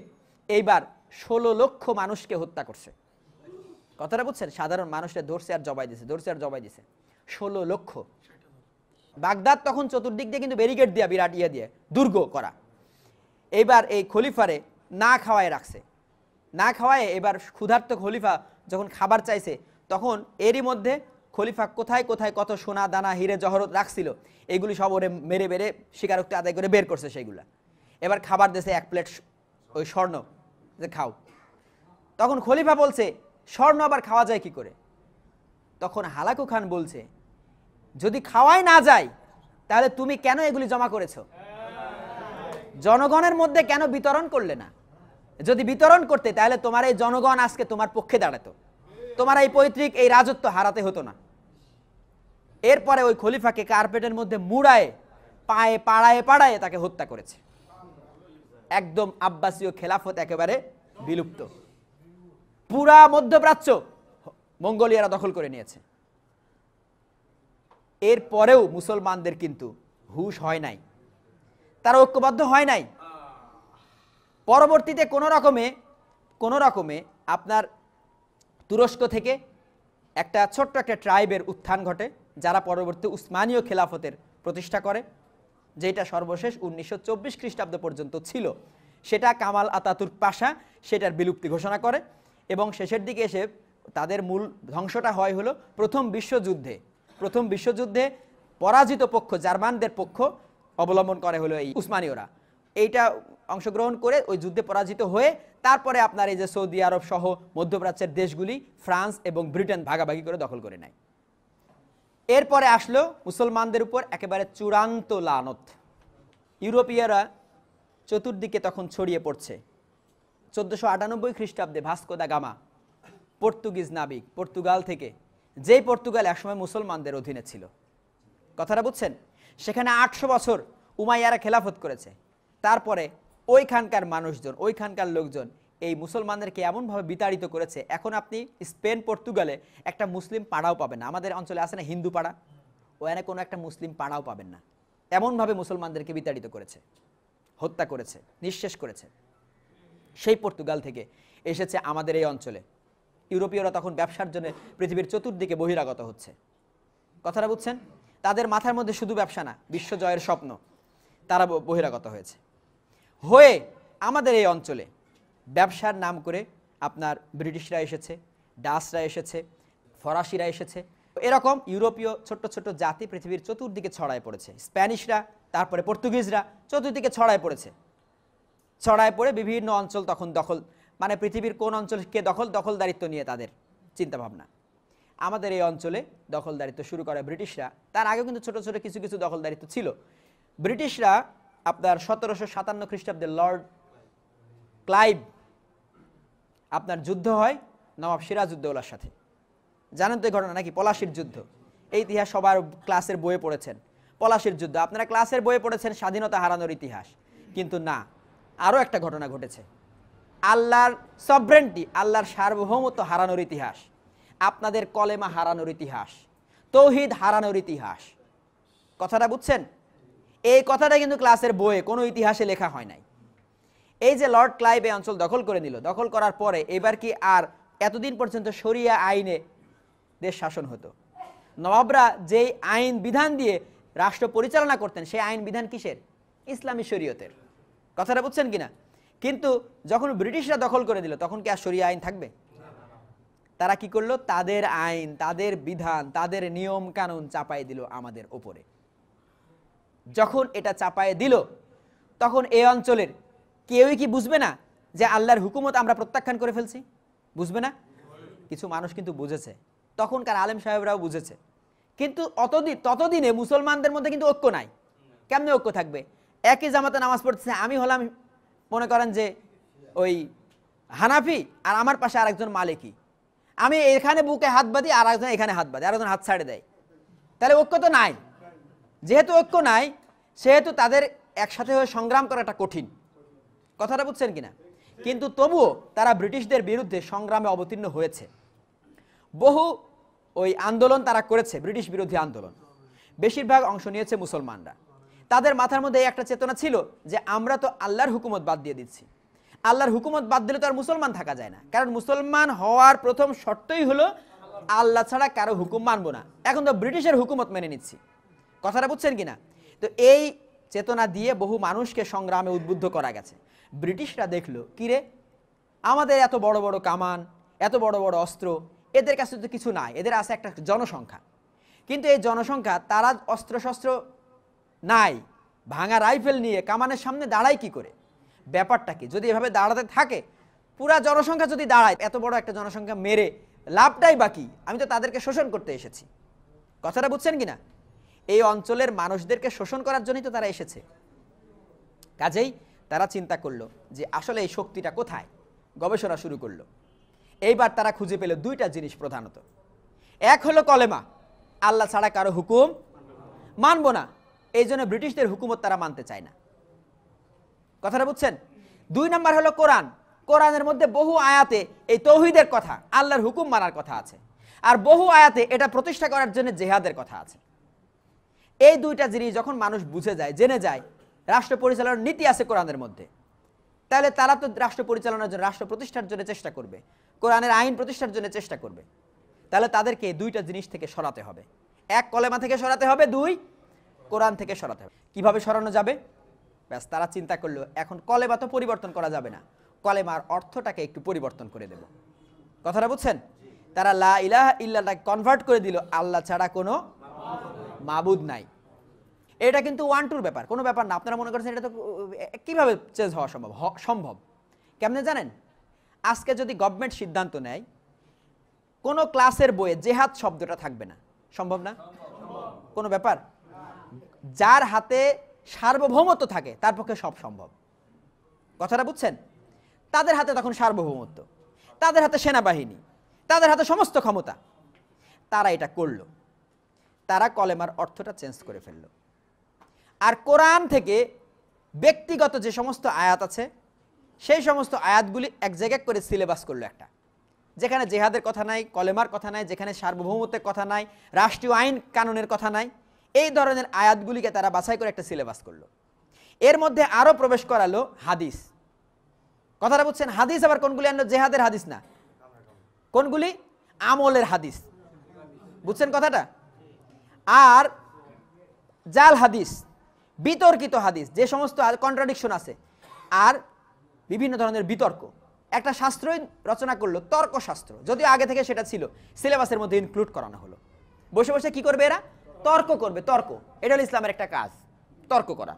এইবার ষোলো লক্ষ মানুষকে হত্যা করছে কথাটা বুঝছেন সাধারণ মানুষের ধরছে আর জবাই দিছে ধরছে আর জবাই দিছে ষোলো লক্ষ বাগদাদ তখন চতুর্দিক দিয়ে কিন্তু ব্যারিকেড দিয়া বিরাট ইয়ে দিয়ে দুর্গ করা এবার এই খলিফারে না খাওয়ায় রাখছে না খাওয়ায় এবার ক্ষুধার্ত খলিফা যখন খাবার চাইছে তখন এরই মধ্যে খলিফা কোথায় কোথায় কত সোনা দানা হিরে জহরত রাখছিল এগুলি সব ওরে মেরে মেরে স্বীকারোক্তি আদায় করে বের করছে সেইগুলা এবার খাবার দেশে এক প্লেট ওই স্বর্ণ যে খাও তখন খলিফা বলছে স্বর্ণ আবার খাওয়া যায় কি করে তখন হালাকু খান বলছে যদি খাওয়াই না যায় তাহলে তুমি কেন এগুলি জমা করেছো জনগণের মধ্যে কেন বিতরণ করলে না যদি বিতরণ করতে তাহলে তোমার এই জনগণ আজকে তোমার পক্ষে দাঁড়াতো তোমার এই পৈতৃক এই রাজত্ব হারাতে হতো না এরপরে ওই খলিফাকে কার্পেটের মধ্যে মুড়ায় পায়ে পাড়ায় পাড়ায় তাকে হত্যা করেছে একদম আব্বাসীয় খেলাফত একেবারে বিলুপ্ত পুরা মধ্যপ্রাচ্য মঙ্গোলিয়ারা দখল করে নিয়েছে এর পরেও মুসলমানদের কিন্তু হুশ হয় নাই তারা ঐক্যবদ্ধ হয় নাই পরবর্তীতে কোনো রকমে কোনো রকমে আপনার তুরস্ক থেকে একটা ছোট্ট একটা ট্রাইবের উত্থান ঘটে যারা পরবর্তী উসমানীয় খেলাফতের প্রতিষ্ঠা করে যেটা সর্বশেষ উনিশশো চব্বিশ খ্রিস্টাব্দ পর্যন্ত ছিল সেটা কামাল আতাতুর পাশা সেটার বিলুপ্তি ঘোষণা করে এবং শেষের দিকে এসে তাদের মূল ধ্বংসটা হয় হলো প্রথম বিশ্বযুদ্ধে প্রথম বিশ্বযুদ্ধে পরাজিত পক্ষ জার্মানদের পক্ষ অবলম্বন করে হলো এই উসমানীয়রা এইটা অংশগ্রহণ করে ওই যুদ্ধে পরাজিত হয়ে তারপরে আপনার এই যে সৌদি আরব সহ মধ্যপ্রাচ্যের দেশগুলি ফ্রান্স এবং ব্রিটেন ভাগাভাগি করে দখল করে নেয় এরপরে আসলো মুসলমানদের উপর একেবারে চূড়ান্ত লানত ইউরোপীয়রা চতুর্দিকে তখন ছড়িয়ে পড়ছে চোদ্দোশো আটানব্বই খ্রিস্টাব্দে ভাস্কো দা গামা পর্তুগিজ নাবিক পর্তুগাল থেকে যেই পর্তুগাল একসময় মুসলমানদের অধীনে ছিল কথাটা বুঝছেন সেখানে আটশো বছর উমাইয়ারা খেলাফত করেছে তারপরে ওইখানকার মানুষজন ওইখানকার লোকজন এই মুসলমানদেরকে এমনভাবে বিতাড়িত করেছে এখন আপনি স্পেন পর্তুগালে একটা মুসলিম পাড়াও পাবেন না আমাদের অঞ্চলে আছে না হিন্দু পাড়া ওখানে কোনো একটা মুসলিম পাড়াও পাবেন না এমনভাবে মুসলমানদেরকে বিতাড়িত করেছে হত্যা করেছে নিঃশেষ করেছে সেই পর্তুগাল থেকে এসেছে আমাদের এই অঞ্চলে ইউরোপীয়রা তখন ব্যবসার জন্য পৃথিবীর চতুর্দিকে বহিরাগত হচ্ছে কথাটা বুঝছেন তাদের মাথার মধ্যে শুধু ব্যবসা না বিশ্বজয়ের স্বপ্ন তারা বহিরাগত হয়েছে হয়ে আমাদের এই অঞ্চলে ব্যবসার নাম করে আপনার ব্রিটিশরা এসেছে ডাসরা এসেছে ফরাসিরা এসেছে এরকম ইউরোপীয় ছোট্ট ছোট্ট জাতি পৃথিবীর চতুর্দিকে ছড়ায় পড়েছে স্প্যানিশরা তারপরে পর্তুগিজরা চতুর্দিকে ছড়ায় পড়েছে ছড়ায় পড়ে বিভিন্ন অঞ্চল তখন দখল মানে পৃথিবীর কোন অঞ্চলকে দখল দখলদারিত্ব নিয়ে তাদের চিন্তাভাবনা আমাদের এই অঞ্চলে দখলদারিত্ব শুরু করে ব্রিটিশরা তার আগেও কিন্তু ছোট ছোট কিছু কিছু দখলদারিত্ব ছিল ব্রিটিশরা আপনার সতেরোশো সাতান্ন খ্রিস্টাব্দে লর্ড ক্লাইভ আপনার যুদ্ধ হয় নবাব সিরাজউদ্দৌলার সাথে জানেন তো ঘটনা নাকি পলাশির যুদ্ধ এই ইতিহাস সবার ক্লাসের বইয়ে পড়েছেন পলাশির যুদ্ধ আপনারা ক্লাসের বইয়ে পড়েছেন স্বাধীনতা হারানোর ইতিহাস কিন্তু না আরও একটা ঘটনা ঘটেছে আল্লাহর সব্রেন্টি আল্লাহর সার্বভৌমত্ব হারানোর ইতিহাস আপনাদের কলেমা হারানোর ইতিহাস তৌহিদ হারানোর ইতিহাস কথাটা বুঝছেন এই কথাটা কিন্তু ক্লাসের বইয়ে কোনো ইতিহাসে লেখা হয় নাই এই যে লর্ড ক্লাইভ এই অঞ্চল দখল করে নিল দখল করার পরে এবার কি আর এতদিন পর্যন্ত সরিয়া আইনে দেশ শাসন হতো নবাবরা যেই আইন বিধান দিয়ে রাষ্ট্র পরিচালনা করতেন সেই আইন বিধান কিসের ইসলামী শরীয়তের কথাটা বুঝছেন কিনা কিন্তু যখন ব্রিটিশরা দখল করে দিল তখন কি আর সরিয়ে আইন থাকবে তারা কি করলো তাদের আইন তাদের বিধান তাদের নিয়ম কানুন চাপাই দিল আমাদের ওপরে যখন এটা চাপায় দিল তখন এই অঞ্চলের কেউই কি বুঝবে না যে আল্লাহর হুকুমত আমরা প্রত্যাখ্যান করে ফেলছি বুঝবে না কিছু মানুষ কিন্তু বুঝেছে তখনকার আলেম সাহেবরাও বুঝেছে কিন্তু অতদিন ততদিনে মুসলমানদের মধ্যে কিন্তু ঐক্য নাই কেমনে ঐক্য থাকবে একই জামাতে নামাজ পড়তেছে আমি হলাম মনে করেন যে ওই হানাফি আর আমার পাশে আরেকজন মালিকি আমি এখানে বুকে হাত বাঁধি আর একজন এখানে হাত বাঁধি আরেকজন হাত ছাড়ে দেয় তাহলে ঐক্য তো নাই যেহেতু ঐক্য নাই সেহেতু তাদের একসাথে হয়ে সংগ্রাম করাটা কঠিন কথাটা বুঝছেন কিনা কিন্তু তবুও তারা ব্রিটিশদের বিরুদ্ধে সংগ্রামে অবতীর্ণ হয়েছে বহু ওই আন্দোলন তারা করেছে ব্রিটিশ বিরোধী আন্দোলন বেশিরভাগ অংশ নিয়েছে মুসলমানরা তাদের মাথার মধ্যে একটা চেতনা ছিল যে আমরা তো আল্লাহর হুকুমত বাদ দিয়ে দিচ্ছি আল্লাহর হুকুমত বাদ দিলে তো আর মুসলমান থাকা যায় না কারণ মুসলমান হওয়ার প্রথম শর্তই হলো আল্লাহ ছাড়া কারো হুকুম মানবো না এখন তো ব্রিটিশের হুকুমত মেনে নিচ্ছি কথাটা বুঝছেন কি না তো এই চেতনা দিয়ে বহু মানুষকে সংগ্রামে উদ্বুদ্ধ করা গেছে ব্রিটিশরা দেখলো কিরে আমাদের এত বড় বড় কামান এত বড় বড় অস্ত্র এদের কাছে তো কিছু নাই এদের আছে একটা জনসংখ্যা কিন্তু এই জনসংখ্যা তারা অস্ত্রশস্ত্র নাই ভাঙা রাইফেল নিয়ে কামানের সামনে দাঁড়ায় কি করে ব্যাপারটা কি যদি এভাবে দাঁড়াতে থাকে পুরা জনসংখ্যা যদি দাঁড়ায় এত বড় একটা জনসংখ্যা মেরে লাভটাই বাকি আমি তো তাদেরকে শোষণ করতে এসেছি কথাটা বুঝছেন কি না এই অঞ্চলের মানুষদেরকে শোষণ করার জন্যই তো তারা এসেছে কাজেই তারা চিন্তা করলো যে আসলে এই শক্তিটা কোথায় গবেষণা শুরু করলো এইবার তারা খুঁজে পেল দুইটা জিনিস প্রধানত এক হলো কলেমা আল্লাহ ছাড়া কারো হুকুম মানব না এই জন্য ব্রিটিশদের হুকুমত তারা মানতে চায় না কথাটা বুঝছেন দুই নম্বর হলো কোরআন কোরআনের মধ্যে বহু আয়াতে এই তৌহিদের কথা আল্লাহর হুকুম মানার কথা আছে আর বহু আয়াতে এটা প্রতিষ্ঠা করার জন্য জেহাদের কথা আছে এই দুইটা জিনিস যখন মানুষ বুঝে যায় জেনে যায় রাষ্ট্র পরিচালনার নীতি আছে কোরআনের মধ্যে তাহলে তারা তো রাষ্ট্র পরিচালনার জন্য রাষ্ট্র প্রতিষ্ঠার জন্য চেষ্টা করবে কোরআনের আইন প্রতিষ্ঠার জন্য চেষ্টা করবে তাহলে তাদেরকে দুইটা জিনিস থেকে সরাতে হবে এক কলেমা থেকে সরাতে হবে দুই কোরআন থেকে সরাতে হবে কীভাবে সরানো যাবে ব্যাস তারা চিন্তা করলো এখন কলেমা তো পরিবর্তন করা যাবে না কলেমার অর্থটাকে একটু পরিবর্তন করে দেব কথাটা বুঝছেন তারা লা ইলাহ ইল্লাটাকে কনভার্ট করে দিল আল্লাহ ছাড়া কোনো মাবুদ নাই এটা কিন্তু ওয়ান টুর ব্যাপার কোনো ব্যাপার না আপনারা মনে করছেন এটা তো কীভাবে চেঞ্জ হওয়া সম্ভব সম্ভব কেমনে জানেন আজকে যদি গভর্নমেন্ট সিদ্ধান্ত নেয় কোনো ক্লাসের বইয়ে জেহাদ শব্দটা থাকবে না সম্ভব না কোনো ব্যাপার যার হাতে সার্বভৌমত্ব থাকে তার পক্ষে সব সম্ভব কথাটা বুঝছেন তাদের হাতে তখন সার্বভৌমত্ব তাদের হাতে সেনাবাহিনী তাদের হাতে সমস্ত ক্ষমতা তারা এটা করল তারা কলেমার অর্থটা চেঞ্জ করে ফেলল আর কোরআন থেকে ব্যক্তিগত যে সমস্ত আয়াত আছে সেই সমস্ত আয়াতগুলি এক জায়গায় করে সিলেবাস করলো একটা যেখানে জেহাদের কথা নাই কলেমার কথা নাই যেখানে সার্বভৌমত্বের কথা নাই রাষ্ট্রীয় আইন কানুনের কথা নাই এই ধরনের আয়াতগুলিকে তারা বাছাই করে একটা সিলেবাস করলো এর মধ্যে আরও প্রবেশ করালো হাদিস কথাটা বুঝছেন হাদিস আবার কোনগুলি আনলো জেহাদের হাদিস না কোনগুলি আমলের হাদিস বুঝছেন কথাটা আর জাল হাদিস বিতর্কিত হাদিস যে সমস্ত কন্ট্রাডিকশন আছে আর বিভিন্ন ধরনের বিতর্ক একটা শাস্ত্রই রচনা করলো তর্কশাস্ত্র যদিও আগে থেকে সেটা ছিল সিলেবাসের মধ্যে ইনক্লুড করানো হলো বসে বসে কি করবে এরা তর্ক করবে তর্ক এটা হলো ইসলামের একটা কাজ তর্ক করা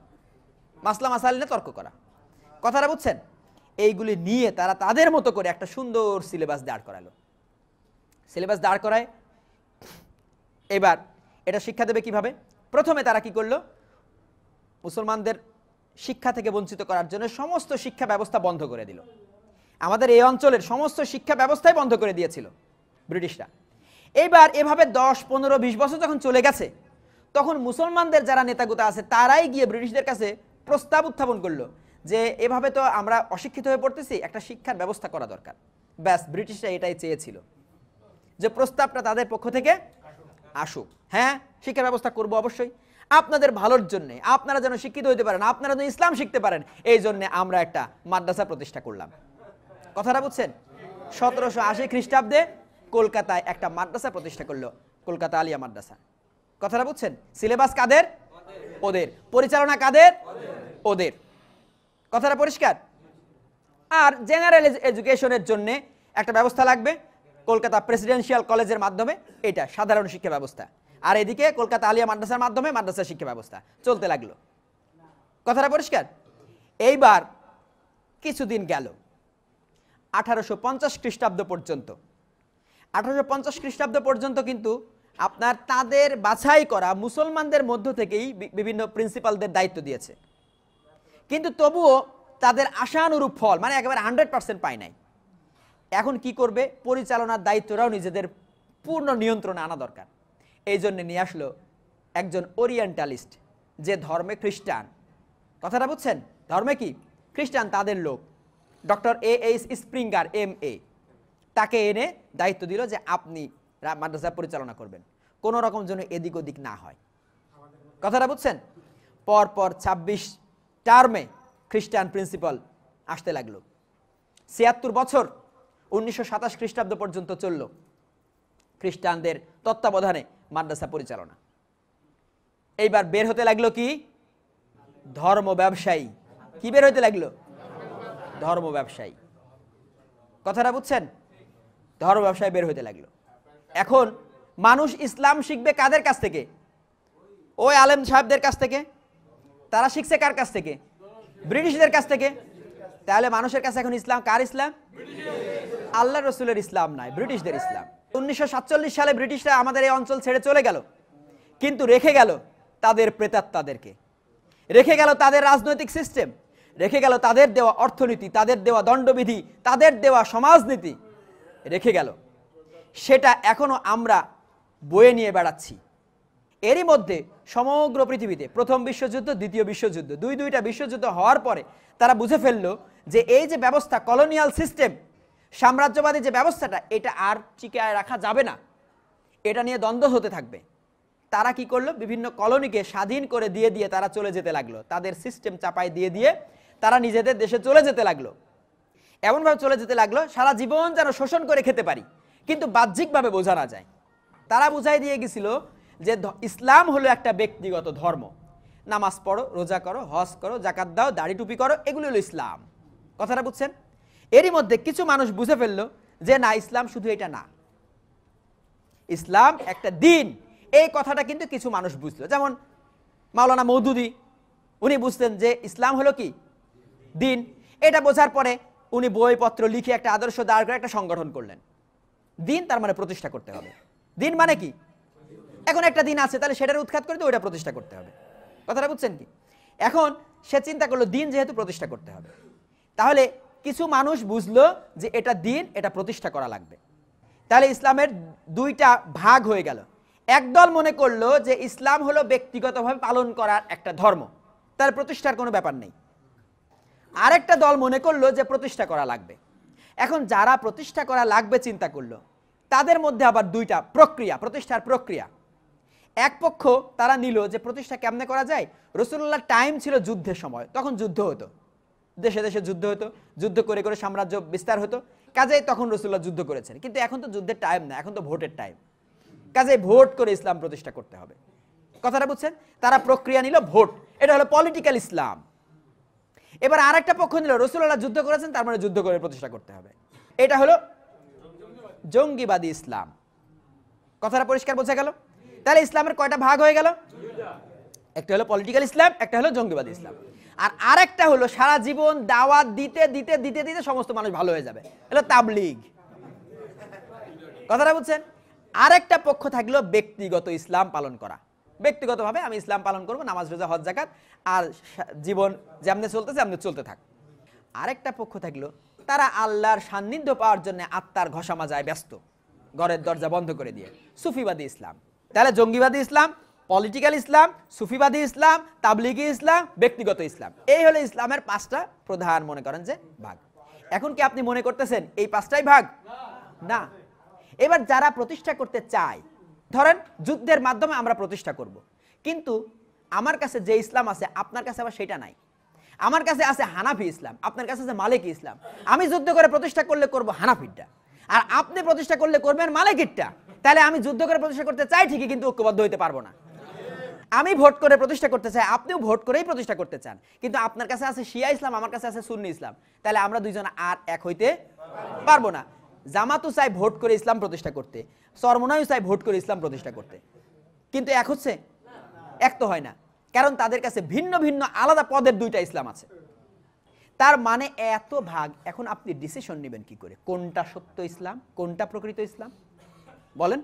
মাসলা মাসালিনে তর্ক করা কথাটা বুঝছেন এইগুলি নিয়ে তারা তাদের মতো করে একটা সুন্দর সিলেবাস দাঁড় করালো সিলেবাস দাঁড় করায় এবার এটা শিক্ষা দেবে কিভাবে প্রথমে তারা কি করলো মুসলমানদের শিক্ষা থেকে বঞ্চিত করার জন্য সমস্ত শিক্ষা ব্যবস্থা বন্ধ করে দিল আমাদের এই অঞ্চলের সমস্ত শিক্ষা ব্যবস্থাই বন্ধ করে দিয়েছিল ব্রিটিশরা এবার এভাবে দশ পনেরো বিশ বছর যখন চলে গেছে তখন মুসলমানদের যারা নেতাগোতা আছে তারাই গিয়ে ব্রিটিশদের কাছে প্রস্তাব উত্থাপন করলো যে এভাবে তো আমরা অশিক্ষিত হয়ে পড়তেছি একটা শিক্ষার ব্যবস্থা করা দরকার ব্যাস ব্রিটিশরা এটাই চেয়েছিল যে প্রস্তাবটা তাদের পক্ষ থেকে আসুক হ্যাঁ শিক্ষার ব্যবস্থা করব অবশ্যই আপনাদের ভালোর জন্য আপনারা যেন শিক্ষিত হতে পারেন আপনারা যেন ইসলাম শিখতে পারেন এই জন্য আমরা একটা মাদ্রাসা প্রতিষ্ঠা করলাম কথাটা বুঝছেন সতেরোশো আশি খ্রিস্টাব্দে কলকাতায় একটা মাদ্রাসা প্রতিষ্ঠা করলো কলকাতা আলিয়া মাদ্রাসা কথাটা বুঝছেন সিলেবাস কাদের ওদের পরিচালনা কাদের ওদের কথাটা পরিষ্কার আর জেনারেল এডুকেশনের জন্য একটা ব্যবস্থা লাগবে কলকাতা প্রেসিডেন্সিয়াল কলেজের মাধ্যমে এটা সাধারণ শিক্ষা ব্যবস্থা আর এদিকে কলকাতা আলিয়া মাদ্রাসার মাধ্যমে মাদ্রাসা শিক্ষা ব্যবস্থা চলতে লাগলো কথাটা পরিষ্কার এইবার কিছুদিন গেল আঠারোশো পঞ্চাশ খ্রিস্টাব্দ পর্যন্ত আঠারোশো পঞ্চাশ খ্রিস্টাব্দ পর্যন্ত কিন্তু আপনার তাদের বাছাই করা মুসলমানদের মধ্য থেকেই বিভিন্ন প্রিন্সিপালদের দায়িত্ব দিয়েছে কিন্তু তবুও তাদের আশানুরূপ ফল মানে একেবারে হান্ড্রেড পার্সেন্ট পায় নাই এখন কি করবে পরিচালনার দায়িত্বটাও নিজেদের পূর্ণ নিয়ন্ত্রণে আনা দরকার এই জন্যে নিয়ে আসলো একজন ওরিয়েন্টালিস্ট যে ধর্মে খ্রিস্টান কথাটা বুঝছেন ধর্মে কি খ্রিস্টান তাদের লোক doctor A H Sprenger M A তাকে এনে দায়িত্ব দিল যে আপনি মাদ্রাসা পরিচালনা করবেন কোনো রকম যেন এদিক ওদিক না হয় কথাটা বুঝছেন পরপর ২৬ টার্মে খ্রিস্টান প্রিন্সিপাল আসতে লাগলো ছিয়াত্তর বছর উনিশশো সাতাশ খ্রিস্টাব্দ পর্যন্ত চলল খ্রিস্টানদের তত্ত্বাবধানে মাদ্রাসা পরিচালনা এইবার বের হতে লাগলো কি ধর্ম ব্যবসায়ী কি বের হতে লাগলো ধর্ম ব্যবসায়ী কথাটা বুঝছেন ধর্ম ব্যবসায় বের হইতে লাগলো এখন মানুষ ইসলাম শিখবে কাদের কাছ থেকে ওই আলেম সাহেবদের কাছ থেকে তারা শিখছে কার কাছ থেকে ব্রিটিশদের কাছ থেকে তাহলে মানুষের কাছে এখন ইসলাম কার ইসলাম আল্লাহ রসুলের ইসলাম নয় ব্রিটিশদের ইসলাম উনিশশো সালে ব্রিটিশরা আমাদের এই অঞ্চল ছেড়ে চলে গেল কিন্তু রেখে গেল তাদের প্রেতাত্মাদেরকে রেখে গেল তাদের রাজনৈতিক সিস্টেম রেখে গেল তাদের দেওয়া অর্থনীতি তাদের দেওয়া দণ্ডবিধি তাদের দেওয়া সমাজনীতি রেখে গেল সেটা এখনও আমরা বয়ে নিয়ে বেড়াচ্ছি এরই মধ্যে সমগ্র পৃথিবীতে প্রথম বিশ্বযুদ্ধ দ্বিতীয় বিশ্বযুদ্ধ দুই দুইটা বিশ্বযুদ্ধ হওয়ার পরে তারা বুঝে ফেললো যে এই যে ব্যবস্থা কলোনিয়াল সিস্টেম সাম্রাজ্যবাদী যে ব্যবস্থাটা এটা আর টিকায় রাখা যাবে না এটা নিয়ে দ্বন্দ্ব হতে থাকবে তারা কি করলো বিভিন্ন কলোনিকে স্বাধীন করে দিয়ে দিয়ে তারা চলে যেতে লাগলো তাদের সিস্টেম চাপায় দিয়ে দিয়ে তারা নিজেদের দেশে চলে যেতে লাগলো এমনভাবে চলে যেতে লাগলো সারা জীবন যেন শোষণ করে খেতে পারি কিন্তু বাহ্যিকভাবে বোঝা না যায় তারা বুঝাই দিয়ে গেছিল যে ইসলাম হলো একটা ব্যক্তিগত ধর্ম নামাজ পড়ো রোজা করো হজ করো জাকাত দাও দাড়ি টুপি করো এগুলো হলো ইসলাম কথাটা বুঝছেন এরই মধ্যে কিছু মানুষ বুঝে ফেললো যে না ইসলাম শুধু এটা না ইসলাম একটা দিন এই কথাটা কিন্তু কিছু মানুষ বুঝলো যেমন মাওলানা মৌদুদি উনি বুঝতেন যে ইসলাম হলো কি দিন এটা বোঝার পরে উনি বইপত্র লিখে একটা আদর্শ দাঁড় করে একটা সংগঠন করলেন দিন তার মানে প্রতিষ্ঠা করতে হবে দিন মানে কি এখন একটা দিন আছে তাহলে সেটার উৎখাত করে তো ওইটা প্রতিষ্ঠা করতে হবে কথাটা বুঝছেন কি এখন সে চিন্তা করলো দিন যেহেতু প্রতিষ্ঠা করতে হবে তাহলে কিছু মানুষ বুঝলো যে এটা দিন এটা প্রতিষ্ঠা করা লাগবে তাহলে ইসলামের দুইটা ভাগ হয়ে গেল একদল মনে করলো যে ইসলাম হলো ব্যক্তিগতভাবে পালন করার একটা ধর্ম তার প্রতিষ্ঠার কোনো ব্যাপার নেই আরেকটা দল মনে করলো যে প্রতিষ্ঠা করা লাগবে এখন যারা প্রতিষ্ঠা করা লাগবে চিন্তা করলো তাদের মধ্যে আবার দুইটা প্রক্রিয়া প্রতিষ্ঠার প্রক্রিয়া এক পক্ষ তারা নিল যে প্রতিষ্ঠা কেমনে করা যায় রসুল্লাহ টাইম ছিল যুদ্ধের সময় তখন যুদ্ধ হতো দেশে দেশে যুদ্ধ হতো যুদ্ধ করে করে সাম্রাজ্য বিস্তার হতো কাজেই তখন রসুল্লাহ যুদ্ধ করেছেন কিন্তু এখন তো যুদ্ধের টাইম না এখন তো ভোটের টাইম কাজে ভোট করে ইসলাম প্রতিষ্ঠা করতে হবে কথাটা বুঝছেন তারা প্রক্রিয়া নিল ভোট এটা হলো পলিটিক্যাল ইসলাম এবার আর একটা পক্ষ নিল রসুল্লাহ যুদ্ধ করেছেন তার মানে যুদ্ধ করে প্রতিষ্ঠা করতে হবে এটা হলো জঙ্গিবাদী ইসলাম কথাটা পরিষ্কার বোঝা গেল তাহলে ইসলামের কয়টা ভাগ হয়ে গেল একটা হলো পলিটিক্যাল ইসলাম একটা হলো জঙ্গিবাদী ইসলাম আর আরেকটা হলো সারা জীবন দাওয়াত দিতে দিতে দিতে দিতে সমস্ত মানুষ ভালো হয়ে যাবে হলো তাবলিগ কথাটা বুঝছেন আরেকটা পক্ষ থাকলো ব্যক্তিগত ইসলাম পালন করা ব্যক্তিগতভাবে আমি ইসলাম পালন করব নামাজ রোজা হজ জাকাত আর জীবন যেমনি চলতেছে এমনি চলতে থাক আরেকটা পক্ষ থাকলো তারা আল্লাহর সান্নিধ্য পাওয়ার জন্য আত্মার ঘষামা মাজায় ব্যস্ত ঘরের দরজা বন্ধ করে দিয়ে সুফিবাদী ইসলাম তাহলে জঙ্গিবাদী ইসলাম পলিটিক্যাল ইসলাম সুফিবাদী ইসলাম তাবলিগি ইসলাম ব্যক্তিগত ইসলাম এই হলো ইসলামের পাঁচটা প্রধান মনে করেন যে ভাগ এখন কি আপনি মনে করতেছেন এই পাঁচটাই ভাগ না এবার যারা প্রতিষ্ঠা করতে চায় ধরেন যুদ্ধের মাধ্যমে আমরা প্রতিষ্ঠা করব। কিন্তু আমার কাছে যে ইসলাম আছে আপনার কাছে আবার সেটা নাই আমার কাছে আছে হানাফি ইসলাম আপনার কাছে আছে মালিক ইসলাম আমি যুদ্ধ করে প্রতিষ্ঠা করলে করব হানাফিরটা আর আপনি প্রতিষ্ঠা করলে করবেন মালিকিরটা তাহলে আমি যুদ্ধ করে প্রতিষ্ঠা করতে চাই ঠিকই কিন্তু ঐক্যবদ্ধ হইতে পারবো না আমি ভোট করে প্রতিষ্ঠা করতে চাই আপনিও ভোট করেই প্রতিষ্ঠা করতে চান কিন্তু আপনার কাছে আছে শিয়া ইসলাম আমার কাছে আছে সুন্নি ইসলাম তাহলে আমরা দুইজন আর এক হইতে পারবো না জামাতও চায় ভোট করে ইসলাম প্রতিষ্ঠা করতে সরমনায়ু চায় ভোট করে ইসলাম প্রতিষ্ঠা করতে কিন্তু এক হচ্ছে এক তো হয় না কারণ তাদের কাছে ভিন্ন ভিন্ন আলাদা পদের দুইটা ইসলাম আছে তার মানে এত ভাগ এখন আপনি ডিসিশন নেবেন কি করে কোনটা সত্য ইসলাম কোনটা প্রকৃত ইসলাম বলেন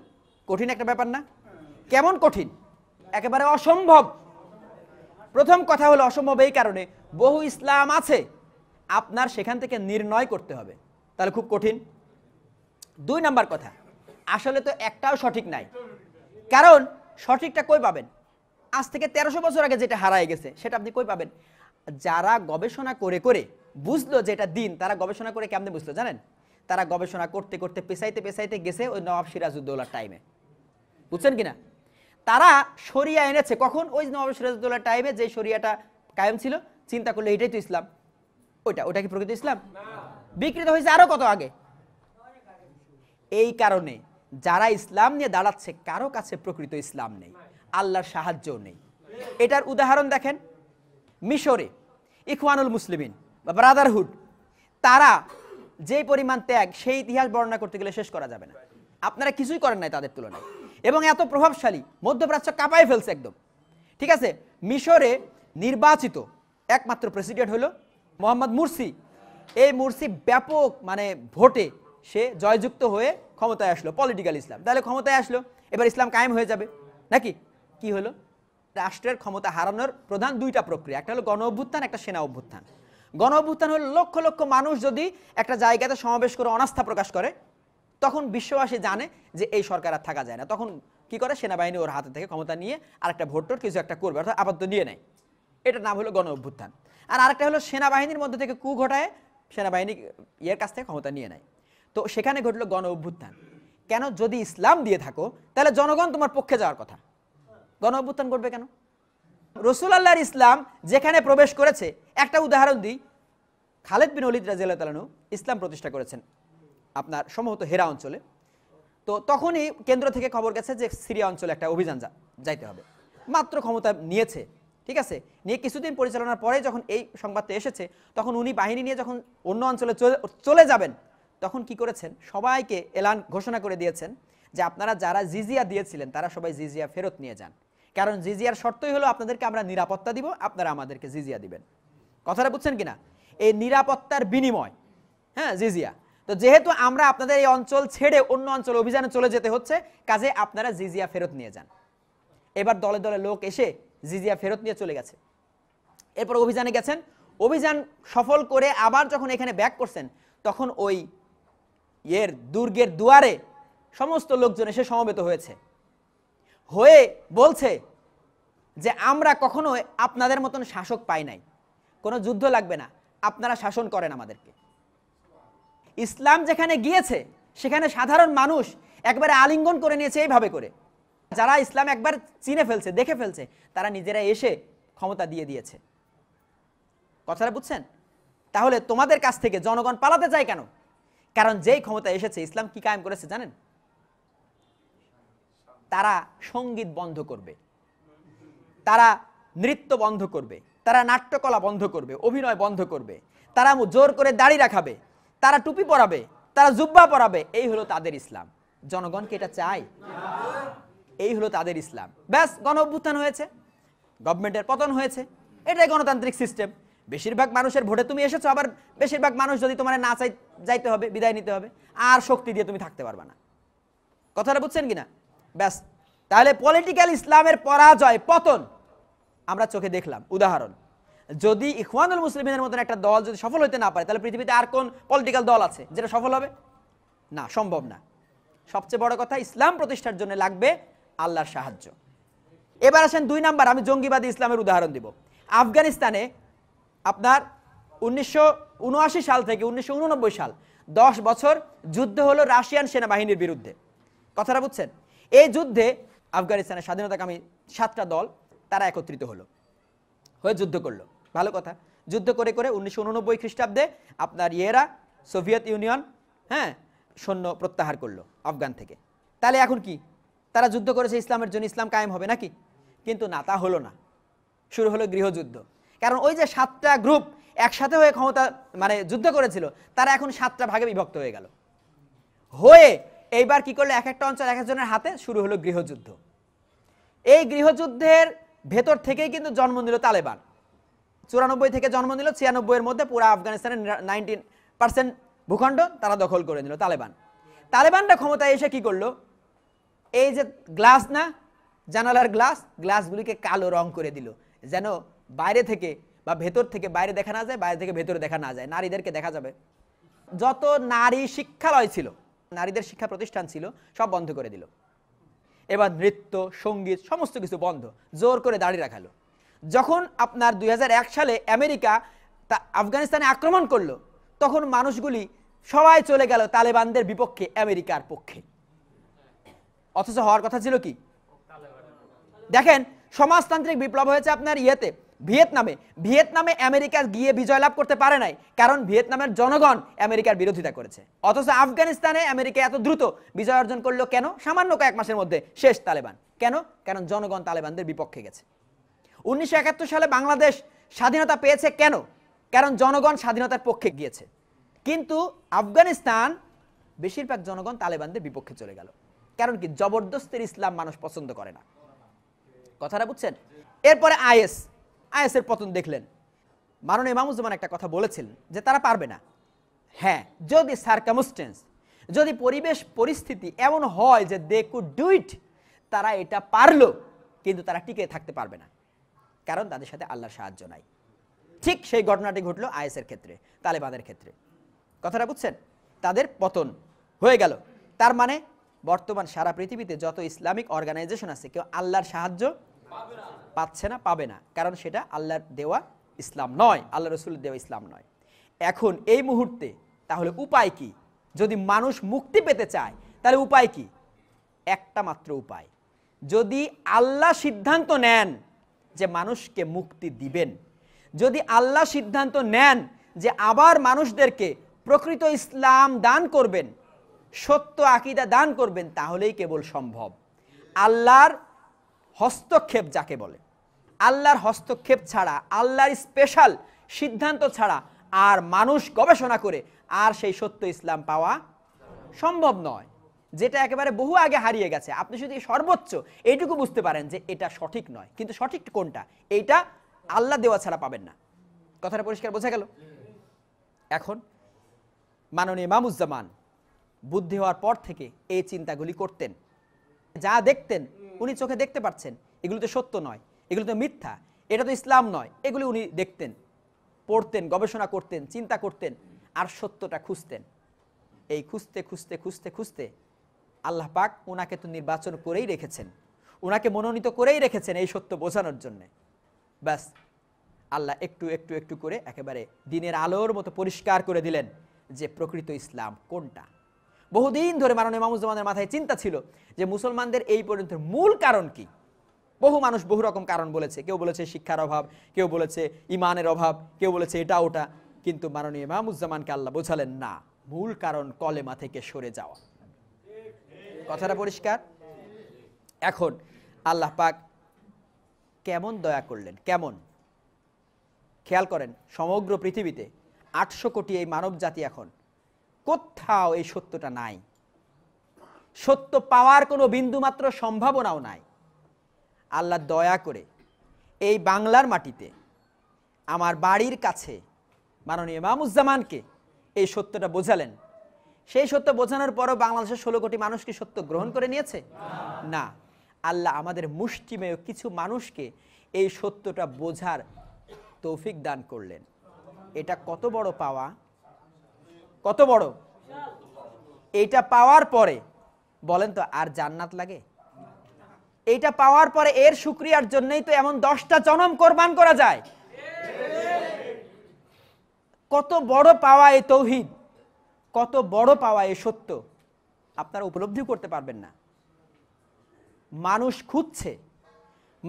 কঠিন একটা ব্যাপার না কেমন কঠিন একেবারে অসম্ভব প্রথম কথা হলো অসম্ভব এই কারণে বহু ইসলাম আছে আপনার সেখান থেকে নির্ণয় করতে হবে তাহলে খুব কঠিন দুই নাম্বার কথা আসলে তো একটাও সঠিক নাই কারণ সঠিকটা কই পাবেন আজ থেকে তেরোশো বছর আগে যেটা হারায় গেছে সেটা আপনি কই পাবেন যারা গবেষণা করে করে বুঝলো যে এটা দিন তারা গবেষণা করে কেমনি বুঝলো জানেন তারা গবেষণা করতে করতে পেশাইতে পেশাইতে গেছে ওই নবাব সিরাজউদ্দৌলার টাইমে বুঝছেন কিনা তারা সরিয়া এনেছে কখন ওই নবাব সিরাজউদ্দৌলার টাইমে যে সরিয়াটা কায়েম ছিল চিন্তা করলে এটাই তো ইসলাম ওইটা ওটা কি প্রকৃত ইসলাম বিকৃত হয়েছে আরও কত আগে এই কারণে যারা ইসলাম নিয়ে দাঁড়াচ্ছে কারো কাছে প্রকৃত ইসলাম নেই আল্লাহর সাহায্যও নেই এটার উদাহরণ দেখেন মিশরে ইখওয়ানুল মুসলিমিন বা ব্রাদারহুড তারা যে পরিমাণ ত্যাগ সেই ইতিহাস বর্ণনা করতে গেলে শেষ করা যাবে না আপনারা কিছুই করেন নাই তাদের তুলনায় এবং এত প্রভাবশালী মধ্যপ্রাচ্য কাঁপায় ফেলছে একদম ঠিক আছে মিশরে নির্বাচিত একমাত্র প্রেসিডেন্ট হলো মোহাম্মদ মুরসি এই মুরসি ব্যাপক মানে ভোটে সে জয়যুক্ত হয়ে ক্ষমতায় আসলো পলিটিক্যাল ইসলাম তাহলে ক্ষমতায় আসলো এবার ইসলাম কায়েম হয়ে যাবে নাকি কি হলো রাষ্ট্রের ক্ষমতা হারানোর প্রধান দুইটা প্রক্রিয়া একটা হলো গণ অভ্যুত্থান একটা সেনা অভ্যুত্থান গণ অভ্যুত্থান হলো লক্ষ লক্ষ মানুষ যদি একটা জায়গাতে সমাবেশ করে অনাস্থা প্রকাশ করে তখন বিশ্ববাসী জানে যে এই সরকার আর থাকা যায় না তখন কি করে সেনাবাহিনী ওর হাতে থেকে ক্ষমতা নিয়ে আর ভোট টোট কিছু একটা করবে অর্থাৎ আবদ্ধ নিয়ে নেয় এটার নাম হলো গণ অভ্যুত্থান আর আরেকটা হলো সেনাবাহিনীর মধ্যে থেকে কু ঘটায় সেনাবাহিনী ইয়ের কাছ থেকে ক্ষমতা নিয়ে নেয় তো সেখানে ঘটলো গণ অভ্যুত্থান কেন যদি ইসলাম দিয়ে থাকো তাহলে জনগণ তোমার পক্ষে যাওয়ার কথা গণ অভ্যুত্থান করবে কেন রসুল আল্লাহর ইসলাম যেখানে প্রবেশ করেছে একটা উদাহরণ দিই খালেদ বিন অলিদ রাজিয়াল ইসলাম প্রতিষ্ঠা করেছেন আপনার সম্ভবত হেরা অঞ্চলে তো তখনই কেন্দ্র থেকে খবর গেছে যে সিরিয়া অঞ্চলে একটা অভিযান যাইতে হবে মাত্র ক্ষমতা নিয়েছে ঠিক আছে নিয়ে কিছুদিন পরিচালনার পরে যখন এই সংবাদটা এসেছে তখন উনি বাহিনী নিয়ে যখন অন্য অঞ্চলে চলে যাবেন তখন কি করেছেন সবাইকে এলান ঘোষণা করে দিয়েছেন যে আপনারা যারা জিজিয়া দিয়েছিলেন তারা সবাই জিজিয়া ফেরত নিয়ে যান কারণ জিজিয়ার শর্তই হলো আপনাদেরকে আমরা নিরাপত্তা দিব আপনারা আমাদেরকে জিজিয়া দিবেন কথাটা বুঝছেন কিনা এই নিরাপত্তার বিনিময় হ্যাঁ জিজিয়া তো যেহেতু আমরা আপনাদের এই অঞ্চল ছেড়ে অন্য অঞ্চল অভিযানে চলে যেতে হচ্ছে কাজে আপনারা জিজিয়া ফেরত নিয়ে যান এবার দলে দলে লোক এসে জিজিয়া ফেরত নিয়ে চলে গেছে এরপর অভিযানে গেছেন অভিযান সফল করে আবার যখন এখানে ব্যাক করছেন তখন ওই এর দুর্গের দুয়ারে সমস্ত লোকজন এসে সমবেত হয়েছে হয়ে বলছে যে আমরা কখনো আপনাদের মতন শাসক পাই নাই কোনো যুদ্ধ লাগবে না আপনারা শাসন করেন আমাদেরকে ইসলাম যেখানে গিয়েছে সেখানে সাধারণ মানুষ একবারে আলিঙ্গন করে নিয়েছে এইভাবে করে যারা ইসলাম একবার চিনে ফেলছে দেখে ফেলছে তারা নিজেরা এসে ক্ষমতা দিয়ে দিয়েছে কথাটা বুঝছেন তাহলে তোমাদের কাছ থেকে জনগণ পালাতে চায় কেন কারণ যেই ক্ষমতা এসেছে ইসলাম কি কায়েম করেছে জানেন তারা সঙ্গীত বন্ধ করবে তারা নৃত্য বন্ধ করবে তারা নাট্যকলা বন্ধ করবে অভিনয় বন্ধ করবে তারা জোর করে দাড়ি রাখাবে তারা টুপি পরাবে তারা জুব্বা পরাবে এই হলো তাদের ইসলাম জনগণকে এটা চায় এই হলো তাদের ইসলাম ব্যাস গণ অভ্যুত্থান হয়েছে গভর্নমেন্টের পতন হয়েছে এটাই গণতান্ত্রিক সিস্টেম বেশিরভাগ মানুষের ভোটে তুমি এসেছো আবার বেশিরভাগ মানুষ যদি তোমার না চাই যাইতে হবে বিদায় নিতে হবে আর শক্তি দিয়ে তুমি থাকতে পারবে না কথাটা বুঝছেন কিনা ব্যাস তাহলে পলিটিক্যাল ইসলামের পরাজয় পতন আমরা চোখে দেখলাম উদাহরণ যদি ইখওয়ানুল মুসলিমের মতন একটা দল যদি সফল হতে না পারে তাহলে পৃথিবীতে আর কোন পলিটিক্যাল দল আছে যেটা সফল হবে না সম্ভব না সবচেয়ে বড় কথা ইসলাম প্রতিষ্ঠার জন্য লাগবে আল্লাহর সাহায্য এবার আসেন দুই নাম্বার আমি জঙ্গিবাদী ইসলামের উদাহরণ দিব আফগানিস্তানে আপনার উনিশশো সাল থেকে উনিশশো সাল দশ বছর যুদ্ধ হলো রাশিয়ান সেনাবাহিনীর বিরুদ্ধে কথাটা বুঝছেন এই যুদ্ধে আফগানিস্তানের স্বাধীনতাকামী সাতটা দল তারা একত্রিত হলো হয়ে যুদ্ধ করলো ভালো কথা যুদ্ধ করে করে উনিশশো উননব্বই খ্রিস্টাব্দে আপনার ইয়েরা সোভিয়েত ইউনিয়ন হ্যাঁ সৈন্য প্রত্যাহার করলো আফগান থেকে তাহলে এখন কি তারা যুদ্ধ করেছে ইসলামের জন্য ইসলাম কায়েম হবে নাকি কিন্তু না তা হলো না শুরু হলো গৃহযুদ্ধ কারণ ওই যে সাতটা গ্রুপ একসাথে হয়ে ক্ষমতা মানে যুদ্ধ করেছিল তারা এখন সাতটা ভাগে বিভক্ত হয়ে গেল হয়ে এইবার কি করলো এক একটা অঞ্চল এক একজনের হাতে শুরু হলো গৃহযুদ্ধ এই গৃহযুদ্ধের ভেতর থেকেই কিন্তু জন্ম নিল তালেবান চুরানব্বই থেকে জন্ম নিল ছিয়ানব্বইয়ের মধ্যে পুরো আফগানিস্তানের নাইনটিন পার্সেন্ট ভূখণ্ড তারা দখল করে নিল তালেবান তালেবানরা ক্ষমতায় এসে কি করলো এই যে গ্লাস না জানালার গ্লাস গ্লাসগুলিকে কালো রং করে দিল যেন বাইরে থেকে বা ভেতর থেকে বাইরে দেখা না যায় বাইরে থেকে ভেতরে দেখা না যায় নারীদেরকে দেখা যাবে যত নারী শিক্ষালয় ছিল নারীদের শিক্ষা প্রতিষ্ঠান ছিল সব বন্ধ করে দিল এবার নৃত্য সঙ্গীত সমস্ত কিছু বন্ধ জোর করে দাঁড়িয়ে রাখালো যখন আপনার দুই সালে আমেরিকা তা আফগানিস্তানে আক্রমণ করলো তখন মানুষগুলি সবাই চলে গেল তালেবানদের বিপক্ষে আমেরিকার পক্ষে অথচ হওয়ার কথা ছিল কি দেখেন সমাজতান্ত্রিক বিপ্লব হয়েছে আপনার ইয়েতে ভিয়েতনামে ভিয়েতনামে আমেরিকা গিয়ে বিজয় লাভ করতে পারে নাই কারণ ভিয়েতনামের জনগণ আমেরিকার বিরোধিতা করেছে অথচ আফগানিস্তানে আমেরিকা এত দ্রুত বিজয় অর্জন করলো কেন সামান্য কয়েক মাসের মধ্যে শেষ তালেবান কেন কারণ জনগণ তালেবানদের বিপক্ষে গেছে উনিশশো সালে বাংলাদেশ স্বাধীনতা পেয়েছে কেন কারণ জনগণ স্বাধীনতার পক্ষে গিয়েছে কিন্তু আফগানিস্তান বেশিরভাগ জনগণ তালেবানদের বিপক্ষে চলে গেল কারণ কি জবরদস্তের ইসলাম মানুষ পছন্দ করে না কথাটা বুঝছেন এরপরে আইএস আইএসের পতন দেখলেন মারণ ইমামুজ্জামান একটা কথা বলেছিলেন যে তারা পারবে না হ্যাঁ যদি সার্কামস্টেন্স যদি পরিবেশ পরিস্থিতি এমন হয় যে দে কুড ডু ইট তারা এটা পারলো কিন্তু তারা টিকে থাকতে পারবে না কারণ তাদের সাথে আল্লাহর সাহায্য নাই ঠিক সেই ঘটনাটি ঘটলো আয়েসের ক্ষেত্রে তালেবানের ক্ষেত্রে কথাটা বুঝছেন তাদের পতন হয়ে গেল তার মানে বর্তমান সারা পৃথিবীতে যত ইসলামিক অর্গানাইজেশন আছে কেউ আল্লাহর সাহায্য পাচ্ছে না পাবে না কারণ সেটা আল্লাহর দেওয়া ইসলাম নয় আল্লাহ রসুলের দেওয়া ইসলাম নয় এখন এই মুহূর্তে তাহলে উপায় কি যদি মানুষ মুক্তি পেতে চায় তাহলে উপায় কি একটা মাত্র উপায় যদি আল্লাহ সিদ্ধান্ত নেন যে মানুষকে মুক্তি দিবেন যদি আল্লাহ সিদ্ধান্ত নেন যে আবার মানুষদেরকে প্রকৃত ইসলাম দান করবেন সত্য আকিদা দান করবেন তাহলেই কেবল সম্ভব আল্লাহর হস্তক্ষেপ যাকে বলে আল্লাহর হস্তক্ষেপ ছাড়া আল্লাহর স্পেশাল সিদ্ধান্ত ছাড়া আর মানুষ গবেষণা করে আর সেই সত্য ইসলাম পাওয়া সম্ভব নয় যেটা একেবারে বহু আগে হারিয়ে গেছে আপনি শুধু সর্বোচ্চ এইটুকু বুঝতে পারেন যে এটা সঠিক নয় কিন্তু সঠিক কোনটা এইটা আল্লাহ দেওয়া ছাড়া পাবেন না কথাটা পরিষ্কার বোঝা গেল এখন মাননীয় মামুজ্জামান বুদ্ধি হওয়ার পর থেকে এই চিন্তাগুলি করতেন যা দেখতেন উনি চোখে দেখতে পাচ্ছেন এগুলো তো সত্য নয় এগুলো তো মিথ্যা এটা তো ইসলাম নয় এগুলি উনি দেখতেন পড়তেন গবেষণা করতেন চিন্তা করতেন আর সত্যটা খুঁজতেন এই খুঁজতে খুঁজতে খুঁজতে খুঁজতে আল্লাহ পাক ওনাকে তো নির্বাচন করেই রেখেছেন ওনাকে মনোনীত করেই রেখেছেন এই সত্য বোঝানোর জন্যে ব্যাস আল্লাহ একটু একটু একটু করে একেবারে দিনের আলোর মতো পরিষ্কার করে দিলেন যে প্রকৃত ইসলাম কোনটা বহুদিন ধরে মাননীয় মামুজামানের মাথায় চিন্তা ছিল যে মুসলমানদের এই পর্যন্ত মূল কারণ কি বহু মানুষ বহু রকম কারণ বলেছে কেউ বলেছে শিক্ষার অভাব কেউ বলেছে ইমানের অভাব কেউ বলেছে এটা ওটা কিন্তু মাননীয় ইমামুজ্জামানকে আল্লাহ বোঝালেন না মূল কারণ কলেমা থেকে সরে যাওয়া কথাটা পরিষ্কার এখন আল্লাহ পাক কেমন দয়া করলেন কেমন খেয়াল করেন সমগ্র পৃথিবীতে আটশো কোটি এই মানব জাতি এখন কোথাও এই সত্যটা নাই সত্য পাওয়ার কোনো বিন্দুমাত্র সম্ভাবনাও নাই আল্লাহ দয়া করে এই বাংলার মাটিতে আমার বাড়ির কাছে মাননীয় মামুজ্জামানকে এই সত্যটা বোঝালেন সেই সত্য বোঝানোর পরও বাংলাদেশের ষোলো কোটি মানুষ কি সত্য গ্রহণ করে নিয়েছে না আল্লাহ আমাদের মুষ্টিমেয় কিছু মানুষকে এই সত্যটা বোঝার তৌফিক দান করলেন এটা কত বড় পাওয়া কত বড় এইটা পাওয়ার পরে বলেন তো আর জান্নাত লাগে এইটা পাওয়ার পরে এর শুক্রিয়ার জন্যই তো এমন দশটা জনম কোরবান করা যায় কত বড় পাওয়া এ তৌহিদ কত বড় পাওয়া এ সত্য আপনারা উপলব্ধি করতে পারবেন না মানুষ খুঁজছে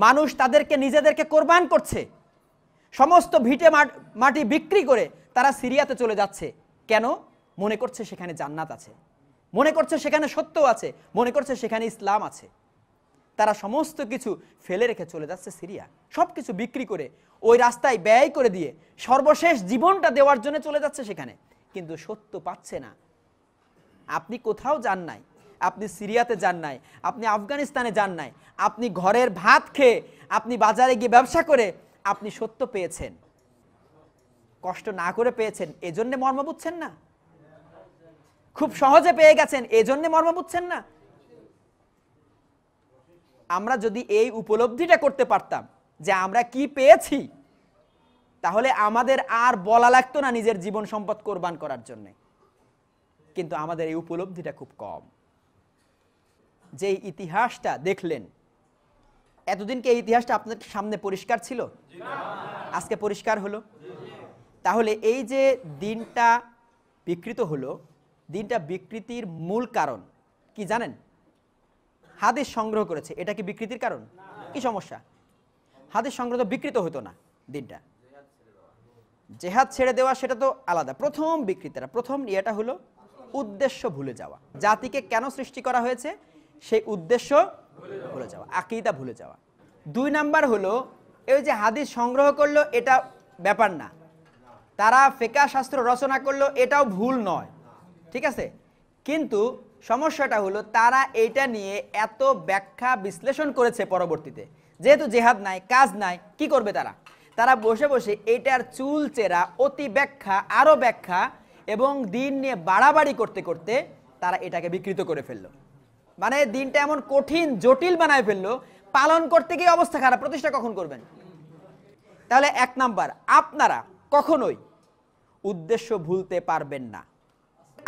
মানুষ তাদেরকে নিজেদেরকে কোরবান করছে সমস্ত ভিটে মাটি বিক্রি করে তারা সিরিয়াতে চলে যাচ্ছে কেন মনে করছে সেখানে জান্নাত আছে মনে করছে সেখানে সত্য আছে মনে করছে সেখানে ইসলাম আছে তারা সমস্ত কিছু ফেলে রেখে চলে যাচ্ছে সিরিয়া সব কিছু বিক্রি করে ওই রাস্তায় ব্যয় করে দিয়ে সর্বশেষ জীবনটা দেওয়ার জন্য চলে যাচ্ছে সেখানে কিন্তু সত্য পাচ্ছে না আপনি কোথাও যান নাই আপনি সিরিয়াতে যান নাই আপনি আফগানিস্তানে যান নাই আপনি ঘরের ভাত খেয়ে আপনি বাজারে গিয়ে ব্যবসা করে আপনি সত্য পেয়েছেন কষ্ট না করে পেয়েছেন এজন্যে মর্ম বুঝছেন না খুব সহজে পেয়ে গেছেন এজন্যে মর্ম বুঝছেন না আমরা যদি এই উপলব্ধিটা করতে পারতাম যে আমরা কি পেয়েছি তাহলে আমাদের আর বলা লাগতো না নিজের জীবন সম্পদ কোরবান করার জন্যে কিন্তু আমাদের এই উপলব্ধিটা খুব কম যে ইতিহাসটা দেখলেন এতদিনকে এই ইতিহাসটা আপনার সামনে পরিষ্কার ছিল আজকে পরিষ্কার হলো তাহলে এই যে দিনটা বিকৃত হলো দিনটা বিকৃতির মূল কারণ কি জানেন হাদিস সংগ্রহ করেছে এটা কি বিকৃতির কারণ কি সমস্যা হাদিস সংগ্রহ তো বিকৃত হতো না দিনটা জেহাদ ছেড়ে দেওয়া সেটা তো আলাদা প্রথম বিকৃতিটা প্রথম ইয়েটা হলো উদ্দেশ্য ভুলে যাওয়া জাতিকে কেন সৃষ্টি করা হয়েছে সেই উদ্দেশ্য ভুলে যাওয়া আকিদা ভুলে যাওয়া দুই নাম্বার হলো এই যে হাদিস সংগ্রহ করলো এটা ব্যাপার না তারা ফেকা শাস্ত্র রচনা করলো এটাও ভুল নয় ঠিক আছে কিন্তু সমস্যাটা হলো তারা এইটা নিয়ে এত ব্যাখ্যা বিশ্লেষণ করেছে পরবর্তীতে যেহেতু জেহাদ নাই কাজ নাই কি করবে তারা তারা বসে বসে এটার চুল চেরা অতি ব্যাখ্যা আরও ব্যাখ্যা এবং দিন নিয়ে বাড়াবাড়ি করতে করতে তারা এটাকে বিকৃত করে ফেললো মানে দিনটা এমন কঠিন জটিল বানায় ফেললো পালন করতে গিয়ে অবস্থা খারাপ প্রতিষ্ঠা কখন করবেন তাহলে এক নাম্বার আপনারা কখনোই উদ্দেশ্য ভুলতে পারবেন না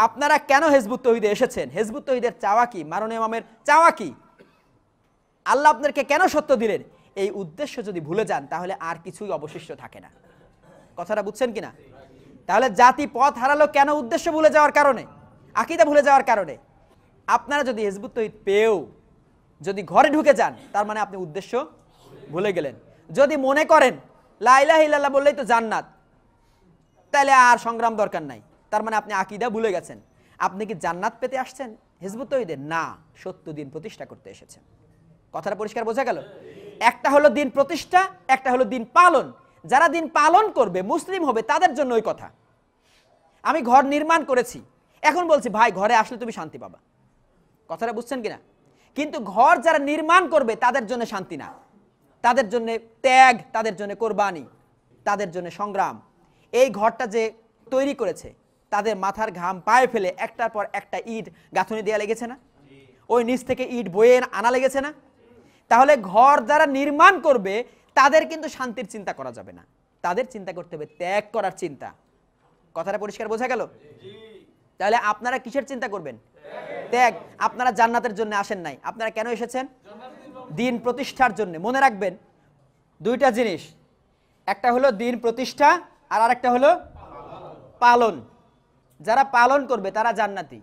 আপনারা কেন হেজবুত তহিদে এসেছেন হেজবুত তহিদের চাওয়া কি মাননীয় ইমামের চাওয়া কি আল্লাহ আপনাদেরকে কেন সত্য দিলেন এই উদ্দেশ্য যদি ভুলে যান তাহলে আর কিছুই অবশিষ্ট থাকে না কথাটা বুঝছেন কিনা তাহলে জাতি পথ হারালো কেন উদ্দেশ্য ভুলে যাওয়ার কারণে আকিদা ভুলে যাওয়ার কারণে আপনারা যদি হেজবুত তহিদ পেয়েও যদি ঘরে ঢুকে যান তার মানে আপনি উদ্দেশ্য ভুলে গেলেন যদি মনে করেন লাইলা হিল্লা বললেই তো জান্নাত তাহলে আর সংগ্রাম দরকার নাই তার মানে আপনি আকিদা ভুলে গেছেন আপনি কি জান্নাত পেতে আসছেন হিজবুত তৈদের না সত্য দিন প্রতিষ্ঠা করতে এসেছেন কথাটা পরিষ্কার বোঝা গেল একটা হলো দিন প্রতিষ্ঠা একটা হলো দিন পালন যারা দিন পালন করবে মুসলিম হবে তাদের জন্য ওই কথা আমি ঘর নির্মাণ করেছি এখন বলছি ভাই ঘরে আসলে তুমি শান্তি পাবা কথাটা বুঝছেন কিনা কিন্তু ঘর যারা নির্মাণ করবে তাদের জন্য শান্তি না তাদের জন্য ত্যাগ তাদের জন্য কোরবানি তাদের জন্য সংগ্রাম এই ঘরটা যে তৈরি করেছে তাদের মাথার ঘাম পায়ে ফেলে একটার পর একটা ইট গাঁথনি দেওয়া লেগেছে না ওই নিচ থেকে ইট বয়ে আনা লেগেছে না তাহলে ঘর যারা নির্মাণ করবে তাদের কিন্তু শান্তির চিন্তা করা যাবে না তাদের চিন্তা করতে হবে ত্যাগ করার চিন্তা কথাটা পরিষ্কার বোঝা গেল তাহলে আপনারা কিসের চিন্তা করবেন ত্যাগ আপনারা জান্নাতের জন্য আসেন নাই আপনারা কেন এসেছেন দিন প্রতিষ্ঠার জন্য মনে রাখবেন দুইটা জিনিস একটা হলো দিন প্রতিষ্ঠা আর আরেকটা হলো পালন যারা পালন করবে তারা জান্নাতি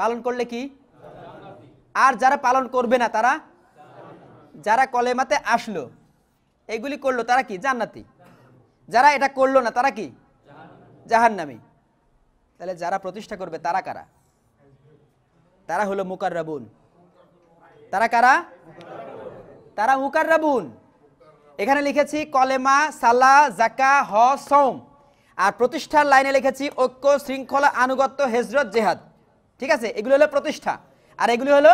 পালন করলে কি আর যারা পালন করবে না তারা যারা কলেমাতে আসলো এগুলি করলো তারা কি জান্নাতি যারা এটা করলো না তারা কি জাহান্নামি তাহলে যারা প্রতিষ্ঠা করবে তারা কারা তারা হলো মুকাররাবুন তারা কারা তারা মুকাররাবুন এখানে লিখেছি কলেমা সালা জাকা হ সৌম আর প্রতিষ্ঠার লাইনে লিখেছি ঐক্য শৃঙ্খলা আনুগত্য হেজরত জেহাদ ঠিক আছে এগুলো হলো প্রতিষ্ঠা আর এগুলি হলো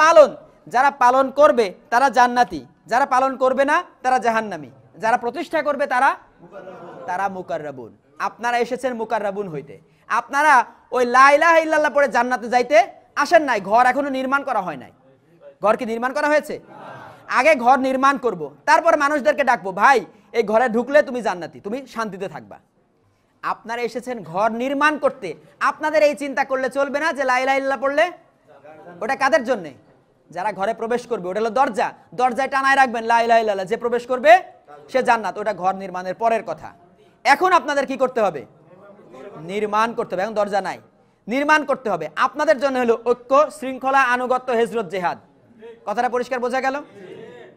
পালন যারা পালন করবে তারা জান্নাতি যারা পালন করবে না তারা জাহান্নামি যারা প্রতিষ্ঠা করবে তারা তারা মুকাররাবুন আপনারা এসেছেন মুকাররাবুন হইতে আপনারা ওই লাইলা ইল্লাল্লাহ পরে জান্নাতে যাইতে আসেন নাই ঘর এখনো নির্মাণ করা হয় নাই ঘর কি নির্মাণ করা হয়েছে আগে ঘর নির্মাণ করব। তারপর মানুষদেরকে ডাকবো ভাই এই ঘরে ঢুকলে তুমি জান্নাতি তুমি শান্তিতে থাকবা আপনারা এসেছেন ঘর নির্মাণ করতে আপনাদের এই চিন্তা করলে চলবে না যে লাইলা পড়লে ওটা কাদের জন্যে যারা ঘরে প্রবেশ করবে ওটা হলো দরজা দরজায় টানায় রাখবেন লাইলা যে প্রবেশ করবে সে জান্নাত ওটা ঘর নির্মাণের পরের কথা এখন আপনাদের কি করতে হবে নির্মাণ করতে হবে এখন দরজা নাই নির্মাণ করতে হবে আপনাদের জন্য হলো ঐক্য শৃঙ্খলা আনুগত্য হেজরত জেহাদ কথাটা পরিষ্কার বোঝা গেল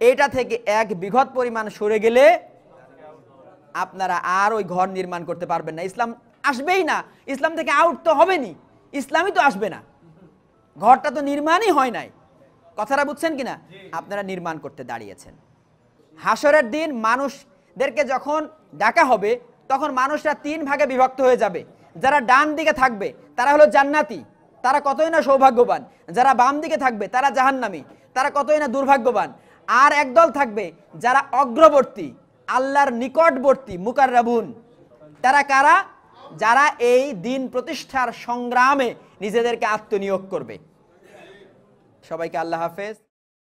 এটা থেকে এক বিঘত পরিমাণ সরে গেলে আপনারা আর ওই ঘর নির্মাণ করতে পারবেন না ইসলাম আসবেই না ইসলাম থেকে আউট তো হবেনি ইসলামই তো আসবে না ঘরটা তো নির্মাণই হয় নাই কথাটা বুঝছেন কিনা আপনারা নির্মাণ করতে দাঁড়িয়েছেন হাসরের দিন মানুষদেরকে যখন ডাকা হবে তখন মানুষরা তিন ভাগে বিভক্ত হয়ে যাবে যারা ডান দিকে থাকবে তারা হলো জান্নাতি তারা কতই না সৌভাগ্যবান যারা বাম দিকে থাকবে তারা জাহান্নামি তারা কতই না দুর্ভাগ্যবান আর একদল থাকবে যারা অগ্রবর্তী আল্লাহর নিকটবর্তী মুকাররাবুন তারা কারা যারা এই দিন প্রতিষ্ঠার সংগ্রামে নিজেদেরকে আত্মনিয়োগ করবে সবাইকে আল্লাহ হাফেজ